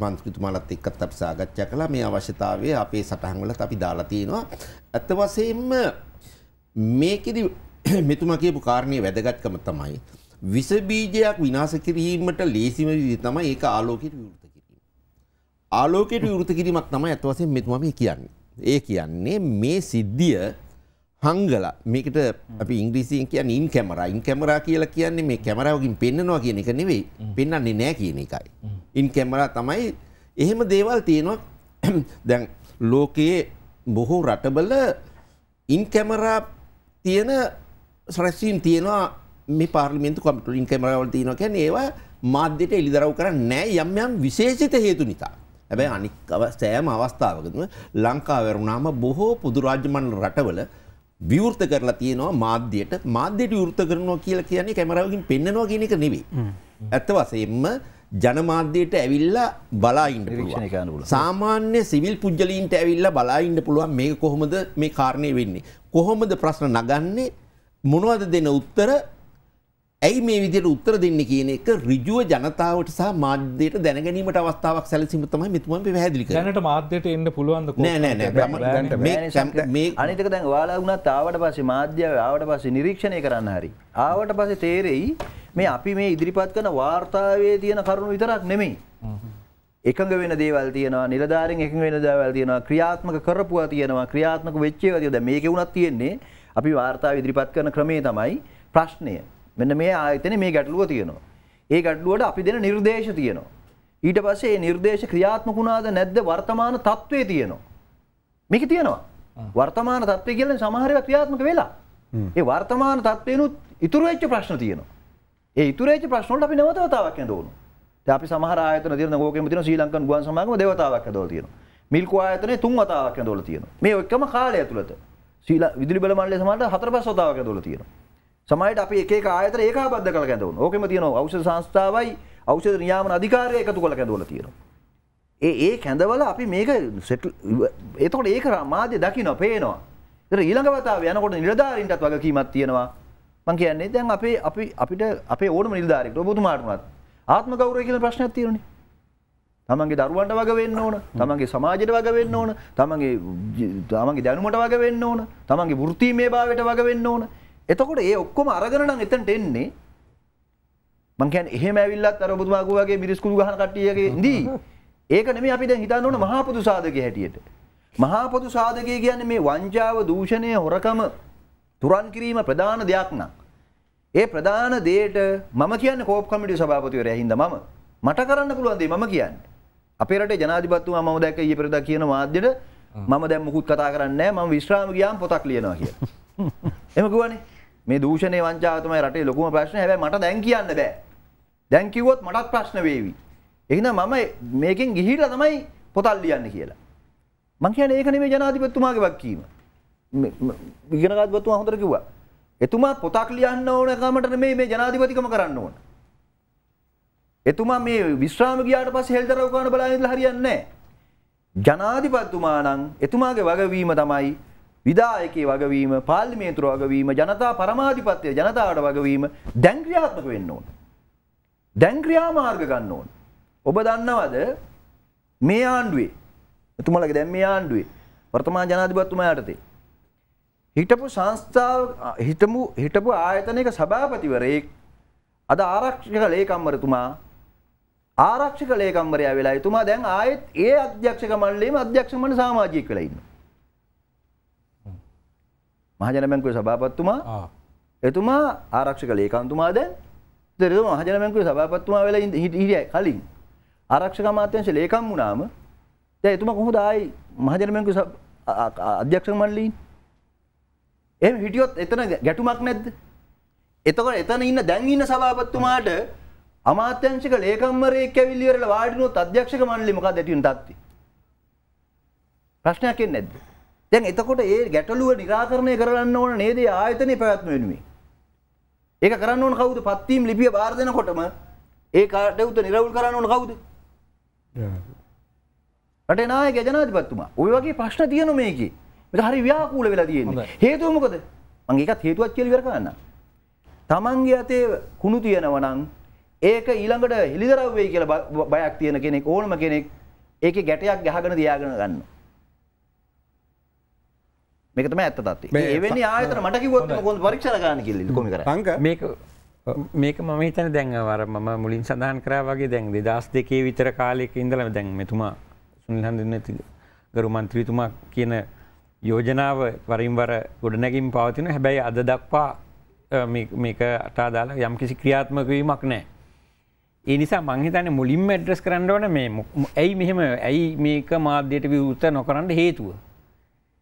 මන්ත්‍රතුමාලත් එක්කත් අප සාගච්ඡා කලා මේ අවශ්‍යතාවය අපේ සටහන්වලත් අපි දාලා තියෙනවා. ඇත්ත වසයෙන්ම මේකෙදි මෙතුමා කියපු කාරණය වැදගත්කම තමයි. විසබීජයක් විනාස කිරීමට ලේසිම විදි තමයි ඒක ආලෝකයට විවෘත කිරීම. ආලෝකයට විවෘත කිරීමක් තමයි ඇත්වසයෙන් මෙතුමම කියන්නේ. ඒ කියන්නේ මේ සිද්ධිය හංගල මේකට අපි ඉංග්‍රීසින් කිය ඉන් කැමරයින් කැමරා කියලා කියන්නේ මේ කැමරාවකින් පෙන්න්නනවා කියන එක නෙවෙයි පෙන්න්නන්නේ නෑ කියන එකයි. ඉන් කැමරා තමයි එහෙම දේවල් තියෙනවා දැන් ලෝකයේ බොහෝ රටබල ඉන් කැමරා තියෙන සරැස්සීම් තියෙනවා මේ පාර්ලිමෙන්තු කමිටුලින් කැමරවල් තියෙනවා කැන ඒවා මාධ්‍යයට එළිදරව් කරන්න නෑ යම් යම් විශේෂිත හේතු නිසා. හැබැයි අනික් සෑම අවස්ථාවකම ලංකාවරුණාම බොහෝ පුදුරාජ්‍යමන් රටවල විවෘත කරලා තියෙනවා මාධ්‍යයට මාධ්‍යයට විවෘත කරනවා කියලා කියන්නේ කැමරාවකින් පෙන්නනවා කියන එක නෙවෙයි. ඇත්ත වශයෙන්ම ජනමාධ්‍යයට ඇවිල්ලා බලා ඉන්න පුළුවන්. සාමාන්‍ය සිවිල් පුජ්‍යලීන්ට ඇවිල්ලා බලා ඉන්න පුළුවන් මේක කොහොමද මේ කාරණේ වෙන්නේ? කොහොමද ප්‍රශ්න නගන්නේ? මොනවද දෙන උත්තර ඇයි මේ විදිහට උත්තර දෙන්නේ කියන එක ඍජුව ජනතාවට සහ මාධ්‍යයට දැනගැනීමට අවස්ථාවක් සැලසීම තමයි මෙතුමන් පැහැදිලි කරන්නේ. දැනට මාධ්‍යයට එන්න පුළුවන්ද කොහොමද? නෑ නෑ මේ මේ අනිත් එක දැන් ඔයාලා වුණත් ආවට පස්සේ මාධ්‍ය ආවට පස්සේ නිරීක්ෂණය කරන්න හරි. ආවට පස්සේ තේරෙයි මේ අපි මේ ඉදිරිපත් කරන වාර්තාවේ තියෙන කරුණු විතරක් නෙමෙයි. එකඟ වෙන දේවල් තියෙනවා නිලධාරීන් එකඟ වෙන දේවල් තියෙනවා ක්‍රියාත්මක කරපුවා තියෙනවා ක්‍රියාත්මක වෙච්ච ඒවා තියෙනවා. දැන් මේකේ වුණත් තියෙන්නේ අපි වාර්තාව ඉදිරිපත් කරන ක්‍රමේ තමයි ප්‍රශ්නය. මෙන්න මේ ආයතන මේ ගැටලුව තියෙනවා. ඒ ගැටලුවට අපි දෙන නිර්දේශ තියෙනවා. ඊට පස්සේ ඒ නිර්දේශ ක්‍රියාත්මක වුණාද නැද්ද වර්තමාන තත්ත්වයේ තියෙනවා. මේක තියෙනවා. වර්තමාන තත්ත්වය කියලා සමහර ඒවා ක්‍රියාත්මක වෙලා. ඒ වර්තමාන තත්ත්වේනුත් ඉතුරු වෙච්ච ප්‍රශ්න තියෙනවා. ඒ ඉතුරු වෙච්ච ප්‍රශ්න වලට අපි නැවත වතාවක් යඳවනවා. දැන් අපි සමහර ආයතන තියෙන ඕකෙම තියෙන ශ්‍රී ලංකන් ගුවන් සමාගම දෙවතාවක් යඳවලා තියෙනවා. මිල්කු ආයතනයේ තුන් වතාවක් යඳවලා තියෙනවා. මේ ඔක්කම කාලය ඇතුළත. ශ්‍රී විදුලි බල මණ්ඩලය සමහරට හතර පහ වතාවක් යඳවලා තියෙනවා. සමයිට අපි එක ආයතන ඒකාබද්ධ කළ ගැඳවුණු. ඕකෙම තියෙනවා ඖෂධ සංස්ථාවයි ඖෂධ නියාමන අධිකාරිය එකතු කළ ගැඳවල තියෙනවා. ඒ ඒ කැඳවල අපි මේක එතකොට ඒක මාධ්‍ය දකිනවා පේනවා. ඒතර ඊළඟ වතාව යනකොට නිලධාරීන්ටත් වගකීමක් තියෙනවා. මං කියන්නේ දැන් අපේ අපි අපිට අපේ ඕනම නිලධාරීෙක්ට ඔබතුමාට උනත් ආත්ම ගෞරවය කියලා ප්‍රශ්නයක් තියෙනනේ. තමන්ගේ දරුවන්ට වග වෙන්න ඕන තමන්ගේ සමාජයට වග වෙන්න ඕන තමන්ගේ තමන්ගේ දැනුමට වග වෙන්න ඕන තමන්ගේ වෘත්තීමේ භාවයට වග වෙන්න ඕන එතකොට ඒ ඔක්කොම අරගෙන නම් එතනට එන්නේ මං කියන්නේ එහෙම ඇවිල්ලත් අර ඔබතුමාගේ වගේ මිරිස්කුළු ගහන කට්ටියගේ ඉඳී ඒක නෙමෙයි අපි දැන් හිතන්න ඕන මහා පොදු සාධකයේ හැටියට මහා පොදු සාධකයේ කියන්නේ මේ වංචාව දූෂණය හොරකම තුරන් කිරීම ප්‍රධාන දෙයක් නම් ඒ ප්‍රධාන දෙයට මම කියන්නේ කෝප් කමිටු සභාපතිවරයා හින්දා මම මට කරන්න පුළුවන් දේ මම කියන්නේ අපේ රටේ ජනාධිපතිතුමා මම දැක්ක ඊයේ පෙරදා කියන මාධ්‍යට මම දැන් මුකුත් කතා කරන්නේ නැහැ මම විශ්‍රාම ගියාම පොතක් ලියනවා කියලා. එහෙම කිව්වනේ. මේ දූෂණය වංචාව තමයි රටේ ලොකුම ප්‍රශ්නේ. හැබැයි මට දැන් කියන්න බෑ. දැන් කිව්වොත් මටත් ප්‍රශ්න වේවි. එහෙනම් මම මේකෙන් ගිහිල්ලා තමයි පොතල් ලියන්නේ කියලා. මං කියන්නේ ඒක නෙමෙයි ජනාධිපතිතුමාගේ වක්කීම. ඉගෙන ගන්න බතුමා හොඳට කිව්වා. එතුමා පොතක් ලියන්න ඕන කමට නෙමෙයි මේ ජනාධිපතිකම කරන්න ඕන. එතුමා මේ විශ්‍රාම ගියාට පස්සේ හෙල්දරව් කරන බලන්නේ හරියන්නේ නැහැ. ජනාධිපතිතුමා නම් එතුමාගේ වගවීම තමයි විදායකයේ වගවීම පාර්ලිමේන්තුව වගවීම ජනතා පරමාධිපත්වය ජනතාවට වගවීම දැංක්‍රියාත්මක වෙන්න ඕන. දැංක්‍රියා මාර්ග ගන්න ඕන. ඔබ දන්නවද මේ ආණ්ඩුවේ එතුමලක දැම් මේ ආණ්ඩුවේ වර්තමා ජනාධිපත්තුමයටතේ. හිටපු සංස්ථාව හිටමු හිටපු ආයතනයක සභාපතිවරයෙක් අද ආරක්ෂක ලේකම්වරතුමා ආරක්ෂක ලේකම්වරයා වෙලා තුමා දැන් ආයෙත් ඒ අධ්‍යක්ෂක මණ්ඩලේම අධ්‍යක්ෂ මණ්ඩල සමාජියෙක් වෙලා ඉන්නවා. මහජන බැංකුවේ සභාපතිතුමා එතුමා ආරක්ෂක ලේකම්තුමා දැන් තෙරතුමා මහජන බැංකුවේ සභාපතිතුමා වෙලා හිටියේ කලින් ආරක්ෂක අමාත්‍යාංශ ලේකම් වුණාම දැන් එතුමා කොහොමද ආයි මහජන බැංකුවේ අධ්‍යක්ෂක මණ්ඩලයෙන් එහෙම හිටියොත් එතන ගැටුමක් නැද්ද එතකොට එතන ඉන්න දැන් ඉන්න සභාපතිතුමාට අමාත්‍යංශික ලේකම්වරයෙක් ඇවිල්ලා ඉවරලා වාඩි වුණොත් අධ්‍යක්ෂක මණ්ඩලෙ මොකක්ද ඇති වෙන තත්ති ප්‍රශ්නයක් එන්නේ නැද්ද දැන් එතකොට ඒ ගැටලුව නිරාකරණය කරන්න ඕන නේද ආයතනයේ පැවැත්ම වෙනුවෙන්. ඒක කරන්න ඕන කවුද? පත්වීම් ලිපිය බාර දෙනකොටම ඒ කටයුත්ත නිරවුල් කරන්න ඕන කවුද? රටේ නායක ජනාධිපතිතුමා. ওই වගේ ප්‍රශ්න තියෙන මේකේ. මේක හරි ව්‍යාකූල වෙලා තියෙන්නේ. හේතුව මොකද? මම ඒකත් හේතුවක් කියලා ඉවර කරන්න. Tamange අතේ කුණු තියෙනවා නම් ඒක ඊළඟට හිලිදරව් වෙයි කියලා බයක් තියෙන කෙනෙක් ඕනම කෙනෙක් ඒකේ ගැටයක් ගහගෙන දියාගෙන ගන්නවා. මේකතම ඇත්ත තත් එවැනි ආයතන මට කිවොත් කොඳ පරික්ෂණ ගන්න කිල්ල කොමිකර මේක මේක මම හිතන දැන් අර මම මුලින් සඳහන් කරා වගේ දැන් 2002 විතර කාලයක ඉඳලා දැන් මෙතුමා සුනිල් හඳුනති ගරු මන්ත්‍රීතුමා කියන යෝජනාව වරින් වර ගොඩනැගීම් පවතින හැබැයි අද දක්වා මේක අටාදාලා යම් කිසි ක්‍රියාත්මක වීමක් නැහැ. ඒ නිසා මං හිතන්නේ මුලින්ම ඇඩ්‍රස් කරන්න ඕන මේ ඇයි මෙහෙම ඇයි මේක මාධ්‍යයට විවෘත නොකරන්න හේතුව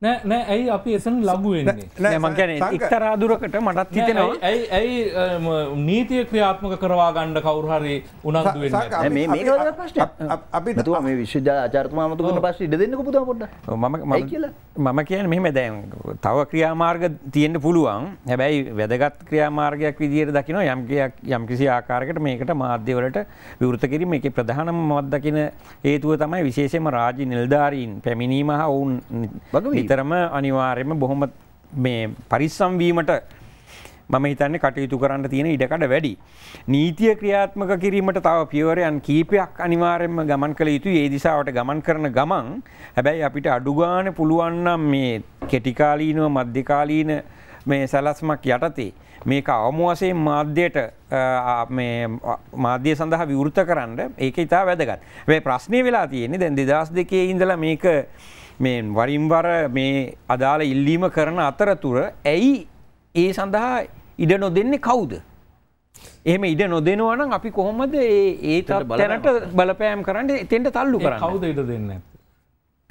නෑ නෑ ඇයි අපි එසන් ලගුවෙන්නේ මගැන එක්තරාදුරකට මටත් හිතෙනවා ඇයි ඇයි නීතිය ක්‍රියාත්මක කරවා ගණ්ඩ කවුරුහරි උනන්දුවෙන් අපි තුව මේ විශ්ද ආචර්තමාමතුකට පස්ස ඉඩ දෙන්න පුතා පොඩ ම මම කියන මෙහම දැන් තව ක්‍රියාමාර්ග තියෙන්ට පුළුවන් හැබැයි වැදගත් ක්‍රියාමාර්ගයක් විදියට දකින යම්කයක් යම්කිසි ආකාරකට මේකට මාධ්‍යවලට විවෘත කිරීම එක ප්‍රධානම මත් දකින හේතුව තමයි විශේෂම රාජි නිල්ධාරීන් පැමිණීම හා ඔවුන් වගේ නිතරම අනිවාර්යම බොහොම මේ පරිස්සම්වීමට මම හිතන්නේ කටයුතු කරන්න තියෙන ඉඩකඩ වැඩි. නීතිය ක්‍රියාත්මක කිරීමට තව පියවරයන් කීපයක් අනිවාර්යෙන්ම ගමන් කළ යුතු ඒ දිසාවට ගමන් කරන ගමන් හැබැයි අපිට අඩුගාන පුළුවන්නම් මේ කෙටිකාලීනව මධ්‍යකාලීන මේ සැලස්මක් යටතේ මේක අවමුවසේ මාධ්‍යයට මාධ්‍ය සඳහා විවෘත කරන්න ඒක ඉතා වැදගත්. මේ ප්‍රශ්නය වෙලා තියෙන්නේ දැන් දෙදස් දෙකේ ඉඳලා මේක මේ වරින්වර මේ අදාළ ඉල්ලීම කරන අතරතුර ඇයි ඒ සඳහා ඉඩ නොදෙන්නේ කවුද. එහෙම ඉඩ නොදෙනවනම් අපි කොහොමද ඒ තැනට බලපෑම් කරන්න එතෙන්ට තල්ලු කර කවුද ඉඩ දෙන්න ඇත.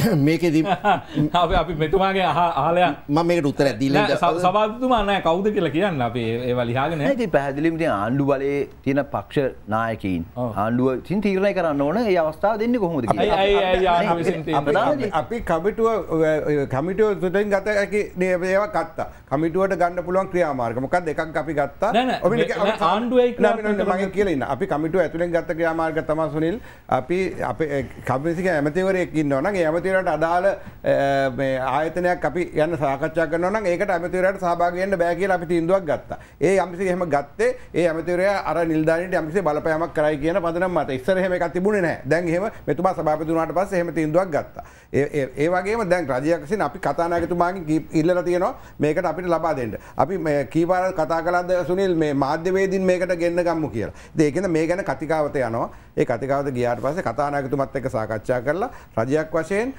මේකෙද අපි මෙතුමාගේ ආලය ම මේ රුත්තර ඇදිල සබතුමානෑ කවුද කියලා කියන්න අපේ ඒව ලිහාගෙන ඇති පැහදිලිමට ආණ්ඩු බලය තියෙන පක්ෂ නායකයින් ආණ්ඩුව සින් තීරණය කරන්න ඕන ඒ අවස්ථාව දෙන්න කොහොමද අපි කමිටුව කමිටුව තුතෙන් ගත ඇකි දේව කත්තා කමිටුවට ගන්න පුළුවන් ක්‍රියාමාර්ගමකක් දෙකක් අපි ගත්තා ආණ්ඩුවයි කියලන්න අපි කමිටුව ඇතුළෙන් ගත්ත ක්‍රියාමාර්ග තමසුනිල් අපි අප කමිසික ඇමතිවරයක්කින්න ඕන ඇමති ඇමතිවරට අදාළ ආයතනයක් අපි යන්න සාකච්ඡා කරනවන ඒකට ඇමතිවරට සභාගයෙන්ට බෑ කියලා අපි තීන්දුවක් ගත්තා. ඒ අමිසි එහෙම ගත්තේ ඒ ඇමතිවරය අර නිල්ධානීට අමිසි බලපෑමක් කරයි කියන පදනම් මත ඉස්සර එහෙම එකක් තිබුණේ නැහැ. දැන් එහෙම මෙතුමා සභාපති වුණාට පස්සේ එහෙම තීන්දුවක් ගත්තා. ඒ ඒ වගේම දැන් රජයක් විසින් අපි කතානායකතුමාගෙන් ඉල්ලලා තියෙනවා මේකට අපිට ලබා දෙන්න. අපි මේ කීපාර කතා කළාද සුනිල් මේ මාධ්‍යවේදීන් මේකට ගෙන්න ගම්මු කියලා. ඒකෙන්ද මේ ගැන කතිකාවත යනවා. ඒ කතිකාවත ගියාට පස්සේ කතානායකතුමත් එක්ක සාකච්ඡා කරලා රජයක් වශයෙන්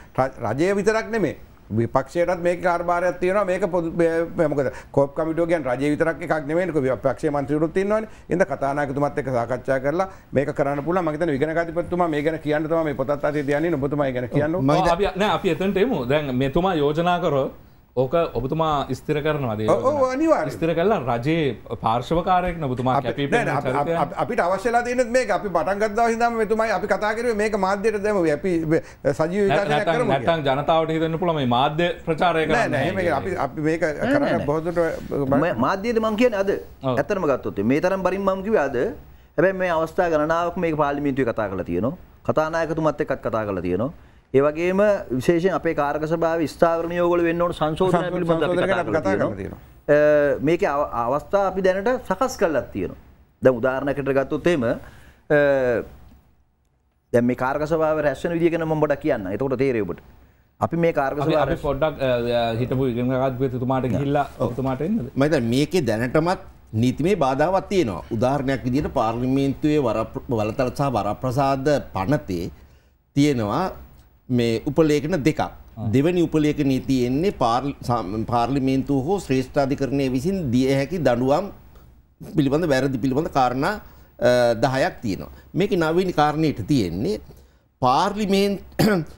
රජය විතරක් නෙමේ විපක්ෂයටත් මේ කාර්භාරයක් තියෙනවා මේක පොමකද කොප් කමිටෝගයන් රජ විතරක් එකක් නෙමෙයිනක විපක්ෂ මන්ත්‍රීවරුත් ඉන්නවනේ ඉතින් කතානායකතුමත් එක්ක සාකච්ඡා කරලා මේක කරන්න පුළුවන් මම හිතන්නේ විගණකාධිපතිතුමා මේ ගැන කියන්න තමයි මේ පොතත් අතේ තියන්නේ ඔබතුමා ගැන කියන්න ඕනේ අපි නෑ අපි එතනට එමු දැන් මෙතුමා යෝජනා කරොත් ඕක ඔබතුමා ස්තිර කරනවාද අනිවා ස්තිර කල්ලා රජයේ පාර්ශවකාරයෙක් නබතුමා අපිට අවශ්‍යලා තියන මේ අපි පටන්ගත්දා හිදම මෙතුමයි අපි කතාකර මේක මාධ්‍යයට දැම අපි සජී නැටන් ජනතාවට හිතන්න පුළම මාධ්‍ය ප්‍රචාරය බොහදුට මාධ්‍යයට මං කියන අද ඇතරම ගත්තුත් මේ තරම් බරින් මංකිවයාද හැබැ මේ අවස්ථා ගණනාවක් මේ පාලිමිතුව කතා කළ තියනවා කතානායකතුමත් එකත් කතා කළ තියනවා ඒවගේ විශේෂ අපේ කාරක සභාව ස්ථාවරණයෝගල වෙන්නවට සංශෝධන පිළිබඳ මේක අවස්ථා අපි දැනට සකස් කල්ලත් තියෙනවා. දැ උදාරණකට ගත්තොත්තේම දැම කාරකසාව රැස්සන විදිගෙන මොට කියන්න එතකොට තේරෙබට අපි මේ කාර්ග පොඩ්ඩක් හිටපු ඉගමගත් වෙතුමාට හිල්ලා ඔතුමාට මෙත මේක දැනටමත් නීතිමේ බාධාවත් තියෙනවා උදාහරණයක් විදිට පාර්ලිමේන්තුවේ වලතරසා වරප්‍රසාද පනතේ තියෙනවා මේ උපලේඛන දෙකක් දෙවැනි උපලේඛනයේ තියෙන්නේ පාර්ලිමේන්තුව හෝ ශ්‍රේෂ්ඨාධිකරණය විසින් දිය හැකි දඬුවම් පිළිබඳ වැරදි පිළිබඳ කාරණා 10ක් තියෙනවා. මේකේ නවීන කාරණේට තියෙන්නේ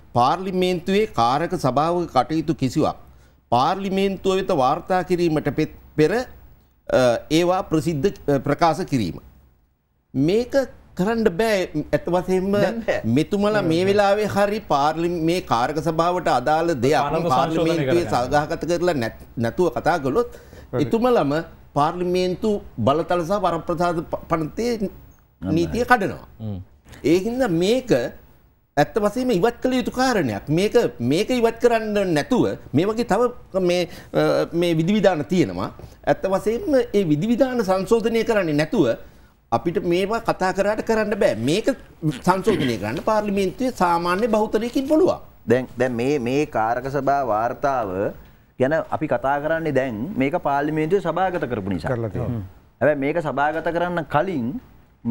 පාර්ලිමේන්තුවේ කාරක සභාවක කටයුතු කිසිවක් පාර්ලිමේන්තුව වෙත වාර්තා කිරීමට පෙර ඒවා ප්‍රසිද්ධ ප්‍රකාශ කිරීම. මේක කරන්න බෑ ඇත වසයෙන්ම මෙතුමල මේ වෙලාවේ හරි පාර්ලි මේ කාර්ක සභාවට අදාළ දෙයක් පාර්ලිමේන්තුවේ සල්ගහකත කරලා නැතුව කතා ගොලොත් එතුමලම පාර්ලිමේන්තු බලතලසා වරප්‍රසාද පනතේ නීතිය කඩනවා. ඒහින්ද මේක ඇත්ත වසීම ඉවත් කළ යුතු කාරණයක් මේක මේක ඉවත් කරන්න නැතුව මේ වගේ තව මේ විදිවිධාන තියෙනවා ඇත්ත වසේම ඒ විදිවිධාන සංශෝධනය කරන්නේ නැතුව අපිට මේවා කතා කරාට කරන්න බෑ මේක සංශෝධනය කරන්න පාර්ලිමේන්තුවේ සාමාන්‍ය බෞතරයකින් පුළුවන්. දැන් දැන් මේ මේ කාරක සභා වාර්තාව ගැන අපි කතා කරන්නේ දැන් මේක පාර්ලිමේන්තුවේ සභාගත කරපු නිසා. හැබැයි මේක සභාගත කරන්න කලින්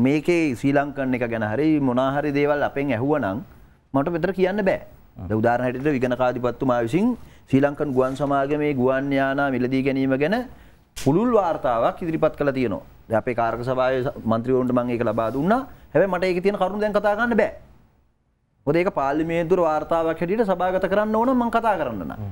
මේකේ ශ්‍රී ලංකන් එක ගැන හරි මොනා හරි දේවල් අපෙන් ඇහුවනම් මට මෙතන කියන්න බෑ. උදාහරණයට විගණ කාධිපතිතුමා විසින් ශ්‍රී ලංකන් ගුවන් සමාගමේ ගුවන් යානා මිලදී ගැනීම ගැන පුළුල් වාර්තාවක් ඉදිරිපත් කළා තියෙනවා. අපේ කාරක සභාය මන්ත්‍රීවන්ට මං ඒක ලබා දුන්නා හැබැයි මට ඒක තියෙන කරුණු දැන් කතා කරන්න බෑ. මොකද ඒක පාර්ලිමේන්තුවේ වාර්තාවක් හැටියට සභාගත කරන්න ඕන මං කතා කරන්න නෑ.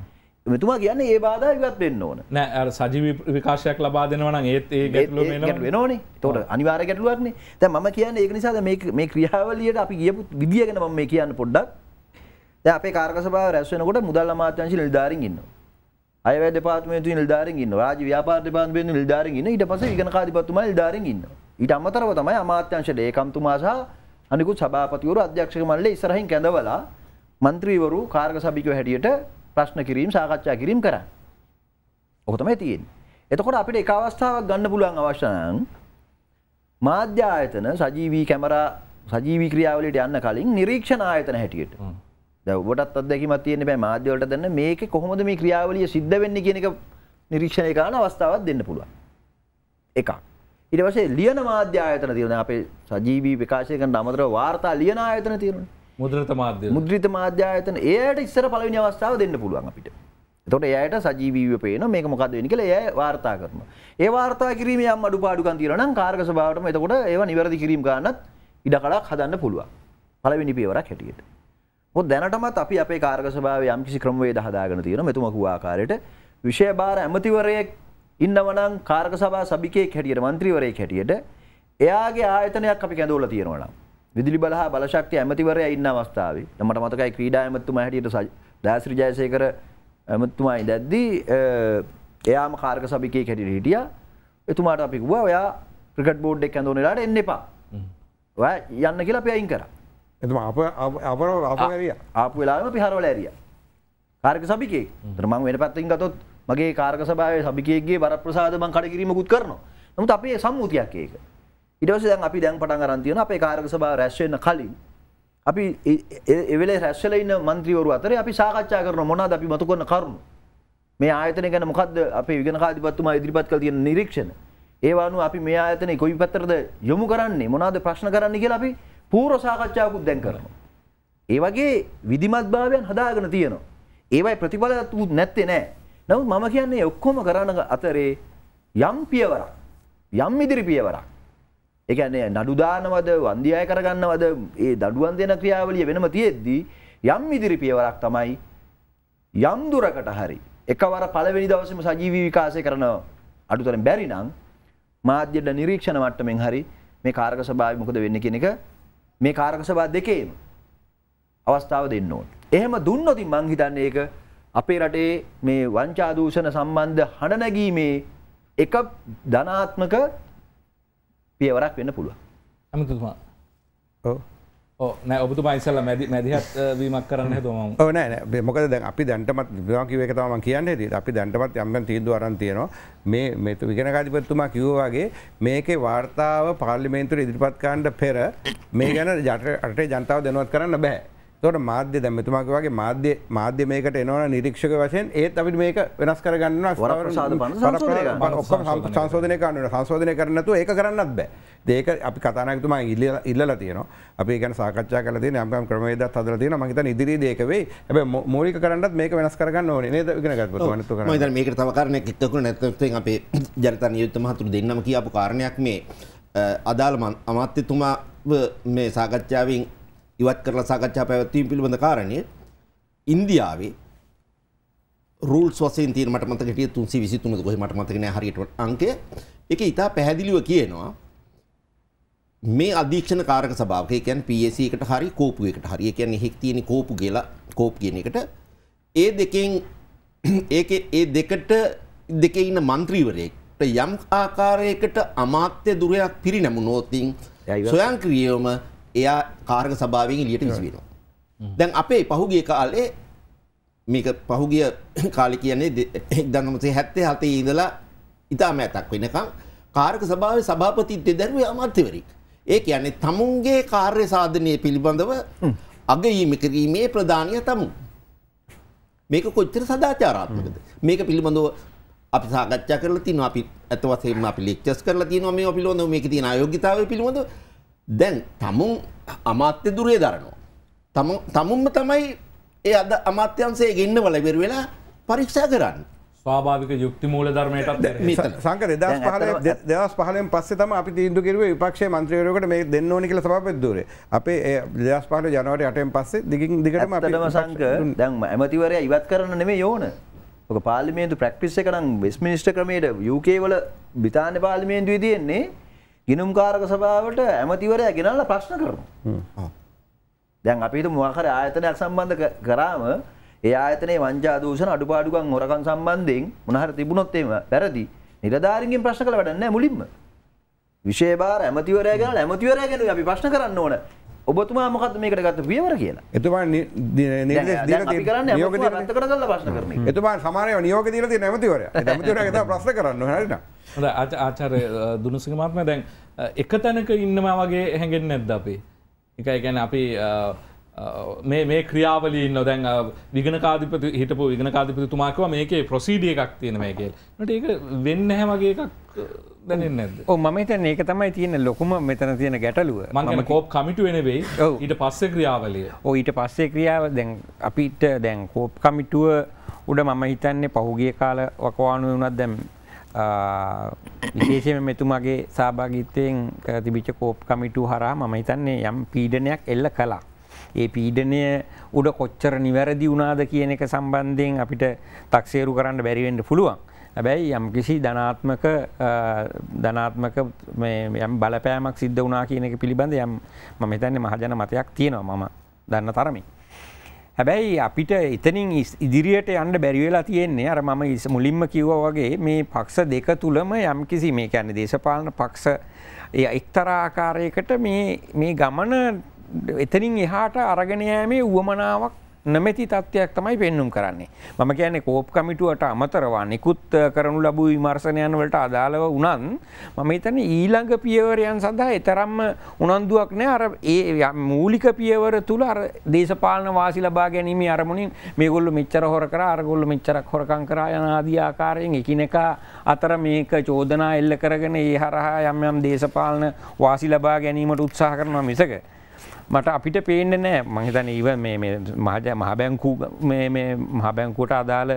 මෙතුමා කියන්නේ ඒ බාධා ඉවත් වෙන්න ඕන. නෑ අර සජීවී විකාශයක් ලබා දෙනවා නම් ඒත් ඒ ගැටලුව මෙන්න වෙනෝනේ. ඒතකොට අනිවාර්ය ගැටලුවක්නේ. දැන් මම කියන්නේ ඒක නිසා දැන් මේ මේ ක්‍රියාවලියට අපි ගියපු විදිය ගැන මම මේ කියන්න පොඩ්ඩක්. දැන් අපේ කාර්ක සභාව රැස් වෙනකොට මුදල් අමාත්‍යාංශ නිලධාරීන් ඉන්නවා. අයවැ දෙපාර්තමේන්තු නිලධාරීන් ඉන්නවා. රාජ්‍ය ව්‍යාපාර දෙපාර්තමේන්තු නිලධාරීන් ඉන්නවා. ඊට පස්සේ ඉගනකාධිපතිතුමා නිලධාරීන් ඉන්නවා. ඊට අමතරව තමයි අමාත්‍යංශ ලේකම්තුමා සහ අනිකුත් සභාපතිවරු අධ්‍යක්ෂක මණ්ඩලය ඉස්සරහින් කැඳවලා മന്ത്രിවරු කාර්ක සභිකව හැටියට ප්‍රශ්න කිරීම සාකච්ඡා කිරීම කරන්නේ. ඔක තමයි තියෙන්නේ. එතකොට අපිට එක අවස්ථාවක් ගන්න පුළුවන් අවශ්‍ය නම් මාධ්‍ය ආයතන සජීවී කැමරා සජීවී ක්‍රියාවලියට යන්න කලින් නිරීක්ෂණ ආයතන හැටියට දවබටත් අදැකීමත් තියන්න බෑ මාධ්‍යවලට දන්න මේක කොහොමද මේ ක්‍රියාවලිය සිද්ධ වෙන්නේ කියන එක නිරීක්ෂණය කරන අවස්ථාවක් දෙන්න පුළුවන්. එකක්. ඊට පස්සේ ලියන මාධ්‍ය ආයතන තියෙනවා. අපේ සජීවී විකාශය කරන අමතරව වාර්තා ලියන ආයතන තියෙනවා. මුද්‍රිත මාධ්‍ය. මුද්‍රිත මාධ්‍ය ආයතන එයාට ඉස්සර පළවෙනි අවස්ථාව දෙන්න පුළුවන් අපිට. එතකොට එයාට සජීවීව පේන මේක මොකද වෙන්නේ කියලා එයා වාර්තා කරනවා. ඒ වාර්තා කිරීමේ යම් අඩුපාඩුකම් තියෙනවා නම් කාර්ක සභාවටම එතකොට ඒවා නිවැරදි කිරීම ගන්නත් ඉඩ කඩක් හදන්න පුළුවන්. පළවෙනි පියවරක් හැටියට. දැනටමත් අපි අපේ කාරක සභාව යම්කිසි ක්‍රමවේ දහදාගෙන තියෙන මෙතුමකුවාආකාරයට විෂය භාර ඇමතිවරයෙක් ඉන්නවනම් කාරක සභා සභිකේ හැටියට මන්ත්‍රීවරයෙක් හැටියට එයාගේ ආයතනයක් අපි කැඳවල තියෙනවනම් විදිලි බලහා බලශක්ති ඇමතිවරය ඉන්න අවස්ථාවේ නමට මතකයි ක්‍රීඩා ඇමතුම හැටියට දෑසිරි ජයසයකර ඇමතුමයි දැද්දී එයාම කාරක සභිකේ හැටියට හිටිය එතුමාට අපි ගුව ඔයා ප්‍රකට බෝඩ් එක් ඇඳෝනලාට එන්න එපා යන්න කියලා අපි අයින් කරා එතුම අප අපර අපරිය ආපු වෙලාම පිහරවල ඇරිය කාරක සබිකේ ත්‍රමං වෙන පැත්තින් ගතොත් මගේ කාරක සබාය සබිකේගේ බර ප්‍රසාදමං කඩකිරීමකුත් කරනවා නමුත් අපේ සම්මුතියක් ඒක ඉටවස දැන් අපි දැන් පටන් අරන්තියන අපේ කාරක සභා රැස්වෙන්න කලින් අපි එවෙල රැස්වල ඉන්න මන්ත්‍රීවරු අතර අපි සාකච්ඡා කරන මොනාද අපි මතු කරන කරුණු මේ ආයතන ගැන මොකක්ද අපේ විගෙන කාධිපත්තුමා ඉදිරිපත් කළ තියෙන නිරීක්ෂණ ඒවානු අපි මේ ආයතනය කොයි පැත්තරද යොමු කරන්නේ මොනාද ප්‍රශ්න කරන්න කියලා අපි පූර සාකච්ඡාවකුත් දැන් කරනවා. ඒ වගේ විධිමත් භාවයන් හදාගෙන තියෙනවා. ඒවයි ප්‍රතිඵලත් වූත් නැත්තේ නෑ. නමුත් මම කියන්නේ ඔක්කොම කරන අතරේ යම් පියවරක් යම් ඉදිරි පියවරක්. ඒ කියන්නේ නඩු දානවද වන්දි අය කරගන්නවද ඒ දඩුවම් දෙන ක්‍රියාවලිය වෙනම තියෙද්දී යම් ඉදිරි පියවරක් තමයි යම් දුරකට හරි එකවර පළවෙනි දවසේම සජීවී විකාශය කරන අඩුතරම් බැරි නම් මාධ්‍යද නිරීක්ෂණ මට්ටමින් හරි මේ කාර්ක සභාවේ මොකද වෙන්නේ කියන එක මේ කාරක සභා දෙකේම අවස්ථාව දෙන්න ඕන. එහෙම දුන්නොති මං හිතන්නේ ඒක අපේ රටේ මේ වංචා දූෂණ සම්බන්ධ හඬ නැගීමේ එක ධනාත්මක පියවරක් වෙන්න පුළුවන්. අමතුතුමා. ඔව්. නෑ ඔබතු මයිසල්ල මැදි මැදිහත් වීමක් කරන්න හතුම ඕන මොක ද අපි දැන්ටමත් කිවක තම කියන්න ද අපි දැන්ටමත් යම්ම තීදු අරන් තියෙනවා මේ මෙතු විගෙනකාධිපත්තුමා කිව්වාගේ මේකේ වාර්තාව පාර්ලිමේන්තුර ඉදිරිපත්කාණ්ඩ පෙර මේ ගැන ජට අටේ ජනතාව දෙනුවත් කරන්න බෑ තොට මාධ්‍ය දැම තුමාගේ වගේ මාධ්‍ය මාධ්‍ය මේකට එනවන නිරීක්ෂක වශයෙන් ඒත් අපිට මේක වෙනස් කරගන්න සංශෝධනය කරන්න සංශෝධනය කරනතු ඒ කරන්නත් බෑ දේක අපි කතානක්තුමා ඉල්ල ඉල්ල තියන අපි ගැන සාකච්ා කල යම් ක්‍රමේද අදර තියන මහිත ඉදිරි දේකවේ ඇ මෝලික කරන්නත් මේක වෙනස් කරගන්න ඕන නද ගෙනගත් මේක තම කරන කිත්තකු නැත්තේ අපේ ජනත නියුත්ත මහතුරු දෙන්නම කිය අපපු කාරණයක් මේ අදාල්මන් අමත්‍යතුමා මේ සාකච්ඡාවෙන් ඉවත් කරලා සාකච්ඡා පැවැත්වීම පිළිබඳ කාරණය ඉන්දියාවේ රූල්ස් වසයෙන් තිය මට මතකට තුන්සි විසිතුන ගොහ මට මතකන හරිට අංකය එක ඉතා පැහැදිලිව කියනවා මේ අධීක්ෂණ කාරක සභාවක කියන් පස එකට හරි කෝපු එකට හරිය කියන්න හෙක් තියෙන කෝපු කියලා කෝප් කියන එකට ඒ දෙකෙන් ඒක ඒ දෙකට දෙකේ ඉන්න මන්ත්‍රීවරයෙක්ට යම් ආකාරයකට අමාත්‍ය දුරයක් පිරි නැමු නෝතින් සොයංක්‍රියවම එයා කාර්ක සභාවෙන් එළියට විසිවෙනවා. Mm. දැන් අපේ පහුගිය කාලේ මේක පහුගිය කාලේ කියන්නේ 1977 හතේ ඉඳලා ඉතාම ඇතක් වෙනකම් කාර්ක සභාවේ සභාපති දෙදරුවේ අමාත්‍යවරයෙක්. ඒ කියන්නේ තමුන්ගේ කාර්ය සාධනය පිළිබඳව mm. අගයීම කිරීමේ ප්‍රධානිය තමු. මේක කොච්චර සදාචාරාත්මකද? මේක පිළිබඳව අපි සාකච්ඡා කරලා තිනවා අපි අත වශයෙන්ම අපි ලෙක්චර්ස් කරලා තිනවා මේ පිළිබඳව මේකේ තියෙන අයෝග්‍යතාවය පිළිබඳව දැන් තමුන් අමාත්‍ය දුරේ දරනවා. තමුන්ම තමයි ඒ අද අමාත්‍යන්සේ ගන්න වලබෙර වෙලා පරීක්ෂා කරන්න. ස්වාභාවික යුක්ති මූල ධර්මයටත් සංක දෙදස් පහල දස් පහලෙන් පස්සේ තම අපි තීන්දු කිරුව විපක්ෂ මන්ත්‍රයරකට මේ දෙන්න ඕනි කියල සභපදූරේ අපේ දස් පහල ජනවට අටෙන් පස්සේ දිගින් දිගටම අටම සංක දැන් ඇමතිවරය ඉවත් කරන්න නෙමේ යෝන පාලිමේන්තු ප්‍රක්ටිස්ස කරම් වෙස් මිනිස්ට ක්‍රමයට යුකේවල බිතාන පාලිමේන්තුවී තියෙන්නේ ගිනුම්කාරක සභාවට ඇමතිවරය ගෙනල්ල ප්‍රශ්න කරනවා. දැන් අපිට මොකර ආයතනයක් සම්බන්ධ කරාම ඒ ආයතනේ වංචා දූෂණ අඩුපාඩුකම් හොරකම් සම්බන්ධයෙන් මොනහරි තිබුණොත් එහෙම වැරදි නිලධාරීන්ගෙන් ප්‍රශ්න කළ වැඩක් නැහැ මුලින්ම. විශේෂ බාර ඇමතිවරයා ගැන ඇමතිවරයා ගැන අපි ප්‍රශ්න කරන්න ඕන. ඔබතුමා මොකද මේකට ගත්ත පියවර කියලා එතුමා කරන්න එතුමා සමානය නියෝග දීල නැමතිවර ඇමතිවර ප්‍රශ්න කරන්න හට ආචාර දුනුසිකමත්ම දැන් එක තැනක ඉන්නවා වගේ හැඟෙන් නැද්ද අපේ එකයි ගැන අපි මේ මේ ක්‍රියාවලින් නොදැන් විගන කාධිපති හිටපු විගන කාධිපතිතුමාකව මේකේ ප්‍රසීඩිය එකක් තියෙන මේකේ නට ඒක වෙන්න හැමගේ එකක් මම හිතන ඒක තමයි තියෙන ලොකුම මෙතන තියෙන ගැටලුව මම කෝප් කමිටු වෙනවෙයි ඊට පස්සේ ක්‍රියාවලිය ඕ ඊට පස්සේ ක්‍රියාව දැන් අපිට දැන් කෝප් කමිටුව උඩ මම හිතන්නේ පහුගිය කාල වකවානුව වුණත් දැම් විශේෂම මෙතුමගේ සභාගිත්තයෙන් තිබිච කෝප් කමිටු හරා මම හිතන්නේ යම් පීඩනයක් එල්ල කලා ඒ පීඩනය උඩ කොච්චර නිවැරදි වුණාද කියන එක සම්බන්ධයෙන් අපිට තක්සේරු කරන්න බැරිවෙන්ඩ පුළුවන් ඇබැයි යම් කිසි ධනාත්මක ධනාත්මක යම් බලපෑමක් සිද්ධ වනා කියනක පිළිබඳ යම් ම මෙතැන්නේ මහජන මතයක් තියෙනවා මම දන්න තරමින්. හැබැයි අපිට එතනින් ඉදිරියට යන්න බැරිවෙලා තියෙන්නේ අර මම ඉස මුලින්ම කිව්ව වගේ මේ පක්ෂ දෙක තුළම යම් කිසි මේ කැන්න දේශපාලන පක්ෂ එක්තරාකාරයකට මේ ගමන එතනින් එහාට අරගෙනයෑමේ වුවමනාවක් නොමැති තත්ත්වයක් තමයි පෙන්නුම් කරන්නේ මම කියන්නේ කෝප් කමිටුවට අමතරව නිකුත් කරනු ලබු විමර්ශනයන් වලට අදාළව උනන් මම හිතන්නේ ඊළඟ පියවරයන් සඳහා එතරම්ම උනන්දුවක් නෑ අර ඒ මූලික පියවර තුල අර දේශපාලන වාසි ලබා ගැනීම අරමුණින් මේගොල්ලෝ මෙච්චර හොර කරා අරගොල්ලෝ මෙච්චරක් හොරකම් කරා යන ආදී ආකාරයෙන් එකිනෙකා අතර මේක චෝදනා එල්ල කරගෙන ඒ හරහා යම් යම් දේශපාලන වාසි ලබා ගැනීමට උත්සාහ කරනවා මිසක මට අපිට පේන්න නෑ මහිතන ඒව මහජ මහබැංකු මහබැංකුට අදාළ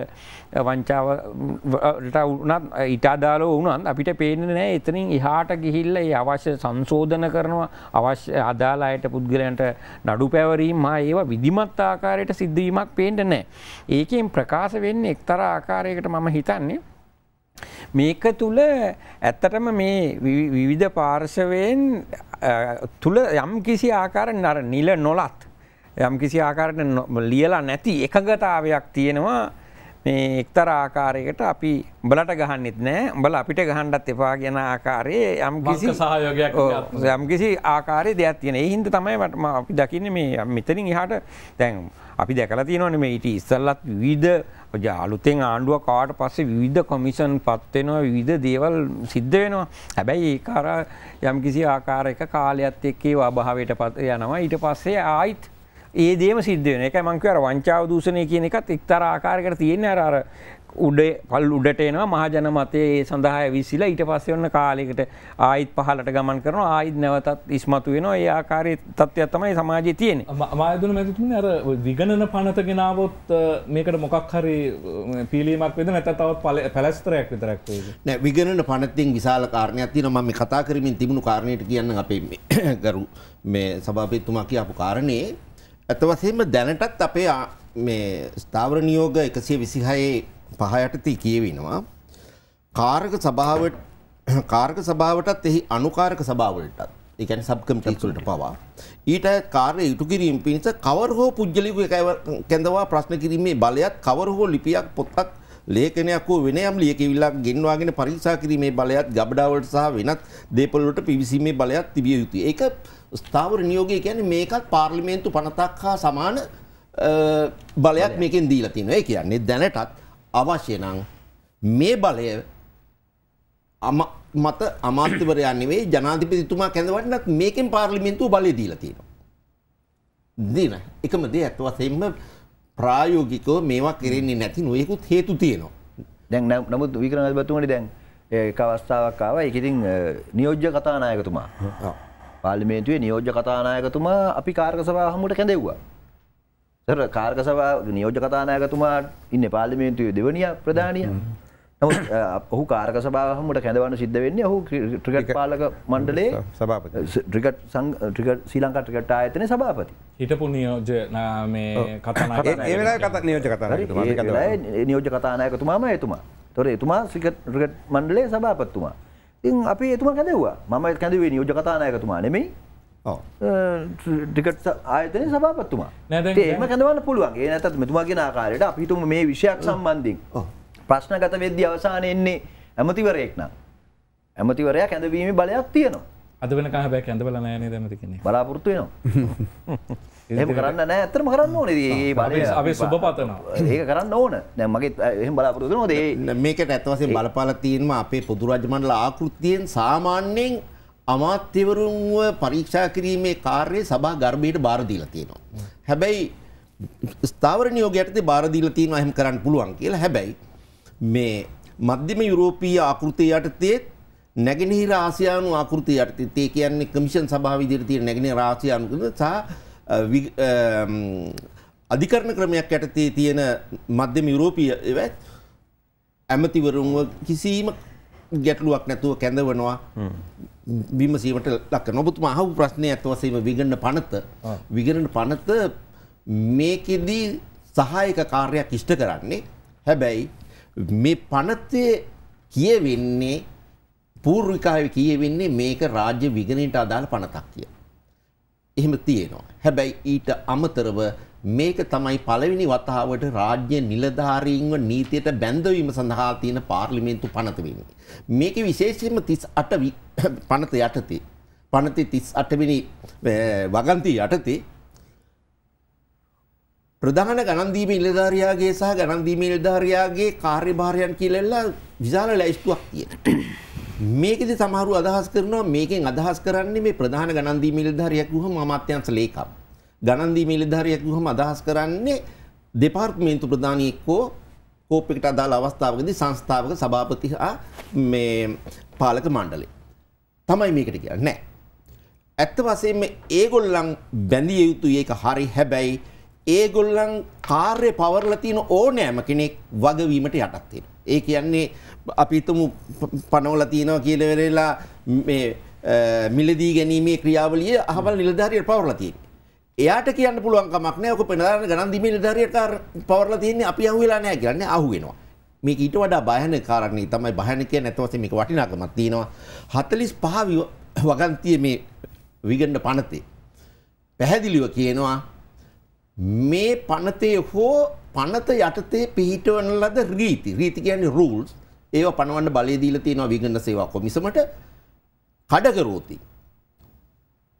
වංචාවට වනත් ඉටාදාලෝ වුනන් අපිට පේන නෑ එතනින් එහාට ගිහිල්ල ඒ අවශ්‍ය සංශෝධන කරනවා අවශ්‍ය අදාලා අයට පුද්ගලයන්ට නඩු පැවරීම හා ඒවා විදිමත් ආකාරයට සිද්ධීමක් පේන්න නෑ ඒකෙන් ප්‍රකාශ වෙන්න එක්තර ආකාරයකට මම හිතන්නේ මේක තුල ඇත්තටම මේ විවිධ පාර්ශවයෙන් තුල යම්කිසි ආකාරයෙන් අර නිල නොලත් යම්කිසි ආකාරයට ලියලා නැති එකගතාවයක් තියෙනවා මේ එක්තර ආකාරයකට අපි උඹලට ගහන්නෙත් නෑ උඹලා අපිට ගහන්නත් එපා කියන ආකාරයේ යම් කිසි සහයෝගයක් යම් කිසි ආකාරයේ දෙයක් තියෙන. ඒ හින්දා තමයි මට අපි දකින්නේ මේ මෙතනින් එහාට දැන් අපි දැකලා තියෙනවනේ මේ ඊට ඉස්සල්ලත් විවිධ අලුතෙන් ආණ්ඩුවක් ආවට පස්සේ විවිධ කොමිෂන් පත් වෙනවා විවිධ දේවල් සිද්ධ වෙනවා. හැබැයි ඒක අර යම් කිසි ආකාරයක කාලයත් එක්ක ඒ අභාවයටපත් යනවා. ඊට පස්සේ ආයිත් ඒදේම සිද්ධයන එක මංකවර වංචාව දූෂණය කියන එකත් එක්තර ආකාරකට තියෙන අර උඩ පල් උඩට එනවා මහජන මතය ඒ සඳහා විසිලා ඊට පස්සේ ඔන්න කාලෙකට ආයිත් පහලට ගමන් කරනවා ආයිත් නැවතත් ඉස්මතු වෙනවා ඒ ආකාරයේ තත්ත්වයක් තමයි සමාජයේ තියෙන්නේ මායදුන මැතිතුමනි අර විගණන පනත ගෙනාවොත් මේකට මොකක් හරි පීලීමක් වෙද නැත්නම් තවත් පැලැස්තරයක් විතරක් වේද නෑ විගණන පනතින් විශාල කාරණයක් තියෙනවා මම මේ කතා කරමින් තිබුණු කාරණේට කියන්න අපේ ගරු මේ සභාපතිතුමා කියපු කාරණේ ඇත වශයෙන්ම දැනටත් අපේ මේ ස්ථාවර නියෝග 126 පහ යටතේ කියවෙනවා කාරක සභාවට කාරක සභාවටත් එහි අනුකාරක සභාවලටත් ඒ කියන්නේ සබ් කමිටීස් වලට පවා ඊට කාර්ය ඉටු කිරීම පිණිස කවර හෝ පුජ්‍යලිකු කැඳවා ප්‍රශ්න කිරීමේ බලයත් කවර හෝ ලිපියක් පොත්තක් ලේඛනයක් හෝ වෙන යම් ලියකිවිල්ලක් ගෙන්වාගෙන පරීක්ෂා කිරීමේ බලයත් ගබඩාවලට සහ වෙනත් දේපොළ වලට පිවිසීමේ බලයත් තිබිය යුතුයි. ඒක ස්ථාවර නියෝගය කියන්නේ මේකත් පාර්ලිමේන්තු පනතක් හා සමාන බලයක් මේකෙන් දීලා තිනය කියන්නේ දැනටත් අවශ්‍යනං මේ බලය මත අමාත්‍යවරයන්නේ ජනාධිපතිතුමා කැඳවන්නත් මේකෙන් පාර්ලිමින්තු බලය දීලතින. දින එකම දේ ඇත්වසෙන්ම ප්‍රායෝගිකෝ මේවා කරෙන්නේ නැති නොයෙකුත් හේතු තියෙනවා. දැන් නමුත් විකරණත් බතුමට දැන් කවස්ථාවක් ආව එකඉතින් නියෝජ්‍ය කතානායකතුමා පාලිමේන්තුවේ නියෝජ්‍ය කතානායකතුමා අපි කාර්ක සභා හමුවට කැඳෙව්වා. සර කාර්ක සභා නියෝජ්‍ය කතානායකතුමා ඉන්න පාලිමේන්තුවේ දෙවනිය ප්‍රධානිය. නමුත් ඔහු කාර්ක සභා හමුවට කැඳවන්න සිද්ධ වෙන්නේ ඔහු ක්‍රිකට් පාලක මණ්ඩලයේ සභාපති. Cricket cricket Sri Lanka cricket ආයතනයේ සභාපති. හිටපු නියෝජ්‍ය මේ කතානායකතුමා ඒ වෙලාවේ කතා නියෝජ්‍ය කතානායකතුමා නියෝජ්‍ය කතානායකතුමාම එතුමා. ඒතොර එතුමා ක්‍රිකට් මණ්ඩලයේ සභාපතිතුමා. ඉන් අපි එතුම කැදවවා මම කැදවේ නියෝජ කතානායකතුමා නෙමෙයි ටිකට ආයතන සභාපත්තුමා ඒම කැදවන්න පුළුවන්ගේ නැතත් මෙතුමාගෙන ආකාරයට අපිතුම මේ විෂයක් සම්බන්ධින් ප්‍රශ්න ගත වෙද්‍ය අවසාන එන්නේ ඇමතිවරයෙක්නම් ඇමතිවරයා කැඳවීම බලයක් තියනවා අද වෙන කාහැබැ කැඳවල නෑනේ දැමතිකන්නේ බලාපොරත්තු වෙනවා එම කරන්න නෑ ඇතරම කරන්න ඕන ඒ බල සුබ පතන ඒක කරන්න ඕන දැ මගේ එහම බලාපොරතු නොදේ මේකට ඇත්වසේ බලපාල තියෙන්ම අපේ පුදුරජමන්ල ආකෘතියෙන් සාමාන්‍යයෙන් අමාත්‍යවරුන්ව පරීක්ෂා කිරීමේ කාර්ය සභා ගර්මයට බාරදීල තියෙනවා. හැබැයි ස්ථාවර නියෝග ඇති බාරදීල තියෙන අහම කරන්න පුළුවන් කියලා හැබැයි මේ මධ්‍යම යුරෝපීය ආකෘතිය යටතේත් නැගෙනහිර ආසියානු ආකෘතිය යටතේ කියන්නේ කමිෂන් සභාවිදිර තියෙන නැගෙන රාසියානුකද සහ අධිකරණ ක්‍රමයක් යටතේ තියෙන මධ්‍යම යුරෝපිය එවත් ඇමතිවරුන්ව කිසිීම ගැටලුවක් නැතුව කැඳවනවා බිමසීමට ලක් නොබතුම අහු ප්‍රශ්නය ඇත්වසීම විගන්න පනත විගරට පනත මේකෙදී සහයක කාර්යක් ඉෂ්ට කරන්නේ හැබැයි මේ පනත්තේ කියවෙන්නේ පූර්විකාව කියවෙන්නේ මේක රාජ්‍ය විගණයට අදාළ පනතක් කිය. එහෙම තියෙනවා. හැබැයි ඊට අමතරව මේක තමයි පළවෙනි වතාවට රාජ්‍ය නිලධාරීන්ව නීතියට බැඳවීම සඳහා තියෙන පාර්ලිමේන්තු පනත වෙන්නේ. මේකේ විශේෂයෙන්ම 38 පනත යටතේ පනතේ 38 වෙනි වගන්ති යටතේ ප්‍රධාන ගණන් දීමේ නිලධාරියාගේ සහ ගණන් දීමේ නිලධාරියාගේ කාර්යභාරයන් කියලා විශාල ලැයිස්තුවක් තියෙනවා. මේකෙදි සමහරු අදහස් කරනවා මේකෙන් අදහස් කරන්නේ මේ ප්‍රධාන ගණන් දීමේ නිලධාරියෙක් වුවම අමාත්‍යාංශ ලේකම්. ගණන් දීමේ නිලධාරියෙක් වුවම අදහස් කරන්නේ දෙපාර්තමේන්තු ප්‍රධානියෙක් හෝ කෝප් එකට අදාළ අවස්ථාවකදී සංස්ථාවක සභාපති හා මේ පාලක මණ්ඩලය. තමයි මේකට කියන්නේ. නෑ. ඇත්ත වශයෙන්ම ඒගොල්ලන් බැඳිය යුතුයි ඒක හරි. හැබැයි ඒගොල්ලන් කාර්ය පවර්ලා තියෙන ඕනෑම කෙනෙක් වගවීමට යටත් වෙනවා. ඒ කියන්නේ අපිතුමු පනවල තියනවා කියන වෙලලා මිලදී ගැනීමේ ක්‍රියාවලිය අහවල් නිලධාරියට පවරලා තියෙන්නේ. එයාට කියන්න පුළුවන් කමක් නෑ ඔක පෙනදාන ගණන් දීමේ නිලධාරියට පවරලා තියෙන්නේ අපි අහුවෙලා නෑ කියන්නේ අහුවෙනවා. මේක ඊට වඩා භයානක කාරණේ තමයි භයානක කියන්නේ නැත්නම් වශයෙන් මේක වටිනාකමක් තියෙනවා. 45 වගන්තියේ මේ විගණ්ඩ පනතේ පැහැදිලිව කියනවා මේ පනතේ හෝ පනත යටතේ පිහිටවන ලද රීති රීති කියන්නේ රූල්ස් ඒව පනවන්න බලය දීලා තියෙනවා විගණන සේවා කොමිසමට කඩකරෝති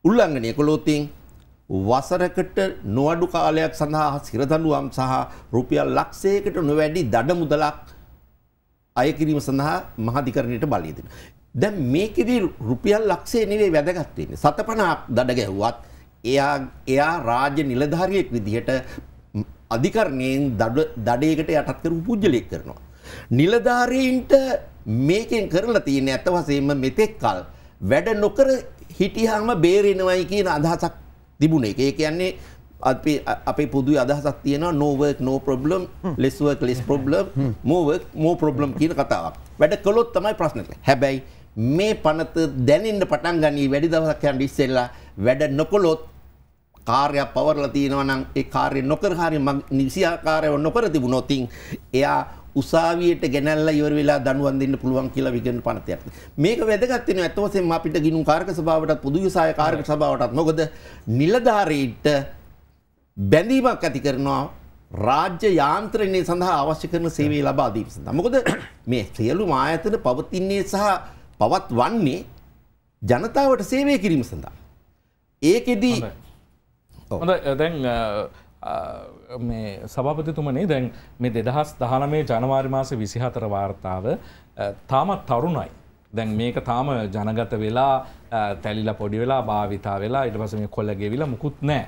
උල්ලංඝනය කළොතින් වසරකට නොඅඩු කාලයක් සඳහා සිරදඬුවම් සහ රුපියල් ලක්ෂයකට නොවැඩි දඩ මුදලක් අය කිරීම සඳහා මහාධිකරණයට බලය දෙනවා. දැන් මේකෙදී රුපියල් ලක්ෂය නෙවෙයි වැදගත් වෙන්නේ. 750ක් දඩ ගැහුවත් එයා එයා රාජ්‍ය නිලධාරියෙක් විදිහට අධිකරණයෙන් දඩේකට යටත් කරපු පුජ්‍යලයක් කරනවා. නිලධාරීන්ට මේකෙන් කරලා තියෙන ඇත්ත වශයෙන්ම මෙතෙක් කල් වැඩ නොකර හිටියාම බේරෙනවයි කියන අදහසක් තිබුණේ. ඒ කියන්නේ අපි අපේ පොදුයි අදහසක් තියෙනවා no work no problem less work less problem more work more problem කියන කතාවක්. වැඩ කළොත් තමයි ප්‍රශ්නේ. හැබැයි මේ පනත දැනෙන්න පටන් ගනී වැඩි දවසක් යන ඉස්සෙල්ලා වැඩ නොකළොත් කාර්යයක් පවරලා තියෙනවා නම් ඒ කාර්ය නොකර හරි නිසියාකාරව නොකර තිබුණොත් එයා උසාවියට ගෙනල්ලා ඉවර වෙලා දනුවන් දෙන්න පුළුවන් කියලා විගණන පනතයක්. මේක වැදගත් වෙනවා අත වශයෙන්ම අපිට ගිණුම් කාර්ක සභාවටත් පොදු විසාය කාර්ක සභාවටත් මොකද නිලධාරීන්ට බැඳීමක් ඇති කරනවා රාජ්‍ය යාන්ත්‍රණය සඳහා අවශ්‍ය කරන සේවය ලබා දීම සඳහා. මොකද මේ සියලුම ආයතන පවතින්නේ සහ පවත්වන්නේ ජනතාවට සේවය කිරීම සඳහා. ඒකෙදි හොඳ දැන් මේ සභපතිතුමනේ දැන් මේ දෙදහස් දහනමේ ජනවාරි මාස විසිහතර වාර්තාව තාමත් තරුණයි. දැන් මේක තාම ජනගත වෙලා තැලිල පොඩි වෙලා භාවිතා වෙලා ඉට පස මේ කොල්ල ගෙවිලා මුකුත් නෑ.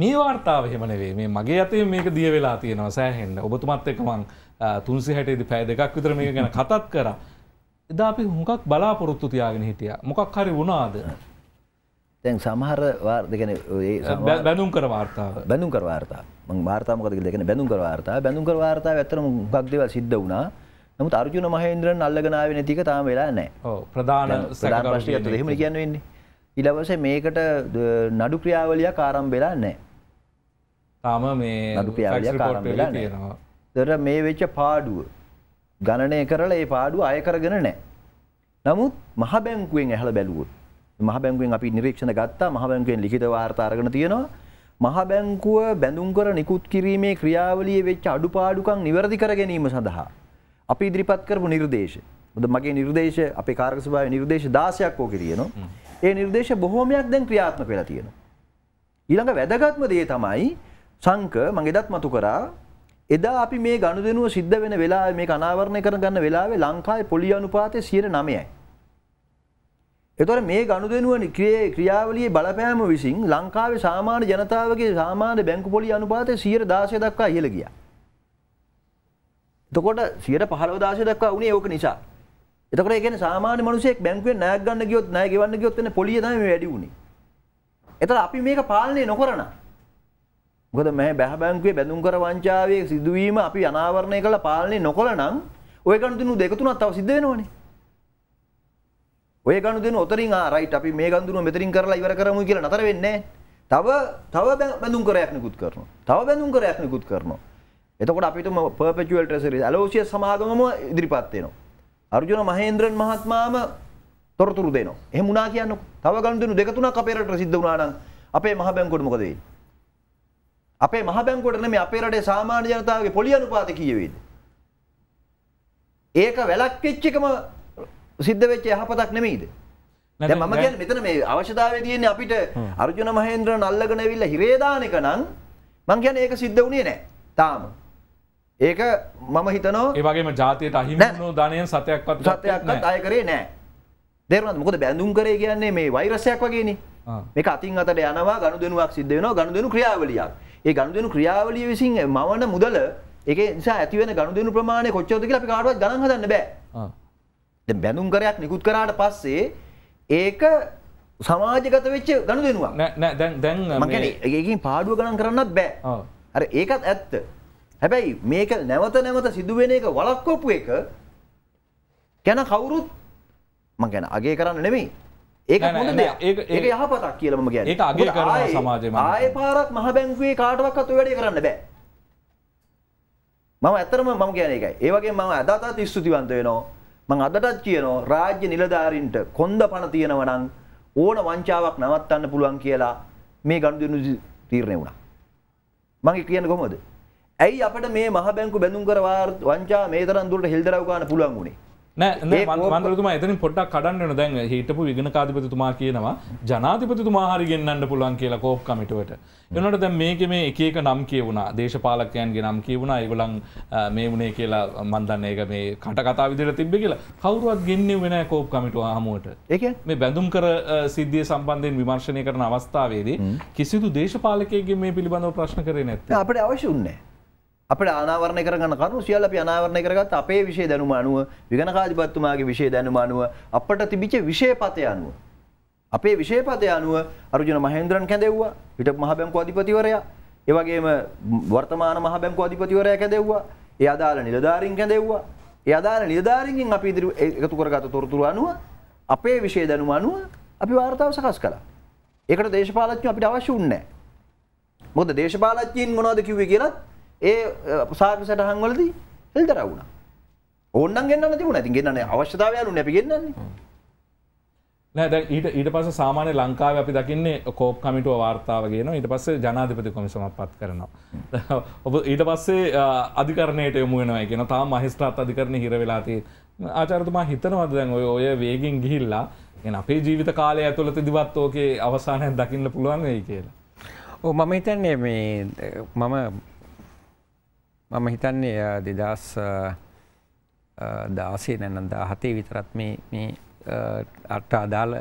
මේ වාර්තාව හෙමනවේ මේ මගේ අතේ මේක දිය වෙලා තියෙනවා සෑහෙන්න ඔබතුමත් එකමං තුන්සි හැටේද පෑ දෙකක් විතර මේ ගැන කතත් කර. එදා අපි හොකක් බලාපොරොත්තු තියාගෙන හිටිය මොකක් හරි වුණාද තැන් සමහර බැඳුම් කර වාර්තා බැඳුම් කර වාර්තා වාර්තාමකද දෙකන බැඳුම් කර වාර්තා බැඳුම් කර වාර්තා ඇතරම ගක්දව සිද්ධ වුණා නමුත් අර්ජුන මහේන්ද්‍රන් අල්ලගනාව නැතික තාම වෙලා නෑ ප්‍රධාන ප්‍රධාන ප්‍රශ්ය ඇත එහෙම කියන්න වෙන්නේ ඉලවස මේකට නඩු ක්‍රියාවලිය කාරම් වෙලා නෑ තාම මේ නඩු ක්‍රියාවලිය කාරම් වෙලා නෑ දර මේ වෙච්ච පාඩුව ගණනය කරලා ඒ පාඩුව අය කරගෙන නෑ නමුත් මහ බැංකුවෙන් ඇහල බැලුවොත් මහ බැංකුවෙන් අපි නිරීක්ෂණ ගත්තා මහ බැංකුවෙන් ලිඛිත වාර්තා අරගෙන තියෙනවා මහ බැංකුව බැඳුම් කර නිකුත් කිරීමේ ක්‍රියාවලිය වෙච්ච අඩුපාඩුකම් නිවැරදි කර ගැනීම සඳහා අපි ඉදිරිපත් කරපු නිර්දේශ මොකද මගේ නිර්දේශ අපේ කාර්ක සභාවේ නිර්දේශ 16ක් ඕකේ තියෙනවා ඒ නිර්දේශ බොහෝමයක් දැන් ක්‍රියාත්මක වෙලා තියෙනවා ඊළඟ වැදගත්ම දේ තමයි සංක මගේදත් මතු කරා එදා අපි මේ ගණුදෙනුව සිද්ධ වෙන වෙලාවේ මේක අනාවරණය කරගන්න වෙලාවේ ලංකාවේ පොලි අනුපාතය 9යි එතොර මේ ගණුදෙනුවනි ක්‍රියේ ක්‍රියාවලිය බලපෑම විසින් ලංකාවේ සාමාන්‍ය ජනතාවගේ සාමාන්‍ය බැංකු පොලි අනුපාතය සියයට දාසය දක්වා ඉහළ ගිය. එතකොට සියට පහලව දාසය දක්වා වුණේ ඕක නිසා. එතකොට ඒකන සාමාන්‍ය මනුසෙක් බැංකුවේ ණයක් ගන්න ගියොත් ණය ගෙවන්න ගියොත් එන්නේ පොලිය තමයි මේ වැඩි වුණේ. එතකොට අපි මේක පාලනය නොකරන. මොකද මේ බැහ බැංකුවේ බැඳුම් කර වංචාවේ සිදුවීම අපි අනාවරණය කළ පාලනය නොකළ නම් ওই ගණුදෙනු දෙක තුනක් තව සිද්ධ වෙනවනේ. ඔය ගනුදෙනු උතරින් ආ රයිට් අපි මේ ගනුදෙනුව මෙතනින් කරලා ඉවර කරමු කියලා නතර වෙන්නේ තව තව බැඳුම් කරයක් නිකුත් කරනවා. තව බැඳුම් කරයක් නිකුත් කරනවා. එතකොට අපිට පර්පෙචුවල් ට්‍රෙසරිස් ඇලෝසියස් සමාගමම ඉදිරිපත් වෙනවා. අර්ජුන මහේන්ද්‍රන් මහත්මාම තොරතුරු දෙනවා. එහෙම වුණා කියන්නේ තව ගනුදෙනු දෙක තුනක් අපේ රටට සිද්ධ වුණා නම් අපේ මහ බැංකුවට මොකද වෙන්නේ? අපේ මහ බැංකුවට නෙමෙයි අපේ රටේ සාමාන්‍ය ජනතාවගේ පොලි අනුපාතය කීය වේද? ඒක වැලක්විච්ච එකම සිද්ධ වෙච්ච යහපතක් නෙමෙයිද ම ගැ මෙතන මේ අවශ්‍යතාව තියන්නේ අපිට අර්ජුන මහේන්ද්‍ර නල්ලගන විල්ල හිරේදානක නම් මං ගැන ඒක සිද්ධ වුණේ නෑ තාම ඒක මම හිතනෝ ඒවගේම ජාතියට අහිමනෝ ධනය සතයක්වත් සතයක්ත් අයකරේ නෑ දෙරුවත් මොකද බැඳුම් කරේ කියන්නේ මේ වෛරසයක් වගේන මේ අතින් අතට යනවා ගණු දෙනුවක් සිද්ධ වෙනවා ගණු දෙනු ක්‍රියාවලියක් ඒ ගණු දෙනු ක්‍රියාවලිය විසින් මවන මුදල එක නිසා ඇතිවෙන ගණු දෙනු ප්‍රමාණය කොච්චෝද කියලා අපි කාටවත් ගණන් හදන්න බෑ බැඳුම්කරයක් නිකුත් කරාට පස්සේ ඒක සමාජගත වෙච්ච ගණු දෙනවා දැන් ඒකින් පාඩුව ගණන් කරන්නත් බෑ අර ඒකත් ඇත්ත හැබැයි මේක නැවත නැවත සිදුවෙන එක වලක්කොපු එක ගැන කවුරුත් මං ගැන අගේ කරන්න නෙමෙයි ඒක හොඳ දෙයක් ඒක යහපතක් කියලා මම කියන්නේ ඒක අගේ කරන සමාජය මම ආයේ පාරක් මහ බැංකුවේ කාටවත් ඔය වැඩේ කරන්න බෑ මම ඇත්තටම මම කියන්නේ ඒකයි ඒ වගේම මම අදාතත් ස්තුතිවන්ත වෙනවා මං අදටත් කියනවා රාජ්‍ය නිලධාරින්ට කොන්ද පණ තියෙනවනං ඕන වංචාවක් නවත්තන්න පුළුවන් කියලා මේ ගණුදනු තීරණය වුණා. මගේ කියන්න කොමද. ඇයි අපට මේ මහ බැංකු බැඳුම් කර වංචා මේ තරන් දුරට හෙල්දරවකාන පුළුවන් වුණේ මන්දරතුම එතන පොට්ටක් කඩන්නන දැන් හිටපු විගෙන කාධිපතිතුමා කියනවා ජනාතිපතිතුමා හරි ගෙන්න්නට පුළුවන් කියලා කෝප් කමිටුවට. එනට දැන් මේක මේ එකක නම් කියවුණා දේශපාලකයන්ගේ නම් කියවුණා ඒගොලන් මේ වුණේ කියලා මන්දන්න ඒක මේ කට කතා විදිර තිබ්බ කියලා කවරුවත් ගෙන්න්නේ වෙන කෝප් කමිටුව හමුවට ඒ මේ බැඳුම් කර සිද්ධිය සම්බන්ධයෙන් විමර්ශනය කරන අවස්ථාවේදී කිසිදු දේශපාලකයගේ මේ පිළිබඳව ප්‍රශ්න කරන ඇත අපට අවශ්‍යන්නේ. අපට ආනාවරණය කරගන්න කරුණු සියල්ල අපි අනාවරණය කරගත් අපේ විෂය දැනුම අනුව විගණකාධිපතිතුමාගේ විෂය දැනුම අනුව අපට තිබිච්ච විෂයපතය අනුව අපේ විෂයපතය අනුව අර්ජුන මහේන්ද්‍රන් කැඳෙව්වා හිටපු මහ බැංකු අධිපතිවරයා ඒ වගේම වර්තමාන මහ බැංකු අධිපතිවරයා කැඳෙව්වා ඒ අදාළ නිලධාරීන් කැඳෙව්වා ඒ අදාළ නිලධාරීන්ගෙන් අපි ඉදිරි එකතු කරගත තොරතුරු අනුව අපේ විෂය දැනුම අනුව අපි වාර්තාව සකස් කළා ඒකට දේශපාලඥයෝ අපිට අවශ්‍ය වුණේ නැහැ මොකද දේශපාලඥයින් මොනවද කිව්වේ කියලත් ඒ සාක සටහන් වලදී හෙල්දර වුණා. ඕන්නම් ගන්න තිබුණ ඇති ගන්න අවශ්‍යතාවය අලු නැපි ගෙන්න්නන්නේ. නෑ ඊට ඊට පස සාමාන්‍ය ලංකාව අපි දකින්නේ කෝප් කමිටුව වාර්තාවගේන ඊට පස්සේ ජනාධිපති කොමිසමක් පත් කරනවා. ඔබ ඊට පස්සේ අධිකරණයට යොමු වෙනවා කියන තා මහිස්ත්‍රාත් අධිකරණ හිරවෙලාති ආචරතුමා හිතනවද දැන් ඔය ඔය වේගෙන් ගිහිල්ලා එන අපේ ජීවිත කාලය ඇතුළත දිවත් ඕකේ අවසානයක් දකින්න පුළුවන් වෙයි කියලා. ඔව් මම හිතන්නේ මේ මම මම හිතන්නේ දෙදස් දාසේ නැන දා හතේ විතරත් මේ අට්ට අදාළ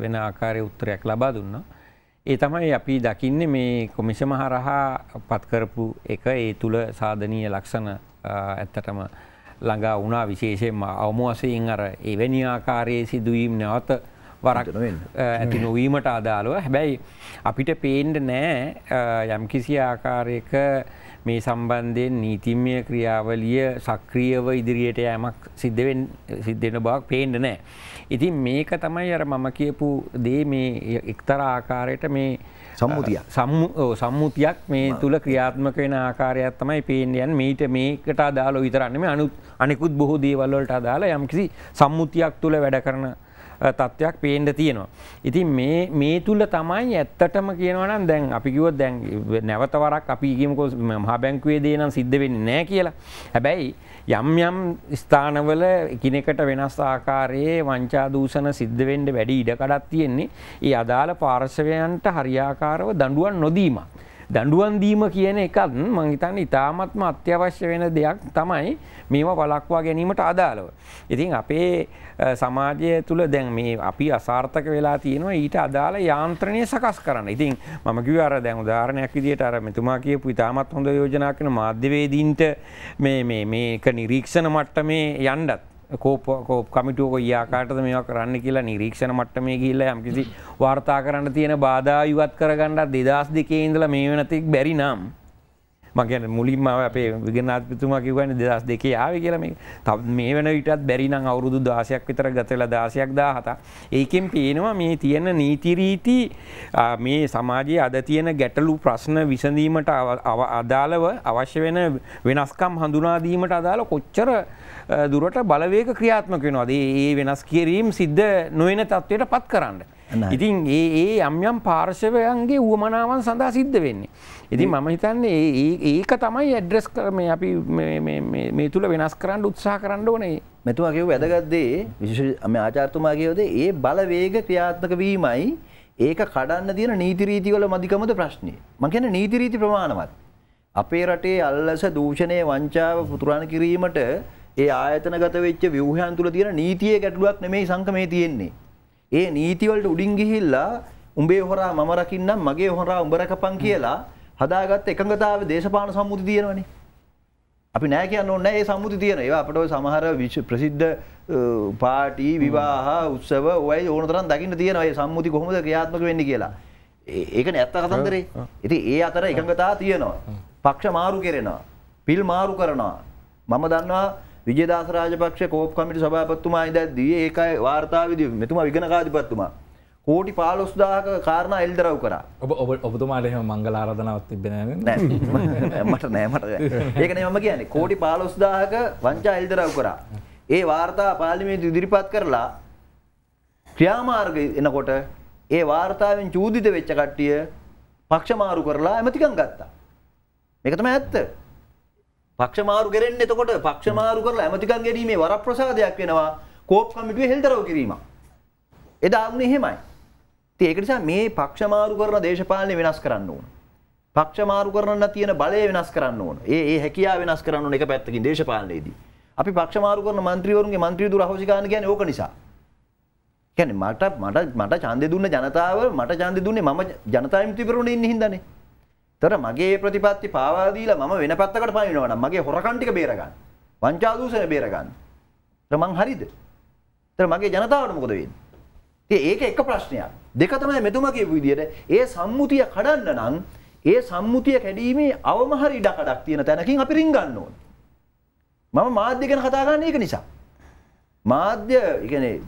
වෙන ආකාරය උත්තරයක් ලබා දුන්න. ඒ තමයි අපි දකින්න මේ කොමිෂම හරහා පත්කරපු එක ඒ තුළ සාධනීය ලක්ෂණ ඇත්තටම ළඟා වුණා විශේෂයෙන්ම අවමෝසයෙන් අර එවැනි ආකාරයේ සිදුවීම් නැවත වරක් ඇති නොවීමට අදාළුව හැබැයි අපිට පේන්ඩ නෑ යම්කිසි ආකාරයක මේ සම්බන්ධයෙන් නීතිමය ක්‍රියාවලිය සක්‍රියව ඉදිරියට යෑමක් සිද්ධවෙන් සිද්ධෙන බවක් පේන්ඩ නෑ. ඉතින් මේක තමයි අර මම කියපු දේ මේ එක්තර ආකාරයට මේ සම්මුතිය සම්මුතියක් මේ තුළ ක්‍රියාත්මක වෙන ආකාරයක් තමයි පේන්ඩයන් මීට මේකට අදාලො විතරන්නම අනුත් අනෙකුත් බොහෝ දේවල්වලට අදාලා යම්කිසි සම්මුතියක් තුළ වැඩ කරන තත්ත්වයක් පේන්ඩ තියෙනවා. ඉතින් මේ මේ තුල තමයි ඇත්තටම කියනවනම් දැන් අපිකිව දැන් නැවතවරක් අපිගමකෝ මහා බැංකුවේ දේනම් සිද්ධ වෙන්න නෑ කියලා. හැබැයි යම් යම් ස්ථානවල එකනෙකට වෙනස් ආකාරයේ වංචා දූෂණ සිද්ධ වෙන්ඩ වැඩි ඉඩකඩක් තියෙන්නේ ඒ අදාළ පාර්ශවයන්ට හරියාකාරව දඩුවන් නොදීම. දඩුවන් දීම කියන එකත් මංහිතන්න ඉතාමත්ම අත්‍යවශ්‍ය වෙන දෙයක් තමයි මේම වලක්වා ගැනීමට අදාළව. ඉතින් අපේ සමාජය තුළ දැන් මේ අපි අසාර්ථක වෙලා තියෙනවා ඊට අදාළ යාන්ත්‍රණය සකස් කරන්න ඉතින් මම කිව අර දැන් උදාහරණයක් විදිහට අර මෙතුමා කියපු ඉතාමත් හොඳ යෝජනා කරන මාධ්‍යවේදීන්ට මේ මේ මේක නිරීක්ෂණ මට්ටමේ යන්නත් කෝප කමිටුවක යාකාටද මේ කරන්න කියලා නිරීක්ෂණ මට්ට මේ කියල්ල යම්කිසි වාර්තා කරන්න තියෙන බාධා යුවත් කරගන්නත් දෙදස් දෙකේ ඉඳල මේ වනතික් බැරි නම්. මගැන මුලින්ම අපේ විගෙනාත්පිතුමා කිවන දෙදස් දෙකේ ආව කියලම තත් මේ වන විටත් බැරිනම් අවුරුදු දාසයක් විතර ගතල දාසයක් දාහත ඒකෙන් පේනවා මේ තියෙන නීතිරීති මේ සමාජයේ අද තියෙන ගැටලු ප්‍රශ්න විසඳීමට අදාළව අවශ්‍ය වෙන වෙනස්කම් හඳුනාදීමට අදාළ කොච්චර දුරට බලවේක ක්‍රියාත්මක වෙනවාද ඒ වෙනස් කිරීම් සිද්ධ නොවෙන තත්ත්වයට පත් කරන්න. ඉතින් ඒ ඒ යම් යම් පාර්ශවයන්ගේ වුවමනාවන් සඳහා සිද්ධ වෙන්නේ. ඉති මම හිතන්නේ ඒක තමයි ඇඩ්‍රෙස් කරම අපි මේ තුළ වෙනස් කරන්න උත්සා කරන්න ඕනේ මෙතුමාකිව වැදගත්දේ විශෂම ආචාර්තුමාගේයෝද ඒ බලවේග ක්‍රියාත්මක වීමයි ඒක කඩන්න තියෙන නීතිරීතිවල මධිකමද ප්‍රශ්නය මකැන නීතිරීති ප්‍රමාණවත් අපේ රටේ අල්ලස දූෂණය වංචාව පුතුරාණ කිරීමට ඒ ආයතන ගත වෙච්ච ව්‍යවහන් තුළ තියෙන නීතිය ගැටලුවක් නෙමෙයි සංකමේ තියෙන්නේ ඒ නීතිවලට උඩින් ගිහිල්ලා උඹේ හොරා මම රකින්නම් මගේ හොරා උඹරකපන් කියලා හදාගත් එකඟතාව දේශපාන සම්මුති තියෙනවනේ. අපි නෑ කියන්න ඕන්න ඒ සම්මුති තියෙන ඒවා අපට සමහර විශ් ප්‍රසිද්ධ පාටී විවාහ උත්සව ඔයි ඕනතරන් දකින්න තියෙන ඔය සම්මුති කොහොමද ක්‍රියාත්මක වෙන්න කියලා. ඒක නැත්ත කතන්දරේ ඉති ඒ අතර එකඟතා තියෙනවා. පක්ෂ මාරු කෙරෙනවා. පිල් මාරු කරනවා. මම දන්නවා විජදාසරාජපක්ෂ කෝප් කමිට සභාපත්තුමා ඉදත් දී ඒකයි වාර්තාාවද මෙතුමා විගනකාධිපත්තුමා කෝටි පාලොස්දාක කාරණ එල්දරව් කර ඔබ ඔබ ඔබතුමාට එහම මංගල ආරධනාවත් තිබෙන මට නෑමට ඒකන මම කියන්නේ කෝටි පාලොස්දාහක වංචා එල්දරව් කරා ඒ වාර්තා පාලිමේතු ඉදිරිපත් කරලා ක්‍රියාමාර්ග එනකොට ඒ වාර්තාවෙන් චූදිත වෙච්ච කට්ටිය පක්ෂමාරු කරලා ඇමතිකම් ගත්තා මේකතම ඇත්ත පක්ෂමාරු කරෙන් එතකොට පක්ෂමාරු කරලා ඇමතිකම් ගැනීමේ වර ප්‍රසාදයක් වෙනවා කෝප් කමිටුවේ හෙල්දරව් කිරීම එදා වුණේ එහෙමයි ඒකනිසා මේ පක්ෂමාරු කරන දේශපාලනය වෙනස් කරන්න ඕන. පක්ෂමාරු කරන්න තියෙන බලය වෙනස් කරන්න ඕන ඒ ඒ හැකියා වෙනස් කරන්න එක පැත්තකින් දේශපාලනයේදී. අපි පක්ෂමාරු කරන මන්ත්‍රීවරුන්ගේ මන්ත්‍රී දුර හෝසිකාන ගැන ඕක නිසා. කැන මට මට මට චන්දය දුන්න ජනතාව මට චන්ද දුන්නේ මම ජනතාමතිවරුණ ඉන්න හිදනේ. තර මගේ ප්‍රතිපත්ති පාවාදීල ම වෙන පත්තකට පනිනවන මගේ හොරකන්ටික බේරගන්න. වංචාදූසන බේරගන්න. ්‍රමං හරිද. තර මගේ ජනතාවට මොකද වෙන්නේ. ඉතින් ඒක එක ප්‍රශ්නයක්. දෙක තමයි මෙතුමා කියපු විදිහට ඒ සම්මුතිය කඩන්න නම් ඒ සම්මුතිය කැඩීමේ අවම හරි ඉඩකඩක් තියෙන තැනකින් අපි රින් ගන්න ඕනේ. මම මාධ්‍ය ගැන කතා කරන්නේ ඒක නිසා. මාධ්‍ය කියන්නේ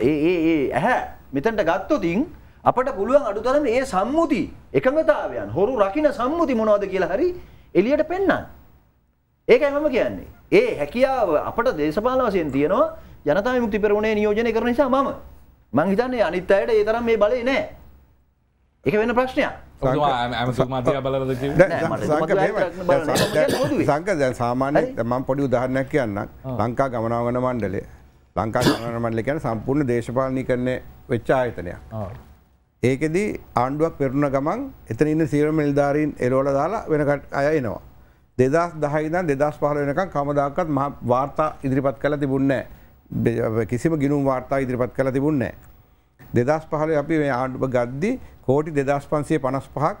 ඒ ඒ ඒ ඇහැ මෙතනට ගත්තොතින් අපට පුළුවන් අඩුතරම මේ සම්මුති එකඟතාවයන් හොරු රකින්න සම්මුති මොනවද කියලා හරි එළියට පෙන්වන්න. ඒකයි මම කියන්නේ. ඒ හැකියාව අපට දේශපාලන වශයෙන් තියෙනවා ජනතා විමුක්ති පෙරමුණේ නියෝජනය කරන නිසා මම මං හිතන්නේ අනිත් අයට ඒ තරම් මේ බලේ නැහැ. ඒක වෙන ප්‍රශ්නයක්. සංක සාමාන්‍ය තමන් පොඩි උදාහරණයක් කියන්න ලංකා ගමනාවගන මණ්ඩලේ ලංකා ගමන මණ්ඩල කියන සම්පූර්ණ දේශපාලනි කරන්නේ වෙච්ච ආයතනයක් ඒකෙදී ආණ්ඩුවක් පෙරුණ ගමන් එතන ඉන්න සීරම නිල්ධාරීන් එරෝල දාලා වෙනකට අය එනවා දෙදස් දහයිදන් දෙදස් පහල වෙනකම් කමදාකත් වාර්තා ඉදිරිපත් කළ තිබුන්නෑ කිසිම ගිනුම් වාර්තා ඉදිරිපත් කළ තිබුන්නේ. දෙදස් පහල අපි මේ ආණ්ඩුව ගද්දි කෝටි දෙදස් පන්සේ පනස් පහක්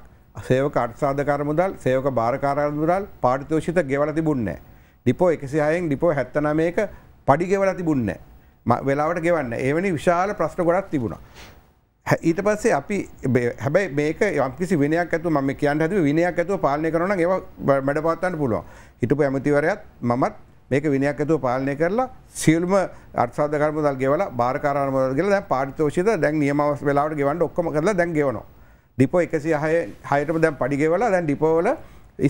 සේවක අටසාධකාර මුදල් සේවක භාරකාරල් මුදල් පාරිතෝෂිත ගෙවල තිබුන්නේ. Depot එකසිහයෙන් depot හැත්තනමයක පඩිගෙවල තිබුන්නේ. වෙලාවට ගෙවන්න එවැනි විශාල ප්‍රශ්න ගොඩක් තිබුණා. ඊට පස්සේ අපි හැබැයි මේක යම්කිසි විනයක් ඇතුව මම කියන්න හැදුවේ විනයක් ඇතුව පාලනය කරනවා නම් ඒව මැඩපවත්වන්න පුළුවන්. හිටපු ඇමතිවරයාත් මමත් මේක විනයක් ඇතුව පාලනය කරලා සියලුම අර්ථසාධ කර්මදල් ගෙවලා බාරකාරණ මුදල් ගෙවලා දැන් පාරිතෝෂිත දැන් නියමාවස් වෙලාවට ගෙවන්න ඔක්කොම කරලා දැන් ගෙවනවා. ඩිපෝ 106 6ටම දැන් පඩි ගෙවලා දැන් ඩිපෝ වල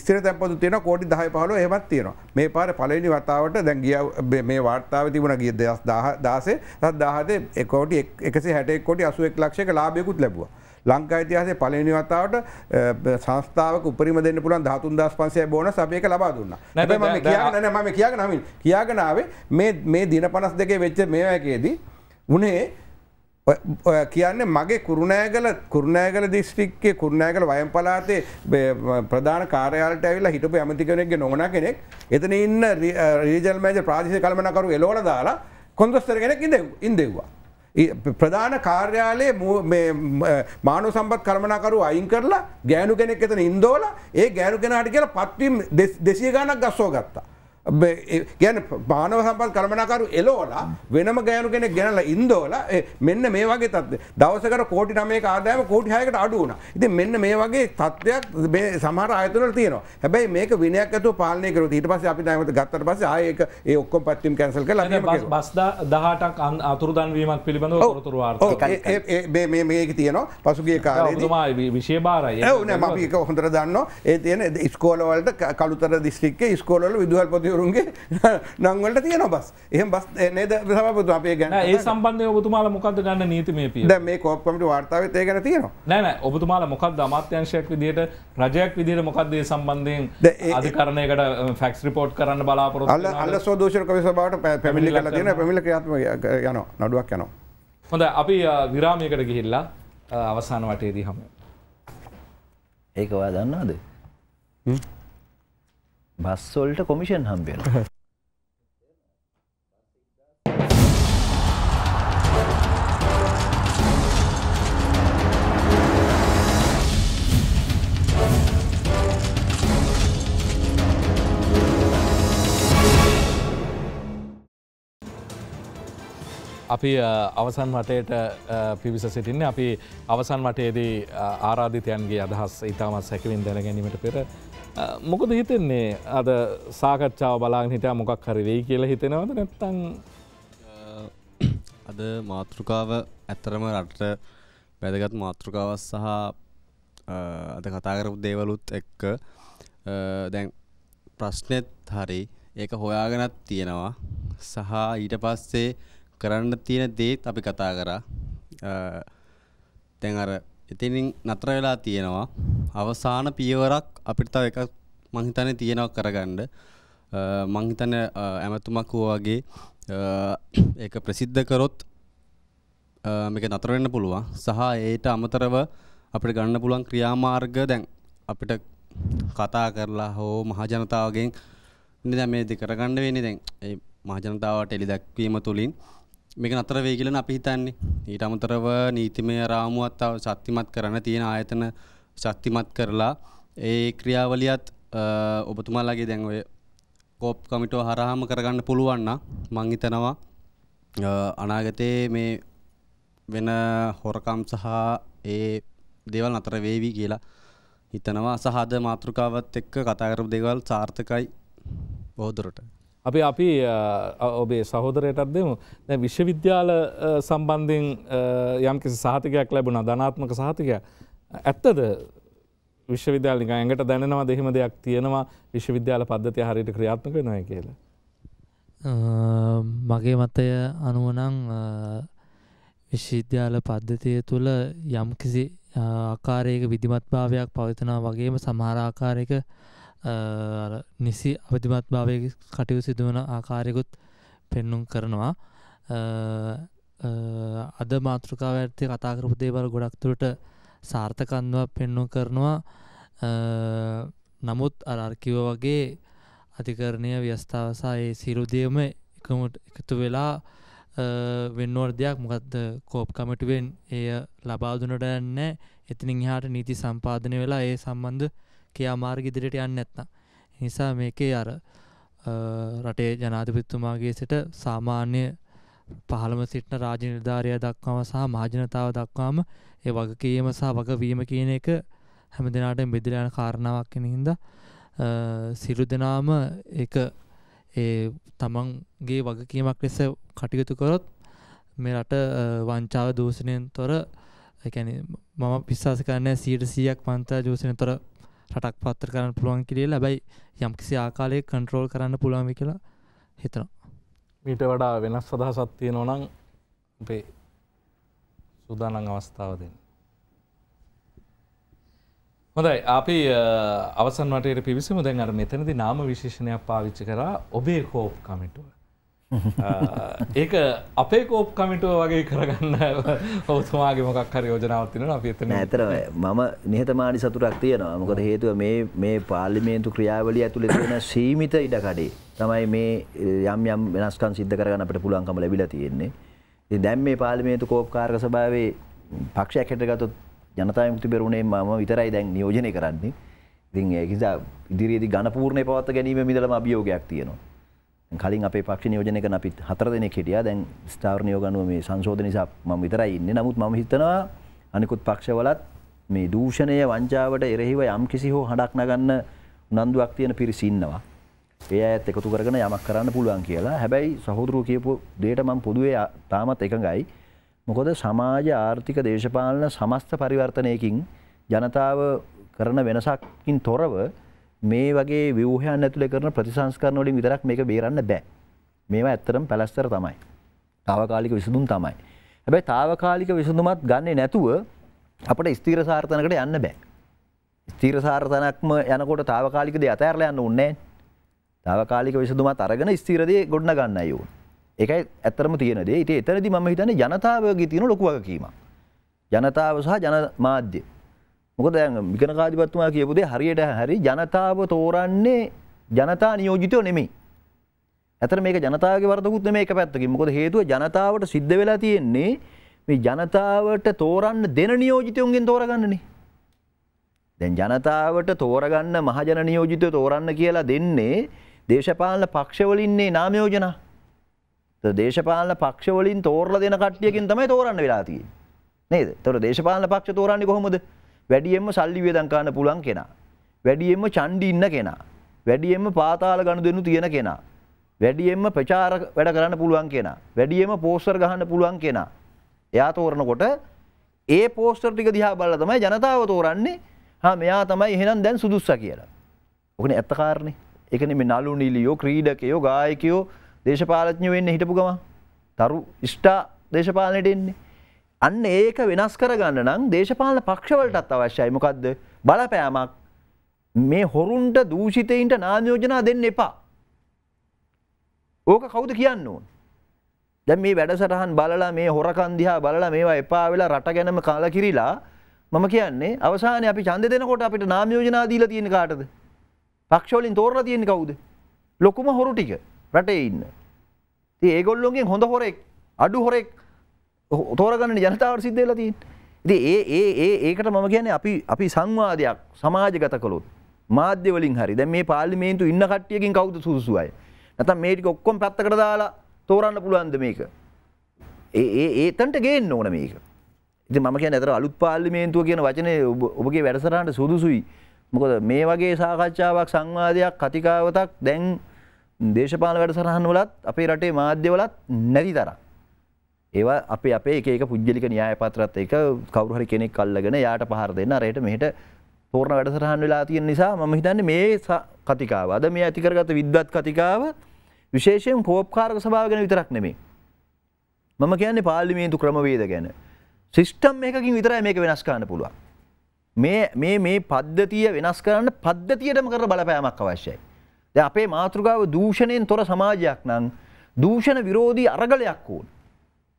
ස්ථිර තැන්පතු තියෙන කෝටි 10 15 එහෙමත් තියෙනවා. මේ පාර පළවෙනි වතාවට දැන් ගිය මේ වාර්තාවේ තිබුණා ගිය 2016 17 1 කෝටි 161 කෝටි 81 ලක්ෂයක ලාභයකුත් ලැබුවා. ලංකා ඉතිහාසේ පලනි වතාවට සංස්ථාවක උපරිම දෙන්න පුළන් ධාතුන් දස් පන්සය බෝන සපයක ලබා දුන්න නැබ ම කියන්න මම කියාග නමින් කියාගෙනාවේ මේ දින පනස් දෙකේ වෙච්ච මේකේදී උනේ ඔය කියන්නේ මගේ කුරුණෑගල කුරුණෑගල දිස්ත්‍රික්කේ කුරුණෑගල වයම් පලාතේ ප්‍රධාන කාර්යාලයට ඇවිල්ලා හිටපු ඇමති කෙනෙක්ගේ නෝනා කෙනෙක් එතන ඉන්න රීජනල් මැජර් ප්‍රාදේශීය කළමනාකරු එළවලා දාලා කොන්දොස්තර කෙනෙක් ඉඳෙව්වා ප්‍රධාන කාර්යාලයේ මානු සම්පත් කරමනාකරු අයින් කරලා ගෑනු කෙනෙක් එතන ඉන්දෝල ඒ ගෑනු කෙනාට කියලා පත්වීම් දෙසිය ගණක් ගස්සෝ ගත්තා. ගැන පානව සම්පත් කරමනාකරු එලෝලා වෙනම ගෑනු කෙනෙක් ගැනලා ඉන්දෝල මෙන්න මේ වගේ තත් දවසකට කෝටි නමේ ආදායම කෝටි හයකට අඩු වුණා. ඉතින් මෙන්න මේ වගේ තත්ත්වයක් මේ සමහර ආයතනවල තියෙනවා. හැබැයි මේක විනයක් ඇතුව පාලනය කරුවොත් ඊට පස්සේ අපි නැවත ගත්තට පස්සේ ආයේ ඒක ඒ ඔක්කොම පැත්තෙන් කැන්සල් කරලා අපි මේක බස් 18ක් අතුරුදන් වීමක් පිළිබඳව තොරතුරු වාර්තා. මේ මේ මේක තියෙනවා පසුගිය කාලේදී. ඔබතුමා විශේෂ බාරයි. ඔව් නෑ මම ඒක හොඳට දන්නවා. ඒ තියෙන ඉස්කෝලවලට කලුතර දිස්ත්‍රික්කයේ ඉස්කෝලවල විදුහල්පති මෑතවරුන්ගේ නංවලට තියන බස් එහ බස් නද සමපතු අපේ ගැන ඒ සම්බන්ධය ඔබතුමාල මොකද ගන්න නීතිමේ පිය මේ කොප්පමට වාර්තාවත් ඒ ගැන තියෙනවා නෑන ඔබතුමාල මොකක්ද අමාත්‍යංශයක් විදියට රජයක් විදිර මොකක්දේ සම්බන්ධයෙන් අධිකරණයකට ෆැක්ස් රිපෝට් කරන්න බලාපොරොත් අල්ල සෝදෝෂක විසබාට පැමිලි කල තියෙන පැමිලි ක්‍රියාත්ම යන නඩුවක් යනවා හොඳ අපි විරාමයකට ගිහිල්ලා අවසාන වටේදී හම ඒකවා දන්නවාද? Mm-hmm. බස්සොල්ට කොමිෂන් හම්බෙන අපි අවසන් වටයට පිවිස සිටින්න අපි අවසන් වටයේදී ආරාධිතයන්ගේ අදහස් ඉතාමත් සැකිලින් දැන ගැනීමට පෙර මොකද හිතෙන්නේ අද සාකච්ඡාව බලාගෙන හිටා මොකක් හරි වෙයි කියලා හිතෙනවද නැත්තං අද මාතෘකාව ඇත්තරම රට වැදගත් මාතෘකාවක් සහ අද කතාකරපු දේවලුත් එක්ක දැන් ප්‍රශ්නෙත් හරි ඒක හොයාගෙනත් තියෙනවා සහ ඊට පස්සේ කරන්න තියෙන දේත් අපි කතා කරා දැන් අර එතිනින් නතර වෙලා තියෙනවා. අවසාන පියවරක් අපිට තව එකක් මං හිතන්නේ තියෙනවා කරගන්න. මං හිතන්නේ ඇමතුමක් වගේ ඒක ප්‍රසිද්ධ කරොත් මේක නතර වෙන්න පුළුවන්. සහ ඒට අමතරව අපිට ගන්න පුළුවන් ක්‍රියාමාර්ග දැන් අපිට කතා කරලා හෝ මහජනතාවගෙන් ඉතින් මේ දෙක කරගන්න වෙන්නේ දැන් ඒ මහජනතාවට එලි දැක්වීම තුලින් මේක නතර වෙයි කියලා අපි හිතන්නේ. ඊට අමතරව නීතිමය රාමුවත් ශක්තිමත් කරන්න තියෙන ආයතන ශක්තිමත් කරලා ඒ ක්‍රියාවලියත් ඔබතුමාලාගේ දැන් ඔය කෝප් කමිටුව හරහාම කරගන්න පුළුවන් නම් මං හිතනවා අනාගතේ මේ වෙන හොරකම් සහ ඒ දේවල් නතර වේවි කියලා හිතනවා සහද මාතෘකාවත් එක්ක කතා කරපු දේවල් සාර්ථකයි බොහෝ දුරට අපි අපි ඔබේ සහෝදරයටත් දෙමු දැ විශ්වවිද්‍යාල සම්බන්ධයෙන් යම්කිසි සාහතිකයක් ලැබුණ ධනාත්මක සාහතිකය ඇත්තද විශ්වවිද්‍යාල ගඟට දැනෙනවා දෙහෙම දෙයක් තියෙනවා විශ්වවිද්‍යාල පද්ධතිය හරිට ක්‍රියාත්මක නොය කියල මගේ මතය අනුවනං විශ්වවිද්‍යාල පද්ධතිය තුළ යම්කිසි ආකාරයක විදිමත්භාවයක් පවතනා වගේම සමහරාකාරයක නිසි අපතිමත් භාවය කටයු සිදුවන ආකාරයකුත් පෙන්නුම් කරනවා අද මාතෘකාව ඇත්තේ කතාකරපු දේවල් ගොඩක්තුරට සාර්ථකන්ව පෙන්නුම් කරනවා නමුත් අරර්කිව වගේ අධිකරණය ව්‍යස්ථාවසා ඒ සිරුදයම එකමට එකතු වෙලා වෙන්නෝර්දයක් මොකක්ද කෝප් කමටුවෙන් එය ලබාදුනට යන්න එතිනින් හාට නීති සම්පාධනය වෙලා ඒ සම්බන්ධ කියා මාර්ග ඉදිරියට යන්නේ නැත්නම්. නිසා මේකේ අර රටේ ජනාධිපතිතුමාගේ සිට සාමාන්‍ය පහළම සිටින රාජ්‍ය නිලධාරිය දක්වාම සහ මහජනතාව දක්වාම ඒ වගකීම සහ වගවීම කියන එක හැම දිනාටම බෙදලා යන කාරණාවක් වෙන හින්දා සිරු දෙනාම ඒක ඒ තමන්ගේ වගකීමක් ලෙස කටයුතු කරොත් මේ රට වංචාව දූෂණයෙන් තොර ඒ කියන්නේ මම විශ්වාස කරන්නේ 100%ක් වංචා දූෂණයෙන් තොර රටක් පත්තර කරන්න පුළුවන් කිරිය ලැබයි යම්කිසි ආකාලය කන්ට්‍රෝල් කරන්න පුළුවමි කියලා හිතනවා මීට වඩා වෙනස් සදහසත් තියෙන ඕනම් අපේ සූදානං අවස්ථාව දෙන්න හොඳයි අපි අවසන් වටයට පිවිසම දැන් අර මෙතනදි නාම විශේෂණයක් පාවිච්චි කරා ඔබේ කෝප් කමිටුව ඒක අපේ කෝප් කමිටුව වගේ කරගන්න ඔවතුමාගේ මොකක් හරි යෝජනාවත්තින අප එතන ඇතර මම නිහතමානි සතුරක් තියෙනවා මොකද හේතුව මේ මේ පාලිමේන්තු ක්‍රියාවලි ඇතුළෙ තියෙන සීමිත ඉඩකඩේ තමයි මේ යම් යම් වෙනස්කන් සිද්ධ කරගන්න අපට පුළුවන්කම ලැබිල තියෙන්නේ දැම් මේ පාලිමේතු කෝප්කාරක සභාවේ පක්ෂයක් හැටගතොත් ජනතාවමුතු බෙරුණේ මම විතරයි දැන් නියෝජනය කරන්නේ ඉතින් ඒකිසා ඉදිරියේදි ගණපූර්ණය පවත්ත ගැනීම මිදලම අභියෝගයක් තියෙනවා කලින් අපේ පක්ෂ නියෝජනය කරන අපිත් හතර දෙනෙක් හිටියා දැන් ස්ථාවර නියෝග අනුව මේ සංශෝධන නිසා මම විතරයි ඉන්නේ නමුත් මම හිතනවා අනිකුත් පක්ෂවලත් මේ දූෂණය වංචාවට එරෙහිව යම් කිසි හෝ හඬක් නගන්න උනන්දුවක් තියෙන පිරිස ඉන්නවා. ඒ අයත් එකතු කරගෙන යමක් කරන්න පුළුවන් කියලා. හැබැයි සහෝදරෝ කියපු දෙයට මම පොදුවේ තාමත් එකඟයි. මොකද සමාජ ආර්ථික දේශපාලන සමස්ත පරිවර්තනයකින් ජනතාව කරන වෙනසක්කින් තොරව මේ වගේ විවහයන් ඇතුළේ කරන ප්‍රතිසංස්කරණ වලින් විතරක් මේක බේරන්න බෑ. මේවා ඇත්තටම පැලස්තර තමයි. తాවකාලික විසඳුම් තමයි. හැබැයි తాවකාලික විසඳුමත් ගන්නේ නැතුව අපිට ස්ථිර සාර්ථනකට යන්න බෑ. ස්ථිර සාර්ථනක්ම යනකොට తాවකාලික දේ අතහැරලා යන්න ඕනේ තාවකාලික විසඳුමත් අරගෙන ස්ථිර දේ ගොඩනගන්නයි ඕන. ඒකයි ඇත්තටම තියෙන දේ. ඉතින් එතනදී මම හිතන්නේ ජනතාවගේ තියෙන ලොකු වගකීමක්. ජනතාව සහ ජනමාධ්‍ය මොකද විකනකාධිපත්තුමා කියපුදේ හරියට හරි ජනතාව තෝරන්නේ ජනතා නියෝජිතයෝ නෙමෙයි. ඇතර මේක ජනතාවගේ වරදකුත් මේ එක පැත්තකින් මොකද හේතුව ජනතාවට සිද්ධ වෙලා තියෙන්නේ මේ ජනතාවට තෝරන්න දෙන නියෝජිතයුන්ගෙන් තෝරගන්නනේ. දැන් ජනතාවට තෝරගන්න මහජන නියෝජිතය තෝරන්න කියලා දෙන්නේ දේශපාලන පක්ෂවලින්නේ නාමයෝජනා. දේශපාලන පක්ෂවලින් තෝරලා දෙන කට්ටියකින් තමයි තෝරන්න වෙලා තියෙන්නේ. නේද? ඒතකොට දේශපාලන පක්ෂ තෝරන්නේ කොහොමද? වැඩියෙන්ම සල්ලි වේදම් කරන්න පුළුවන් කෙනා. වැඩියෙන්ම ඡන්ඩි ඉන්න කෙනා. වැඩියෙන්ම පාතාල ගනුදෙනු තියෙන කෙනා. වැඩියෙන්ම ප්‍රචාර වැඩ කරන්න පුළුවන් කෙනා. වැඩියෙන්ම පෝස්ටර් ගහන්න පුළුවන් කෙනා. එයා තෝරනකොට ඒ පෝස්ටර් ටික දිහා බලලා තමයි ජනතාව තෝරන්නේ. හා මෙයා තමයි එහෙනම් දැන් සුදුස්සා කියලා. ඔකනේ ඇත්ත කාරණේ. ඒක නෙමෙයි නළු නිලියෝ ක්‍රීඩකයෝ ගායකයෝ දේශපාලඥයෝ වෙන්න හිටපු ගම. තරු ස්ටා දේශපාලනයට එන්නේ. අන්න ඒක වෙනස් කරගන්න නම් දේශපාලන පක්ෂවලටත් අවශ්‍යයි මොකක්ද බලපෑමක් මේ හොරුන්ට දූෂිතයින්ට නායෝජනා දෙන්න එපා. ඕක කවුද කියන්න ඕන්. දැ මේ වැඩසටහන් බලලා මේ හොරකන්දිහා බලලා මේවා එපා වෙලා රට ගැනම කාල කිරිලා මම කියන්නේ අවසාන අපි චන්ද දෙනකොට අපිට නාමයෝජනා දීල තියෙන කාටද. පක්ෂෝලින් තෝරලා තියෙන කවුද. ලොකුම හොරු ටික රටේ ඉන්න. ඒගොල්ලොගෙන් හොඳ හොරෙක් අඩු හොරෙක් තෝරගන්න ජනතාවට සිද්ධලා තින්. ඉති ඒ ඒ ඒ ඒකට මම කියන්නේ අපි අපි සංවාදයක් සමාජගත කළොත් මාධ්‍යවලින් හරි දැ මේ පාලිමේන්තු ඉන්න කට්ටියකින් කවුද සුදුසුවයි. නැත මේටික ඔක්කොම් පැත්තකට දාලා තෝරන්න පුළුවන්ද මේක. ඒ ඒතන්ට ගේන්න ඕන මේක. ඉති මක ඇතර අලුත් පාලිමේන්තුව කියන වචනය ඔබගේ වැඩසරහට සුදුසුයි. මොකද මේ වගේ සාකච්ඡාවක් සංවාදයක් කතිකාවතක් දැන් දේශපාල වැඩසරහන් වලත් අපේ රටේ මාධ්‍යවලත් නැති තරක්. ඒවා අපේ අපේ එක පුද්ගලික න්‍යාය පත්‍රත් එක කවරුහරි කෙනෙක් කල්ලගෙන යායට පහර දෙන්න රයට මෙහට තෝරණ වැඩසරහන් වෙලා තියෙන නිසා මම හිතන්නේ මේ කතිකාව අද මේ ඇතිකරගත විද්වත් කතිකාව විශේෂයෙන් කෝප්කාරක සභාව ගැන විතරක් නෙමේ. මම කියන්නේ පාර්ලිමේන්තු ක්‍රමවේද ගැන. සිිස්ටම් එකකින් විතරයි මේක වෙනස් කරන්න පුළුවන්. මේ මේ පද්ධතිය වෙනස් කරන්න පද්ධතියටම කර බලපෑමක් අවශ්‍යයි. ද අපේ මාතෘකාව දූෂණයෙන් තොර සමාජයක් නං දූෂණ විරෝධී අරගලයක් ඕන්.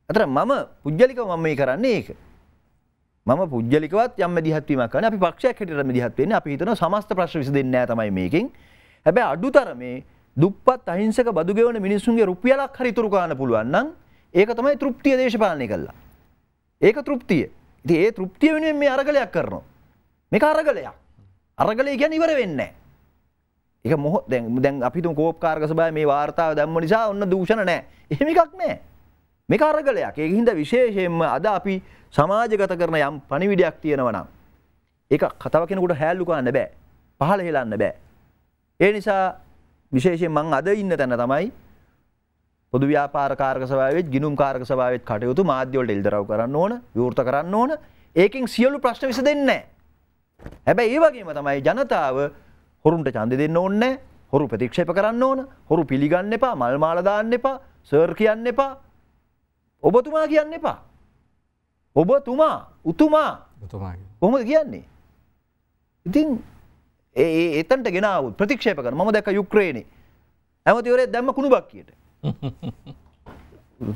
ඇතර මම පුද්ගලික මම මේ කරන්නේ ඒක. මම පුද්ගලිකවත් යම් දිහත්වීමක් කරන අපි පක්ෂයක් හැටියට දිහත්වෙන්නේ අපි හිතන සමස්ත ප්‍රශ්න විසඳෙන්නේ නැහැ තමයි මේකෙන්. හැබැයි අඩුතරමේ දුප්පත් අහිංසක බදු ගෙවන මිනිස්සුන්ගේ රුපියලක් හරි ඉතුරු කරන්න පුළුවන් නම් ඒක තමයි තෘප්තිය දේශපාලනය කළා. ඒක තෘප්තිය. ඉතින් ඒ තෘප්තිය වෙනුවෙන් මේ අරගලයක් කරනවා. මේක අරගලයක්. අරගලය කියන්නේ ඉවර වෙන්නේ නැහැ. එක මොහ දැන් දැන් අපිතුම කෝප් කාර්ග සභාවේ මේ වාර්තාව දැම්ම නිසා ඔන්න දූෂණ නැහැ. එහෙම එකක් නැහැ. මේ අරගලයක් ඒ හින්ද විශේෂයෙන්ම අද අපි සමාජගත කරන යම් පනිවිඩයක් තියෙනවනම්. ඒ කතව කෙනකුට හැල්ලුකාන්න බෑ පහල හෙලන්න බෑ. ඒ නිසා විශේෂෙන් මං අද ඉන්න තැන තමයි පොදු ව්‍යාපාරකාරක සභාවත් ගිනුම් කාරක සභාවත් කටයුතු මාධ්‍යවලට එල්දරව කරන්න ඕන විවෘත කරන්න ඕන ඒකින් සියලු ප්‍රශ්න විස දෙන්න. හැබැයි ඒ වගේම තමයි ජනතාව හොරුන්ට චන්ද දෙන්න ඕන්න හොරු ප්‍රතික්ෂප කරන්න ඕන හොරු පිළිගන්න එපා මල්මාලදාන්න එපා සර් කියන්න එපා ඔබතුමා කියන්න එපා. ඔබ තුමා උතුමා කොහොම කියන්නේ. ඉතින් ඒ එතන්ට ගෙනාව ප්‍රතික්ෂේප කන ම දැක යුක්්‍රේණි ඇමතිවරේ දැම්ම කුණු බක්කියට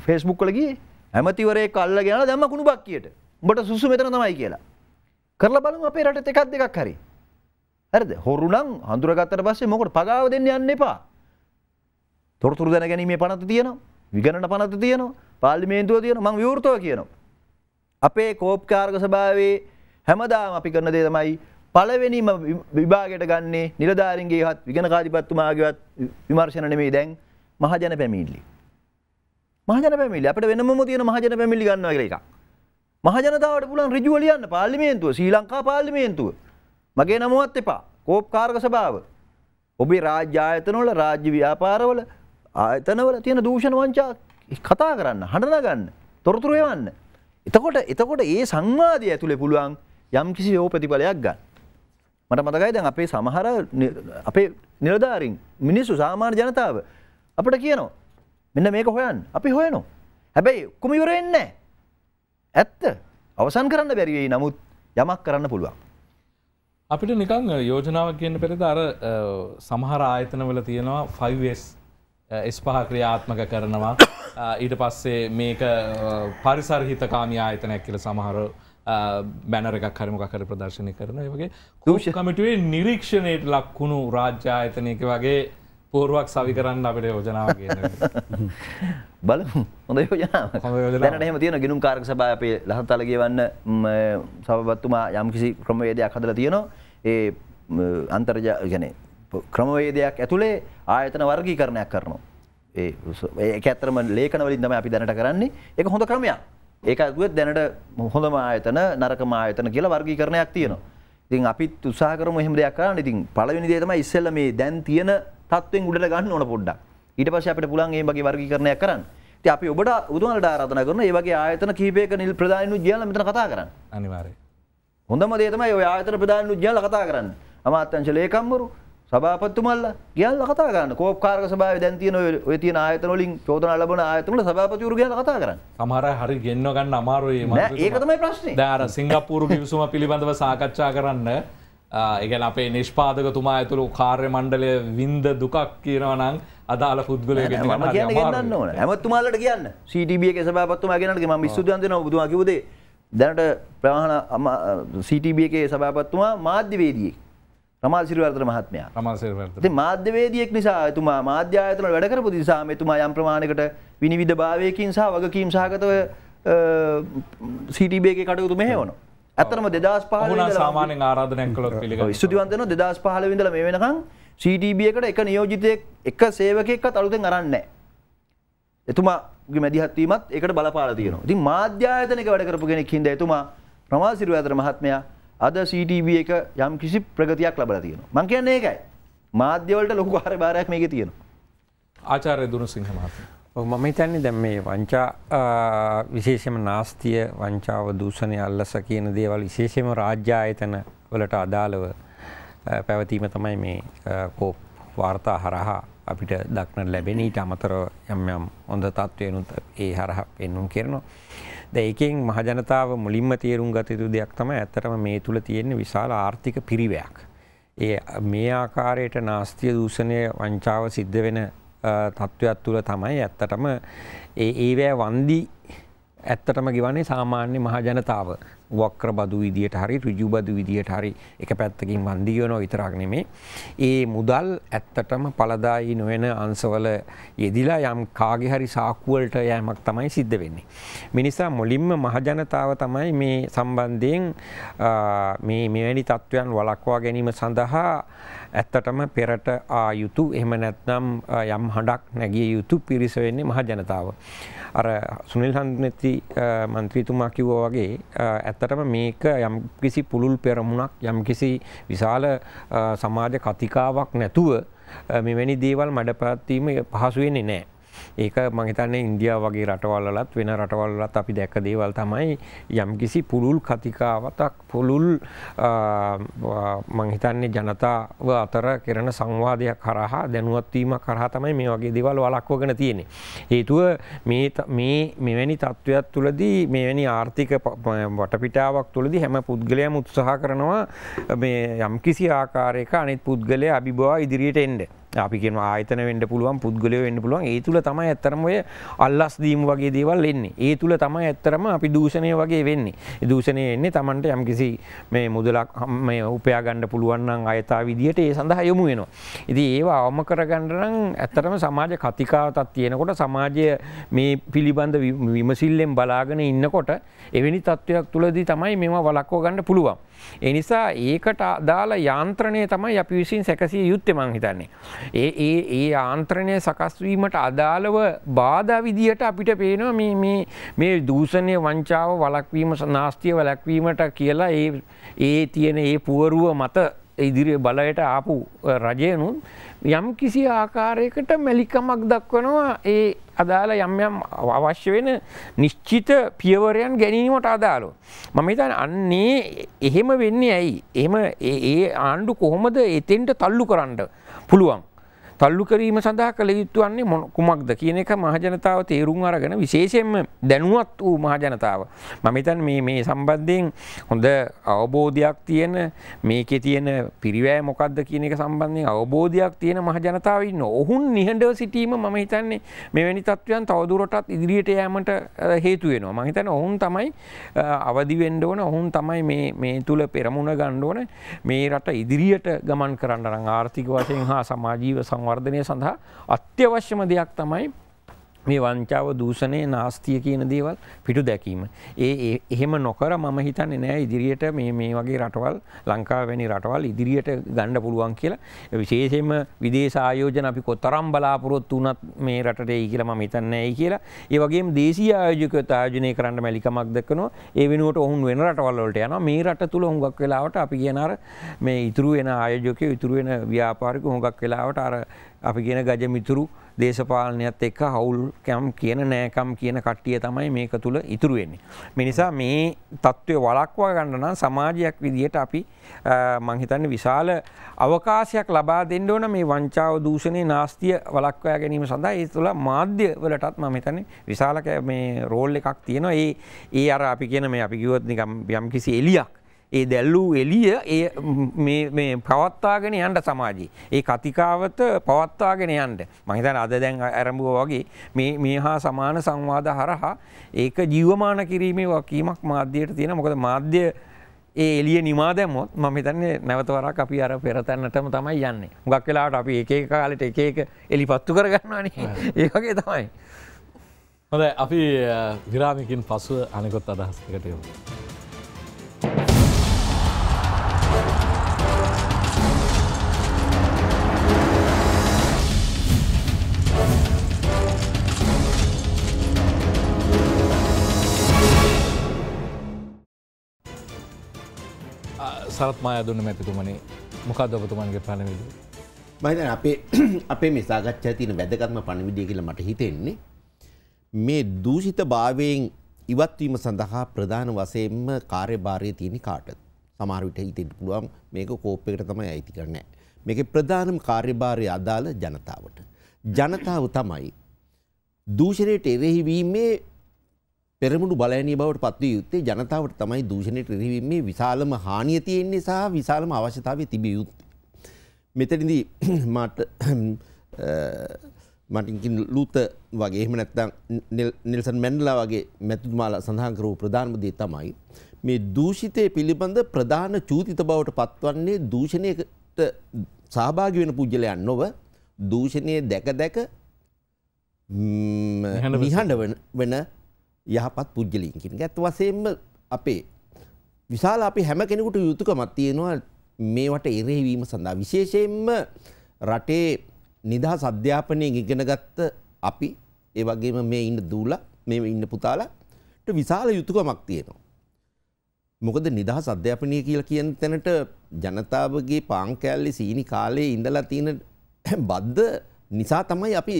ෆෙස්බුක් කලගේ ඇමතිවරේ කල්ල ගෙන දැම කුණු බක්කියට බට සුසු මෙතන තමයි කියලා කරල බලම අපේ රට එකක් දෙකක් හරි ඇද හොරුනම් හඳුරගත්තර පස්සේ මොකට පගාව දෙන්න යන්න එපා තොරතුර දැන ගැනීමේ පනත තියනවා විගණට පනත තියනවා පාලිමේන්තුව තියෙන මං විවෘතව කියනවා. අපේ කෝප්කාර්ග සභාවේ හැමදාම අපි කරන දේ තමයි පළවෙනිම විභාගයට ගන්නේ නිලධාරින්ගේවත් විගණකාධිපත්තුමාගේවත් විමර්ශන නෙමෙයි දැන් මහජන පැමිණිලි. මහජන පැමිණිලි අපිට වෙනමම තියෙන මහජන පැමිණිලි ගන්නවා කියලා එකක්. මහජනතාවට පුළුවන් ඍජුව ලියන්න පාර්ලිමේන්තුව ශ්‍රී ලංකා පාර්ලිමේන්තුව. මගේ නමුවත් එපා. කෝප්කාර්ග සභාව. ඔබේ රාජ්‍ය ආයතනවල රාජ්‍ය ව්‍යාපාරවල ආයතනවල තියෙන දූෂණ වංචා කතා කරන්න හඬනගන්න තොරතුරු එවන්න. එතකොට එතකොට ඒ සංවාදය ඇතුළේ පුළුවන් යම් කිසි යෝ ප්‍රතිඵලයක් ගන්න. මට මතකයි දැන් අපේ සමහර අපේ නිලධාරින් මිනිස්සු සාමාන්‍ය ජනතාව අපට කියනවා මෙන්න මේක හොයන් අපි හොයනවා. හැබැයි ඔක්කොම ඉවර වෙන්නේ නැහැ. ඇත්ත. අවසන් කරන්න බැරි වෙයි නමුත් යමක් කරන්න පුළුවන්. අපිට නිකං යෝජනාව කියන්න පෙරද අර සමහර ආයතනවල තියෙනවා 5S ස්පහ ක්‍රියාත්මක කරනවා ඊට පස්සේ මේක පරිසර්හිත කාමී ආයතනයක් කියල සමහර බැනර එකක් හරිමකර ප්‍රදර්ශනය කරන වගේ කෘෂ කමිටුවේ නිරීක්ෂණයට ලක්කුණු රාජ්‍යායතනයක වගේ පෝරුවක් සවි කරන්න අපට යෝජනාවගේ බල හොඳ යෝජනට හම තියෙන ගිනුම් කාරක සබා අපේ ලහතලගේ වන්න සබත්තුමා යම් කිසි ක්‍රමවේදයක් හදල තියෙනවා ඒ අන්තර්ජා ගැනේ ක්‍රමවේදයක් ඇතුළේ ආයතන වර්ගී කරණයක් කරනවා. ඒ ඇතරම ලේකනවලින් දම අපි දැනට කරන්නේ එක හොඳ ක්‍රමයක් ඒක ඇතුවත් දැනට හොඳම ආයතන නරකම ආයතන කියලා වර්ගී කරණයක් තියෙනවා. ඉතින් අපිත් උත්සාහ කරමු එහෙම දෙයක් කරන්න. ඉතින් පළවෙනි දේ තමයි ඉස්සෙල්ල මේ දැන් තියෙන තත්ත්වෙන් උඩට ගන්න ඕන පොඩ්ඩක්. ඊට පස්සේ අපිට පුළුවන් මේ වගේ වර්ගීකරණයක් කරන්න. ඉතින් අපි ඔබට උතුමලට ආරාධනා කරනවා මේ වගේ ආයතන කිහිපයක නිල් ප්‍රදානිනු ගියලා මෙතන කතා කරන්න. අනිවාර්යයෙන්. හොඳම දේ තමයි ওই ආයතන ප්‍රදානිනු ගියලා කතා කරන්න. අමාත්‍යංශ ලේකම්වරු සභාපත්තුමල්ල ගියල්ල කතා කරන්න කෝප්කාරක සභාව දැන්තියන ඔය තියෙන ආයතනොලින් චෝදන ලබන ආයතනල සභාපතිවරු ගැන කතා කරන්න. සමහර හරි ගෙන්න ගන්න අමාරුයි ඒක තමයි ප්‍රශ්නේ. දැන් සිංගප්පූරු කිවිසුම පිළිබඳව සාකච්ඡා කරන්න ඒකන අපේ නිෂ්පාදකතුමා ඇතුළු කාර්ය මණ්ඩලය වින්ද දුකක් කියනවා නම් අදාළ පුද්ගලය ගැන කියන්න ගන්න ඕන. හැමතුමාලට කියන්න. CTB එකේ සභාපතිතුමා ගෙනල්ගේ මම විශ්වවිද්‍යාලෙන් දෙනවා බුදුමා කිව්වදේ. දැනට ප්‍රවාහන CTB එකේ සභාපතිතුමා මාධ්‍යවේදියෙක්. මාසිරවර්ත මහත්මයා මාසිරවර්ත මාධ්‍යවේදියෙක් නිසා එතුමා මාධ්‍යායතන වැඩකරපු දිසාම එතුමා යම් ප්‍රමාණයකට විනිවිධ භාවයකින් සහ වගකීම් සහගතව සිටිබේගේ කටයුතු මෙහෙවන. ඇතරම දෙදස් පහල සාමානෙන් ආරාධනයක් කළොත් පිළිග ස්තුතිවන්තන දෙදස් පහල විඳල මේ වෙනකං සිටබියකට එක නියෝජිතයක් එක සේවකෙක්කත් අලුතෙන් අරන්න. එතුමා මැදිහත්වීමත් එකට බලපාල තියන ති මාධ්‍යායතනක වැඩකරපු කෙනෙක් හිද එතුමා ප්‍රමාසිරුව ඇතර මහත්මයා අද CTB එක යම් කිසි ප්‍රගතියක් ලබලා තියෙනවා. මං කියන්නේ ඒකයි. මාධ්‍යවලට ලොකු කාර්යභාරයක් මේකේ තියෙනවා. ආචාර්ය දුරසිංහ මහත්මයා. ඔව් මම හිතන්නේ දැන් මේ වංචා විශේෂයෙන්ම නාස්තිය වංචාව දූෂණය අල්ලස කියන දේවල් විශේෂයෙන්ම රාජ්‍ය ආයතන වලට අදාළව පැවතීම තමයි මේ කෝප් වාර්තා හරහා අපිට දක්න ලැබෙන ඊට අමතරව යම් යම් හොඳ තත්ත්වයනුත් ඒ හරහා පෙන්නුම් කරනවා. දැන් ඒකෙන් මහජනතාව මුලින්ම තේරුම් ගත යුතු දෙයක් තමයි ඇත්තටම මේ තුල තියෙන විශාල ආර්ථික පිරිවැයක්. ඒ මේ ආකාරයට නාස්තිය දූෂණය වංචාව සිද්ධ වෙන තත්ත්වයක් තුළ තමයි ඇත්තටම ඒ ඒවැ වන්දි ඇත්තටම ගිවන්නේ සාමාන්‍ය මහජනතාව වක්‍ර බදු විදියට හරි ඍජු බදු විදියට හරි එක පැත්තකින් වන්දි වෙනවා විතරක් නෙමේ. ඒ මුදල් ඇත්තටම පළදායි නොවන අංශවල යෙදිලා යම් කාගේ හරි සාක්කුව වලට යෑමක් තමයි සිද්ධ වෙන්නේ. මේ නිසා මුලින්ම මහජනතාව තමයි මේ සම්බන්ධයෙන් මේ මෙවැනි තත්වයන් වළක්වා ගැනීම සඳහා ඇත්තටම පෙරට ආයුතු එහෙම නැත්නම් යම් හඬක් නැගිය යුතු පිරිස වෙන්නේ මහ ජනතාව. අර සුනිල් හඳුනේති മന്ത്രിතුමා කිව්වා වගේ ඇත්තටම මේක යම් කිසි පුලුල් පෙරමුණක් යම් කිසි විශාල සමාජ කතිකාවක් නැතුව මෙවැනි දේවල් මඩ පැවැත්වීම පහසු වෙන්නේ නැහැ. ඒක මහිතන්නේ ඉන්දියා වගේ රටවල්ලත් වෙන රටවල්ලත් අපි දැක්ක දේවල් තමයි යම් කිසි පුළුල් කතිකාවතක් පුළුල් මංහිතන්නේ ජනතාව අතර කරන සංවාධයක් කරහා දැනුවත්වීම කරහ තමයි මේ වගේ දෙවල් වලක්වගෙන තියෙනෙ. හේතුව මෙවැනි තත්ත්වයක් තුළදී මෙවැනි ආර්ථික වටපිටාවක් තුළදි හැම පුද්ගලය මුත්සහ කරනවා යම්කිසි ආකාරයක අනිත් පුද්ගලය අභිබවා ඉදිරියට එන්ඩ. අපිකෙන් ආයතන වෙන්ඩ පුළුවන් පුද්ගලය වෙන්න පුළුවන් ඒ තුළ තමයි ඇත්තරම ඔය අල්ලස් දීම වගේ දේවල් එන්නේ ඒ තුළ තමයි ඇත්තරම අපි දූෂණය වගේ වෙන්නේ දූෂණය එන්නේ තමන්ට යම්කිසි මේ මුදලක් මේ උපයා ගණ්ඩ පුළුවන්න්නන් අයතා විදිහට ඒ සඳහා යොමු වෙනවා. ඉති ඒවා අවම කරගණඩනම් ඇත්තරම සමාජ කතිකාවතත් තියෙනකොට සමාජය මේ පිළිබඳ විමසිල්ලෙන් බලාගෙන ඉන්නකොට එවැනි තත්ත්වයක් තුළදී තමයි මෙම වලක්කෝ ගණඩ පුළුවන්. ඒ නිසා ඒකට අදාළ යාන්ත්‍රණය තමයි අපි විසින් සැකසිය යුත්තේ මං හිතන්නේ. ඒ ඒ ඒ යාන්ත්‍රණය සකස් වීමට අදාළව බාධා විදියට අපිට පේනවා මේ මේ මේ දූෂණය වංචාව වළක්වීම නාස්තිය වළක්වීමට කියලා ඒ ඒ තියෙන ඒ පුවරුව මත ඉදිරි බලයට ආපු රජයනුත් යම් කිසි ආකාරයකට මැලිකමක් දක්වනවා ඒ අදාළ යම් යම් අවශ්‍ය වෙන නිශ්චිත පියවරයන් ගැනීමට අදාළෝ. මම හිතන් අන්නේ එහෙම වෙන්නේ ඇයි. එහෙම ඒ ආණ්ඩු කොහොමද එතෙන්ට තල්ලු කරන්න පුළුවන්. තල්ලු කිරීම සඳහා කළ යුතු වන්නේ මොන කුමක්ද කියන එක මහජනතාව තේරුම් අරගෙන විශේෂයෙන්ම දැනුවත් වූ මහජනතාව මම හිතන්නේ මේ මේ සම්බන්ධයෙන් හොඳ අවබෝධයක් තියෙන මේකේ තියෙන පිරිවැය මොකක්ද කියන එක සම්බන්ධයෙන් අවබෝධයක් තියෙන මහජනතාව ඉන්න ඔවුන් නිහඬව සිටීම මම හිතන්නේ මෙවැනි තත්ත්වයන් තවදුරටත් ඉදිරියට යෑමට හේතු වෙනවා මම හිතන්නේ ඔවුන් තමයි අවදි වෙන්න ඕන ඔවුන් තමයි මේ මේ තුල පෙරමුණ ගන්න ඕන මේ රට ඉදිරියට ගමන් කරන්න නම් ආර්ථික වශයෙන් හා සමාජීව සංවර්ධන වර්ධනය සඳහා අත්‍යවශ්‍යම දෙයක් තමයි මේ වංචාව දූෂණය නාස්තිය කියන දේවල් පිටු දැකීම. ඒ එහෙම නොකර මම හිතන්නේ නෑ ඉදිරියට මේ මේ වගේ රටවල් ලංකාව වැනි රටවල් ඉදිරියට ගණ්ඩ පුළුවන් කියලා විශේෂෙන්ම විදේශ ආයෝජන අපි කොතරම් බලාපොරොත්තු වනත් මේ රටට ඒ කියලා ම හිතන්න ඇයි කියලා ඒ වගේම දේශී ආයෝජක තාජනය කරන්න මැලිකමක් දක්නවා ඒ වෙනුවට ඔහුන් වෙන රටවල්ලට යන මේ රට තුළ හොඟක් වෙලාවට අපි කියනර මේ ඉතුරු වෙන ආයෝජකය ඉතුරු වෙන ව්‍යාපාරික හොඟක් වෙලාවට අර අපි කියන ගජ මිතුරු දේශපාලනයත් එක්ක හවුල්කම් කියන නෑකම් කියන කට්ටිය තමයි මේක තුළ ඉතුරු වෙන්නේ. මේ නිසා මේ தত্ত্বය වළක්වා ගන්න නම් සමාජයක් විදියට අපි මං හිතන්නේ විශාල අවකාශයක් ලබා දෙන්න ඕන මේ වංචාව දූෂණේ නාස්තිය වළක්වා ගැනීම සඳහා ඒ තුළ මාධ්‍ය වලටත් මම හිතන්නේ විශාල මේ රෝල් එකක් තියෙනවා. ඒ ඒ අර අපි කියන මේ අපි කිව්වොත් නිකම් යම්කිසි එලියක් ඒ දැල්ලූ එලිය ඒ පවත්වාගෙන යන්ට සමාජී. ඒ කතිකාවත පවත්වාගෙන යන්ට මහිතන් අද දැන් ඇරඹුව වගේ මේ හා සමාන සංවාද හරහා ඒක ජීවමාන කිරීමේ වකීමක් මාධ්‍යයට තියෙන මොකද මාධ්‍ය ඒ එලිය නිමාදැමොත් මම හිතන්නේ නැවතවරක් අපි අර පෙරතැන්නටම තමයි යන්නේ ගක් වෙලාට අපි ඒ කාලට එක එක එලි පත්තු කරගන්නවාන ඒකගේ තමයි. හොඳ අපි විරාමිකින් පසුව අනෙකොත් අදහස්කටයමු. සරත් මාය දුන්න මැතිතුමනි මොකක්ද ඔබතුමන්ගේ පැනවිලි. මහිතන අපේ අපේ මේ සාකච්ඡා තියෙන වැදගත්ම පණිවිඩය කියලා මට හිතෙන්නේ මේ දූෂිත භාවයෙන් ඉවත්වීම සඳහා ප්‍රධාන වශයෙන්ම කාර්යභාරය තියෙන කාටද? සමහර විට හිතෙන්න පුළුවන් මේක කෝප් එකට තමයි අයිති කරන්නේ. මේකේ ප්‍රධානම කාර්යභාරය අදාළ ජනතාවට. ජනතාව තමයි දූෂණයට එරෙහි වීමේ පෙරමුණු බලයනී බවට පත්ව යුත්තේ ජනතාවට තමයි දූෂණයට රිවීමේ විශාලම හානිය තියෙන්නේ සහ විශාලම අවශ්‍යතාවය තිබිය යුත්තේ. මෙතනදී මට මටින්කින් ලූත වගේ එහෙම නැත්නම් නෙල්සන් මැන්ඩෙලා වගේ මැතිතුමාලා සඳහන් කරපු ප්‍රධානම දේ තමයි මේ දූෂිතය පිළිබඳ ප්‍රධාන චූතිත බවට පත්වන්නේ දූෂණයට සහභාගී වෙන පුජ්‍යලයන් නොව දූෂණය දැක දැක නිහඬ වෙන යහපත් පුද්ගලින් කියන ඇත්ත වශයෙන්ම අපේ විශාල අපි හැම කෙනෙකුට යුතුයකමක් තියෙනවා මේවට එරෙහිවීම සඳහා විශේෂයෙන්ම රටේ නිදහස් අධ්‍යාපනයෙන් ඉගෙනගත්ත අපි ඒ වගේම මේ ඉන්න දූලා මේ ඉන්න පුතාලාට විශාල යුතුයකමක් තියෙනවා. මොකද නිදහස් අධ්‍යාපනය කියලා කියන තැනට ජනතාවගේ පාන් කෑල්ලේ සීනි කාලේ ඉඳලා තියෙන බද්ද නිසා තමයි අපි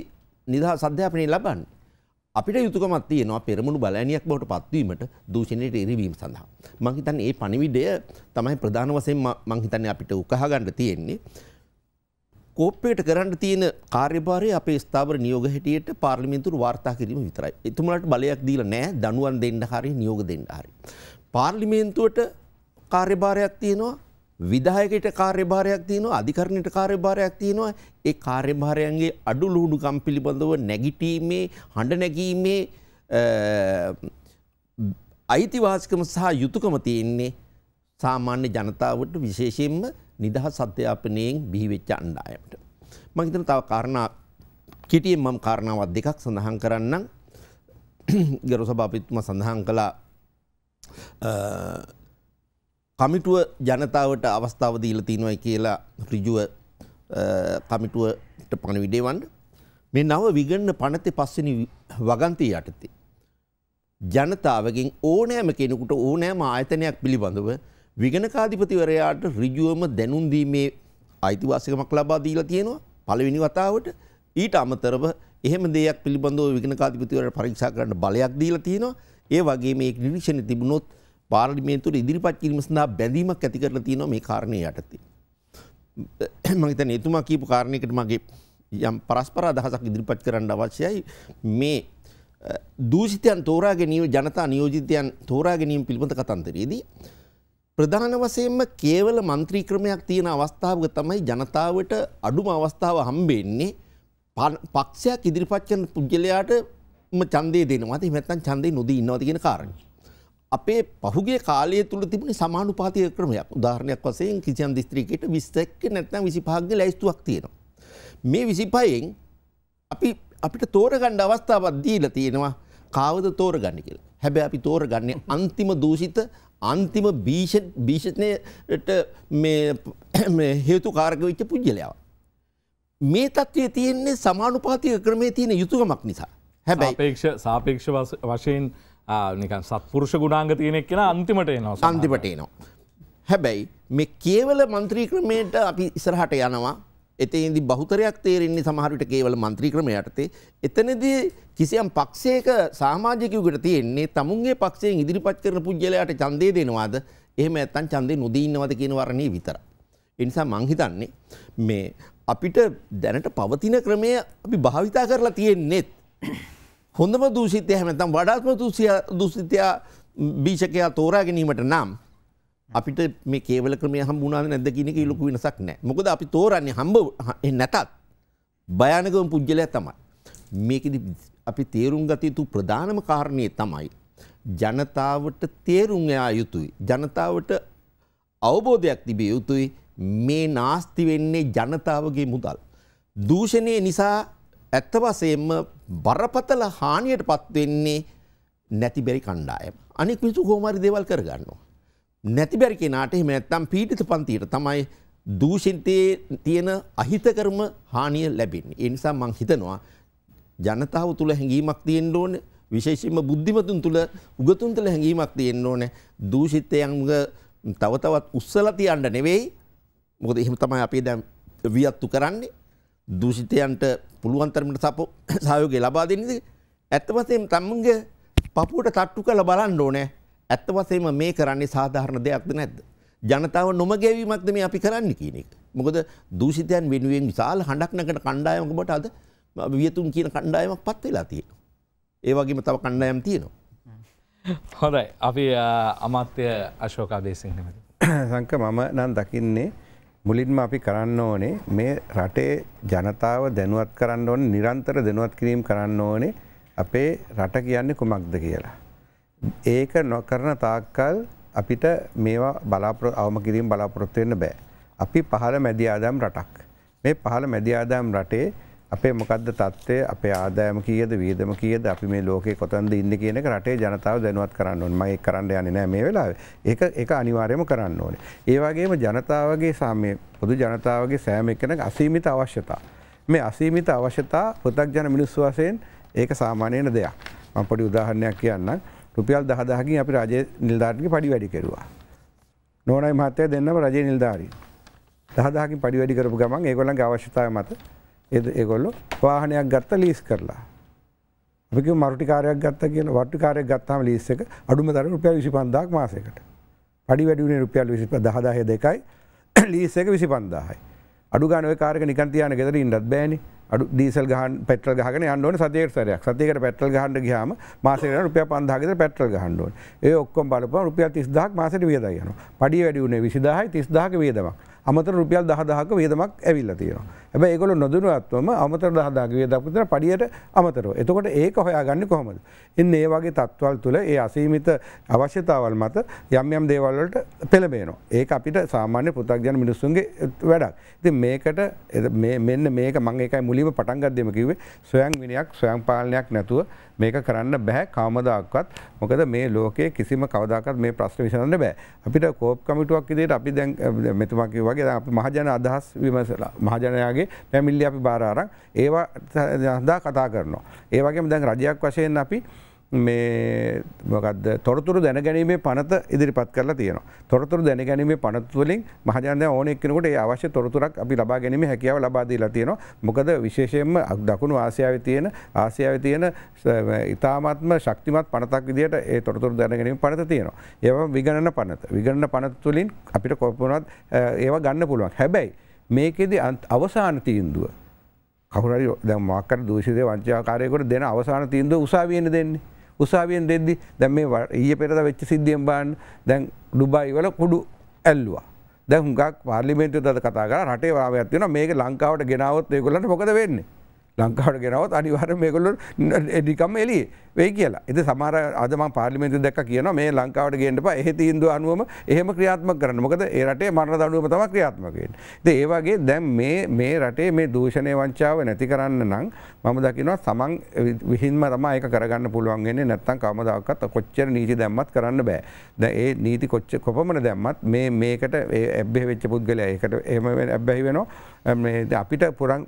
නිදහස් අධ්‍යාපනය ලබන්නේ. අපිට යුතුකමත් තියෙනවා පෙරමුණු බලෑනියක් බවට පත්වීමට දූෂණයට එරවීම සඳහා. මං හිතන්නේ ඒ පණිවිඩය තමයි ප්‍රධාන වශයෙන් මං හිතන්නේ අපිට උකහා ගන්න තියෙන්නේ. කෝප්පයට කරන්න තියෙන කාර්යභාරය අපේ ස්ථාවර නියෝග හැටියට පාර්ලිමේන්තුවට වාර්තා කිරීම විතරයි. එතුමලාට බලයක් දීලා නැහැ දනුවන් දෙන්න හරි නියෝග දෙන්න හරි. පාර්ලිමේන්තුවට කාර්යභාරයක් තියෙනවා විදායකට කාර්යභාරයක් තියෙනවා අධිකරණයට කාර්යභාරයක් තියෙනවා ඒ කාර්යභාරයන්ගේ අඩු ලුහුණුකම් පිළිබඳව නැගිටීමේ හඬ නැගීමේ අයිතිවාසිකම සහ යුතුයකම තියෙන්නේ සාමාන්‍ය ජනතාවට විශේෂයෙන්ම නිදහස් අධ්‍යාපනයෙන් බිහිවෙච්ච අණ්ඩායමට මම හිතන තව කාරණා කෙටියෙන් මම කාරණාවක් දෙකක් සඳහන් කරන්නම් ගරු සභාපතිතුමා සඳහන් කළා කමිටුව ජනතාවට අවස්ථාව දීලා තියෙනවායි කියලා ඍජුව කමිටුවට පණිවිඩය වන්න මේ නව විගණන පනතේ පස්වෙනි වගන්තිය යටතේ ජනතාවගෙන් ඕනෑම කෙනෙකුට ඕනෑම ආයතනයක් පිළිබඳව විගණකාධිපතිවරයාට ඍජුවම දැනුම් දීමේ අයිතිවාසිකමක් ලබා දීලා තියෙනවා පළවෙනි වතාවට ඊට අමතරව එහෙම දෙයක් පිළිබඳව විගණකාධිපතිවරයාට පරීක්ෂා කරන්න බලයක් දීලා තියෙනවා ඒ වගේම මේ නිරීක්ෂණ තිබුණොත් පාර්ලිමේන්තුවට ඉදිරිපත් කිරීම සඳහා බැඳීමක් ඇති කරලා තියෙනවා මේ කාරණේ යටතේ. මම හිතන්නේ එතුමා කියපු කාරණයකට මගේ යම් පරස්පර අදහසක් ඉදිරිපත් කරන්න අවශ්‍යයි මේ දූෂිතයන් තෝරා ගැනීම ජනතා නියෝජිතයන් තෝරා ගැනීම පිළිබඳ කතන්දරයේදී ප්‍රධාන වශයෙන්ම කේවල മന്ത്രി ක්‍රමයක් තියෙන අවස්ථාවක තමයි ජනතාවට අඩුම අවස්ථාව හම්බෙන්නේ පක්ෂයක් ඉදිරිපත් කරන පුද්ගලයාටම ඡන්දය දෙනවාද එහෙම නැත්නම් ඡන්දේ නොදී ඉන්නවද කියන කාරණේ. අපේ පහුගේ කාලය තුළ තිබුණ සමානුපාතිය ක්‍රමයක් උදාහරණයක් වසයෙන් කිසියන් දිස්ත්‍රිකට විස්සක්ක නැත්නම් විසිපාග ලැස්තුවක් තියෙනවා. මේ විසිපයෙන් අපි අපිට තෝරගණ්ඩ අවස්ථාවත් දීල තියෙනවා කාවද තෝරගන්න කියල හැබැ අපි තෝරගන්නේ අන්තිම දූෂිත අන්තිම භීෂණයට හේතු කාරක විච්ච පුද්ගලයාව. මේ තත්ත්වය තියෙන්නේ සමානුපාතික ක්‍රමේ තියෙන යුතුකමක් නිසා. හැබැයි පේක්ෂ සාපේක්ෂ වශයෙන් නිකන් සත්පුරුෂ ගුණාංග තියෙනෙක් කියෙන අන්තිමට එනවා සන්තිපට එනවා. හැබැයි මේ කේවල මන්ත්‍රී ක්‍රමයට අපි ඉසරහට යනවා එතේදි බහුතරයක් තේරෙන්නේ සමහරට කේවල මන්ත්‍රී ක්‍රමයටතේ එතනදී කිසියම් පක්ෂයක සාමාජිකයකුට තියෙන්නේ තමුන්ගේ පක්ෂයෙන් ඉදිරිපත් කරන පුද්ගලයාට චන්දය දෙනවාද එහෙම ඇත්තන් චන්දය නොදීන්නවද කියන වරණය විතර. එනිසා මංහිතන්නේ මේ අපිට දැනට පවතින ක්‍රමය අපි භාවිතා කරලා තියෙන්නේෙත්. හොඳම දූෂිතය හැමතම් වඩාත්ම දූෂිතයා භීෂකයා තෝරා ගැනීමට නම් අපිට මේ කේවල ක්‍රමය හම්බුණාව නැද කියනක ලොකු වෙනසක් නෑ මොකද අපි තෝරන්නේ හම්බ නැතත් භයානකම පුද්ගලය තමයි. මේකදි අපි තේරුම් ගතයුතු ප්‍රධානම කාරණය තමයි. ජනතාවට තේරුම් එයා යුතුයි. ජනතාවට අවබෝධයක් තිබිය යුතුයි මේ නාස්ති වෙන්නේ ජනතාවගේ මුදල්. දූෂණය නිසා ඇත්ත වශයෙන්ම බරපතල හානියට පත් වෙන්නේ නැති බැරි කණ්ඩායම. අනික මිනිස්සු කොහොම හරි දේවල් කරගන්නවා. නැති බැරි කෙනාට එහෙම නැත්තම් පීඩිත පන්තියට තමයි දූෂිතයේ තියෙන අහිතකර්ම හානිය ලැබෙන්නේ. ඒ නිසා මම හිතනවා ජනතාව තුල හැඟීමක් තියෙන්න ඕනේ. විශේෂයෙන්ම බුද්ධිමතුන් තුල උගතුන් තුල හැඟීමක් තියෙන්න ඕනේ. දූෂිතයන්ග තව තවත් උස්සලා තියන්න නෙවෙයි. මොකද එහෙම තමයි අපි දැන් වියත්තු කරන්නේ. දූෂිතයන්ට පුළුවන් තරමට සපෝ සහයෝගය ලබා දෙන්නේ ඇත්ත වශයෙන්ම තමන්ගේ පපුවට තට්ටු කරලා බලන්න ඕනේ ඇත්ත වශයෙන්ම මේ කරන්නේ සාධාරණ දෙයක්ද නැද්ද ජනතාව නොමගැවීමක්ද මේ අපි කරන්නේ කියන එක මොකද දූෂිතයන් වෙනුවෙන් විශාල හඬක් නැකට කණ්ඩායමක ඔබට අද වියතුන් කියන කණ්ඩායමක් පත් වෙලා තියෙනවා ඒ වගේම තව කණ්ඩායම් තියෙනවා හොඳයි අපි අමාත්‍ය අශෝක අබේසිංහ මැතිතුමා සංක මම නම් දකින්නේ මුලින්ම අපි කරන්න ඕනේ මේ රටේ ජනතාව දැනුවත් කරන්න ඕන නිරන්තර දැනුවත් කිරීම කරන්න ඕනේ අපේ රට කියන්නේ කුමක්ද කියලා. ඒක නොකරන තාක්කල් අපිට මේවා බලාපොර අවම කිරීම බලාපොරොත්තු වෙන්න බෑ. අපි පහළ මැදි ආදායම් රටක්. මේ පහළ මැදි ආදායම් රටේ අපේ මොකක්ද තත්ත්වය අපේ ආදායම කියද වීදම කියද අපි මේ ලෝකයේ කොතන්ද ඉන්න කියනක රටේ ජනතාව දැනුවත් කරන්න ඕන මගේ කරන්න යන්නේ නැහැ මේ වෙලාවේ ඒක ඒක අනිවාර්යයෙන්ම කරන්න ඕනේ ඒ වගේම ජනතාවගේ සාමයේ පොදු ජනතාවගේ සෑම එක්කෙනක අසීමිත අවශ්‍යතා මේ අසීමිත අවශ්‍යතා පෘථග්ජන මිනිස්සු වශයෙන් ඒක සාමාන්‍යන දෙයක් මම පොඩි උදාහරණයක් කියන්නම් රුපියල් 10000කින් අපි රජයේ නිලධාරීන්ගේ පඩි වැඩි කෙරුවා නෝනායි මහත්තයා දෙන්නම රජයේ නිලධාරීන් 10000කින් පඩි වැඩි කරපු ගමන් ඒගොල්ලන්ගේ අවශ්‍යතාවය මත ඒගොල්ලෝ වාහනයක් ගත්ත ලීස් කරලා. අපික මරුටිකාරයක් ගත්ත කියන වට්ටිකාරයක් ගත්තාම ලීස් එක අඩුම දර රුපියල් 25000ක් මාසයකට. පඩි වැඩි වුණේ රුපියල් 25000 2 ලීස් එක 25000යි. අඩු ගන්න ඔය කාර් එක නිකන් තියාන ගෙදර ඉන්නත් බෑනේ. අඩු ඩීසල් ගහන් පෙට්‍රල් ගහගෙන යන්න ඕනේ සතියකට සැරයක්. සතියකට පෙට්‍රල් ගහන්න ගියාම මාසෙකට රුපියල් 5000 ගෙදර පෙට්‍රල් ගහන්න ඕනේ. ඒ ඔක්කොම බලපුවම රුපියල් 30000ක් මාසෙට වියදම් යනවා. පඩි වැඩි වුණේ 20000යි 30000ක වියදමක්. අමතර රුපියල් 10000ක වියදමක් ඇවිල්ලා තියෙනවා. ඇබ ඒගොල නොදුනුවත්වම අමතර දහදාගවිය දපුතර පඩියට අමතර. එතකොට ඒක හොයාගන්න කොහොමද. එන්න ඒ වගේ තත්වල් තුළ ඒ අසීමිත අවශ්‍යතාවල් මත යම් යම් දේවල්ලට පෙළබේනවා. ඒක අපිට සාමාන්‍ය පුතක්ජන මිනිස්සුන්ගේ වැඩක්. ති මේකට මෙන්න මේක මං එකයි මුලිම පටන්ගත්දම කිවේ සොයන් විනියක් සොයන් පාලනයක් නැතුව මේක කරන්න බැහැ කාමදාක්වත් මොකද මේ ලෝකයේ කිසිම කවදාකත් මේ ප්‍රශ්න විසඳන්න බෑ. අපිට කෝප් කමිටුවක් විදිහට අපි දැන් මෙතුමා කිව්වා වගේ දැන් අපි මහජන අදහස් විමසලා මහජනයාගේ පැමිණිලි අපි බාර අරන් ඒවා සඳහා කතා කරනවා. ඒ වගේම දැන් රජයක් වශයෙන් අපි මේ මොකද තොරතුරු දැනගැනීමේ පනත ඉදිරිපත් කරලා තියෙනවා. තොරතුරු දැනගැනීමේ පනත වලින් මහජනයා ඕන එක්කෙනෙකුට ඒ අවශ්‍ය තොරතුරක් අපි ලබා ගැනීමේ හැකියාව ලබා දීලා තියෙනවා. මොකද විශේෂයෙන්ම දකුණු ආසියාවේ තියෙන ආසියාවේ තියෙන ඉතාමත්ම ශක්තිමත් පනතක් විදිහට ඒ තොරතුරු දැනගැනීමේ පනත තියෙනවා. ඒවම විගණන පනත. විගණන පනත තුලින් අපිට කොහොමවත් ඒවා ගන්න පුළුවන්. හැබැයි මේකෙදි අවසාන තීන්දුව කවුරු හරි දැන් මොකක් හරි දූෂිත වංචාකාරයෙකුට දෙන අවසාන තීන්දුව උසාවියෙන් දෙන්නේ. උසාවියෙන් දෙද්දි දැන් මේ ඊයේ පෙරේද වෙච්ච සිද්ධියෙන් බලන්න දැන් ඩුබායි වල කුඩු ඇල්ලුවා. දැන් හුඟක් පාර්ලිමේන්තුවේද කතා කරලා රටේ වාවයක් තියෙනවා මේක ලංකාවට ගෙනාවොත් ඒගොල්ලන්ට මොකද වෙන්නේ? ලංකාවට ගෙනවත් අනිවාර මේකොල්ල එඩිකම් එලි වේ කියලා එද සමර අදම පාලිමෙන්ති දැක් කියන මේ ලංකාවට ගේන්නප එහෙ ඉන්දු අනුවම එහෙම ක්‍රියාත්ම කරන්න මොකද ඒ රටේ මරණ දනුවම තම ක්‍රියාත්මකෙන් ද ඒවාගේ දැම් මේ රටේ මේ දූෂණය වංචාව නැති කරන්න නම් මම දකිනවා සමන් විහින්ම තම ඒක කරගන්න පුළුවන්ගන්නේ නැත්තන් කමදක්කත් කොච්චර නීති දැම්මත් කරන්න බෑ ද ඒ නීති කොච්ච කොපමන දැම්මත් මේ මේකට එබ්බෙ වෙච්ච පුද්ගලය ඒකට එම ඇබ්බැහි වෙනවා අපිට පුරන්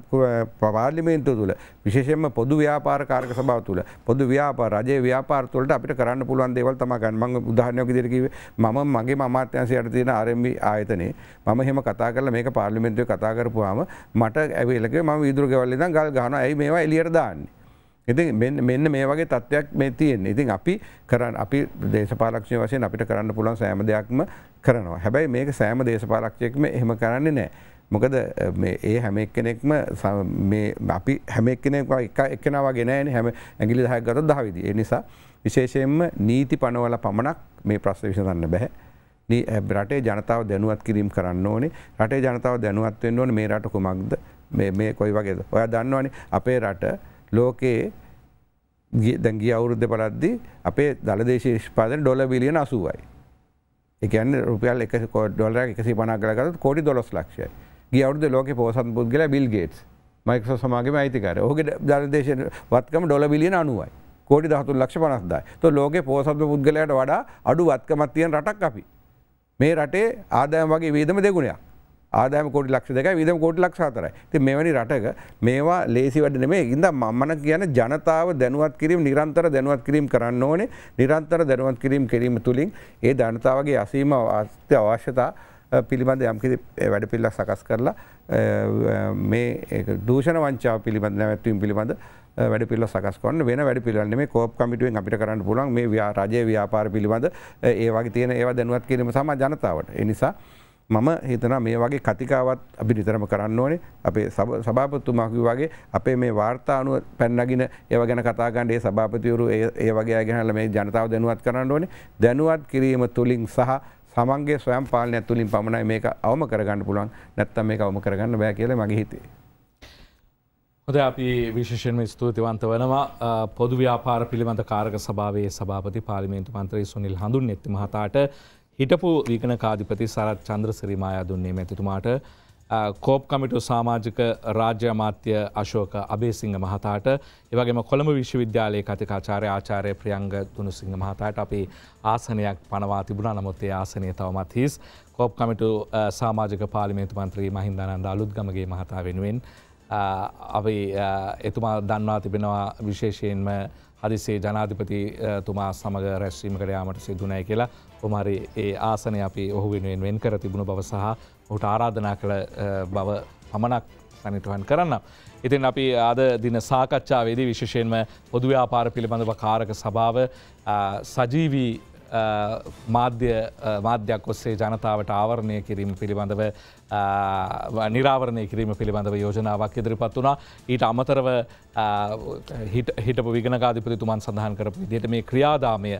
පවාර්ලිමේන්තු තුළ විශේෂම පොදු ව්‍යාපාර කාරක සභාව තුළ පොදු ව්‍යාපා රජය ව්‍යාපාර්තුවලට අපිට කරන්න පුළුවන් දේවල් තමගන් මං උදාහනයක දිරකිව මම මගේ මමාත්‍යන්සියට තියෙන ආරම්ි ආයතනය මම හෙම කතා කරල මේක පාර්ලිමෙන්තුව කතා කරපුවාම මට ඇවලක ම විදුරගවල්ලදන් ගල් ගහන ඇයි මේවා එලියර දාන්නේ. ඉති මෙන්න මේ වගේ තත්ත්වයක් මේ තියෙන් ඉතින් අපි කරන්න අපි දේශපාලක්ෂය වශයෙන් අපිට කරන්න පුළන් සෑම දෙයක්ම කරනවා හැබැයි මේක සෑම දේශපාලක්ෂයක්ම එහෙම කරන්නේ නෑ මොකද ඒ හැමෙක් කෙනෙක්ම අපි හැමෙක් කෙනෙක් එක එකනවා ගෙනන හැම ඇගිලි දහයක් ගත දහවිදි. එනිසා විශේෂයෙන්ම නීති පනවල පමණක් මේ ප්‍රශ්න විසඳන්න බැහැ. රටේ ජනතාව දැනුවත් කිරීම් කරන්න ඕනේ රටේ ජනතාව දැනුවත් වෙන්න ඕනේ මේ රට කුමක්ද මේ කොයි වගේද. ඔයා දන්නවනේ අපේ රට ලෝකයේ දැගිය අවුරුද්ධ පලද්දි අපේ දළදේශේෂපාදන ඩොල බිලියන අසුවයි. එකන්න රුපියල් එක කොඩ්ඩොලර එකසි පනා කරගත් කොඩි දොස් ලක්ෂයි. ගියවුද ලෝක පෝසත් පුද්ගල බිල්ගේට් මයිකෝ සමාගම අයිතිකර ඕක ධර්දේශන වත්කම ඩොල බිලියන අනුවයි කෝටි දහතු ලක්ෂ පනස්දායි තො ලෝක පෝසත්ව පුද්ගලයට වඩා අඩු වත්කමත් තියෙන රටක් අපි මේ රටේ ආදායම් වගේ වේදම දෙගුණයක් ආදම කොටි ලක්ෂ දෙක විදම කොටි ලක්ෂ අතරයි ති මෙවැනි රටක මේවා ලේසි වැඩන මේ ඉඳ මම්මන කියන ජනතාව දැනුවත් කිරීම නිරන්තර දැනුවත් කිරීම් කරන්න ඕනේ නිරන්තර දැනුවත් කිරීම් කිරීම තුළින් ඒ ධනතාවගේ අසීම අස්ත්‍ය අවශ්‍යතා පිළිබඳ යම්කිසි වැඩ පිල්ලක් සකස් කරලා මේ දූෂණ වංචාව පිළිබඳ නැවැත්වීම පිළිබඳ වැඩ පිල්ල සකස් කරන වෙන වැඩ පිළිවෙල මේ කෝප් කමිටුවෙන් අපිට කරන්න පුළුවන් මේ රජයේ ව්‍යාපාර පිළිබඳ ඒ වගේ තියෙන ඒවා දැනුවත් කිරීම සමා ජනතාවට. ඒ නිසා මම හිතනා මේ වගේ කතිකාවත් අපි නිතරම කරන්න ඕනේ අපේ සභාපත්තුමාකි වගේ අපේ මේ වාර්තා අනුව පැන්නගෙන ඒව ගැන කතාගන්න ඒ සභාපතිවරු ඒ වගේ ගැනල මේ ජනතාව දැනුවත් කරන්න ඕනේ දැනුවත් කිරීම තුළින් සහ තමන්ගේ ස්වයම් පාලනය තුලින් පමණයි මේක අවම කරගන්න පුළුවන් නැත්තම් මේක අවම කරගන්න බෑ කියලා මගේ හිතේ. හොඳ අපි විශෂෙන්ම ස්තුතිවන්ත වනවා පොදු ව්‍යාපාර පිළිබඳ කාරක සභාවේ සභාපති පාලිමේන්තු මන්ත්‍රී සුනිල් හඳුන් නැති මහතාට හිටපු වීකන කාධිපති සරත් චන්ද්‍ර සිරිමායා දුන්නේ මැතිතුමාට කෝප් කමිටු සාමාජික රාජ්‍ය අමාත්‍ය අශෝක අබේසිංහ මහතාට එවගේම කොළඹ විශ්වවිද්‍යාලයේ කතිකාචාරය ආචාරය ප්‍රියංග තුනුසිංහ මහතාට අපි ආසනයක් පනවා තිබුණා නමුත් ඒ ආසනය තවමත් හිස් කෝප් කමිටු සාමාජික පාලිමේතු මන්ත්‍රී මහින්දානන්ද අලුත්ගමගේ මහතා වෙනුවෙන් අපි එතුමා දන්වා තිබෙනවා විශේෂයෙන්ම හදිසේ ජනාධිපතිතුමා සමඟ රැස්වීමකට යාමට සිදුනය කියලා කොමරි ඒ ආසනය අපි ඔහු වෙනුවෙන් වෙන් කර තිබුණු බව සහ ඔහුට ආරාධනා කළ බව පමණක් සනිටුවන් කරන්න. ඉතින් අපි අද දින සාකච්ඡාවේද විශෂයෙන්ම පොදුව්‍යාපාර පිළිබඳව කාරක සභාව සජීවී මාධ්‍යයක් ඔස්සේ ජනතාවට ආවරණය කිරීම පිළිබඳව නිරාවරණය කිරීම පිළිබඳව යෝජනාවක් ඉදිරිපත් වනා ඊට අමතරව හිට විගනාධිපතිතුමන් සඳහන් කරපු විදිට මේ ක්‍රියාදාමය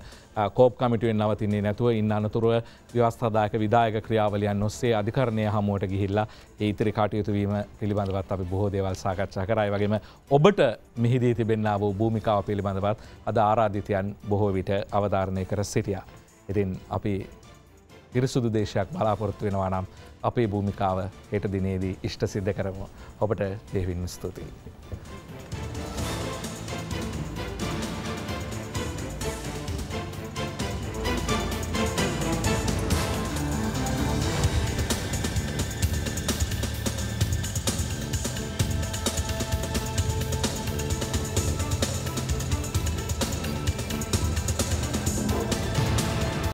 කෝප් කමිටුවෙන් නවතින්නේ නැතුව ඉන්න අනතුරුව ව්‍යවස්ථදායක විදායක ක්‍රියාවලයන් ඔස්සේ අධිකරණය හමුවට ගිහිල්ලා ඒතරි කාටයුතුවීම පිළිබඳවත් අපි බොහෝ දේවල් සාකච්ඡා කරයි වගේම ඔබට මිහිදී තිබෙන්න්න වූ භූමිකාව පිළිබඳවත් අද ආරාධිතයන් බොහෝ විට අවධාරණය කර සිටියා. ඉතින් අපි පිරිසුදු දේශයක් බලාපොරොත්තු වෙනවා නම්. අපේ භූමිකාව හෙට දිනේදී ඉෂ්ට සිද්ධ කරමු. ඔබට දෙවින් ස්තුතියි.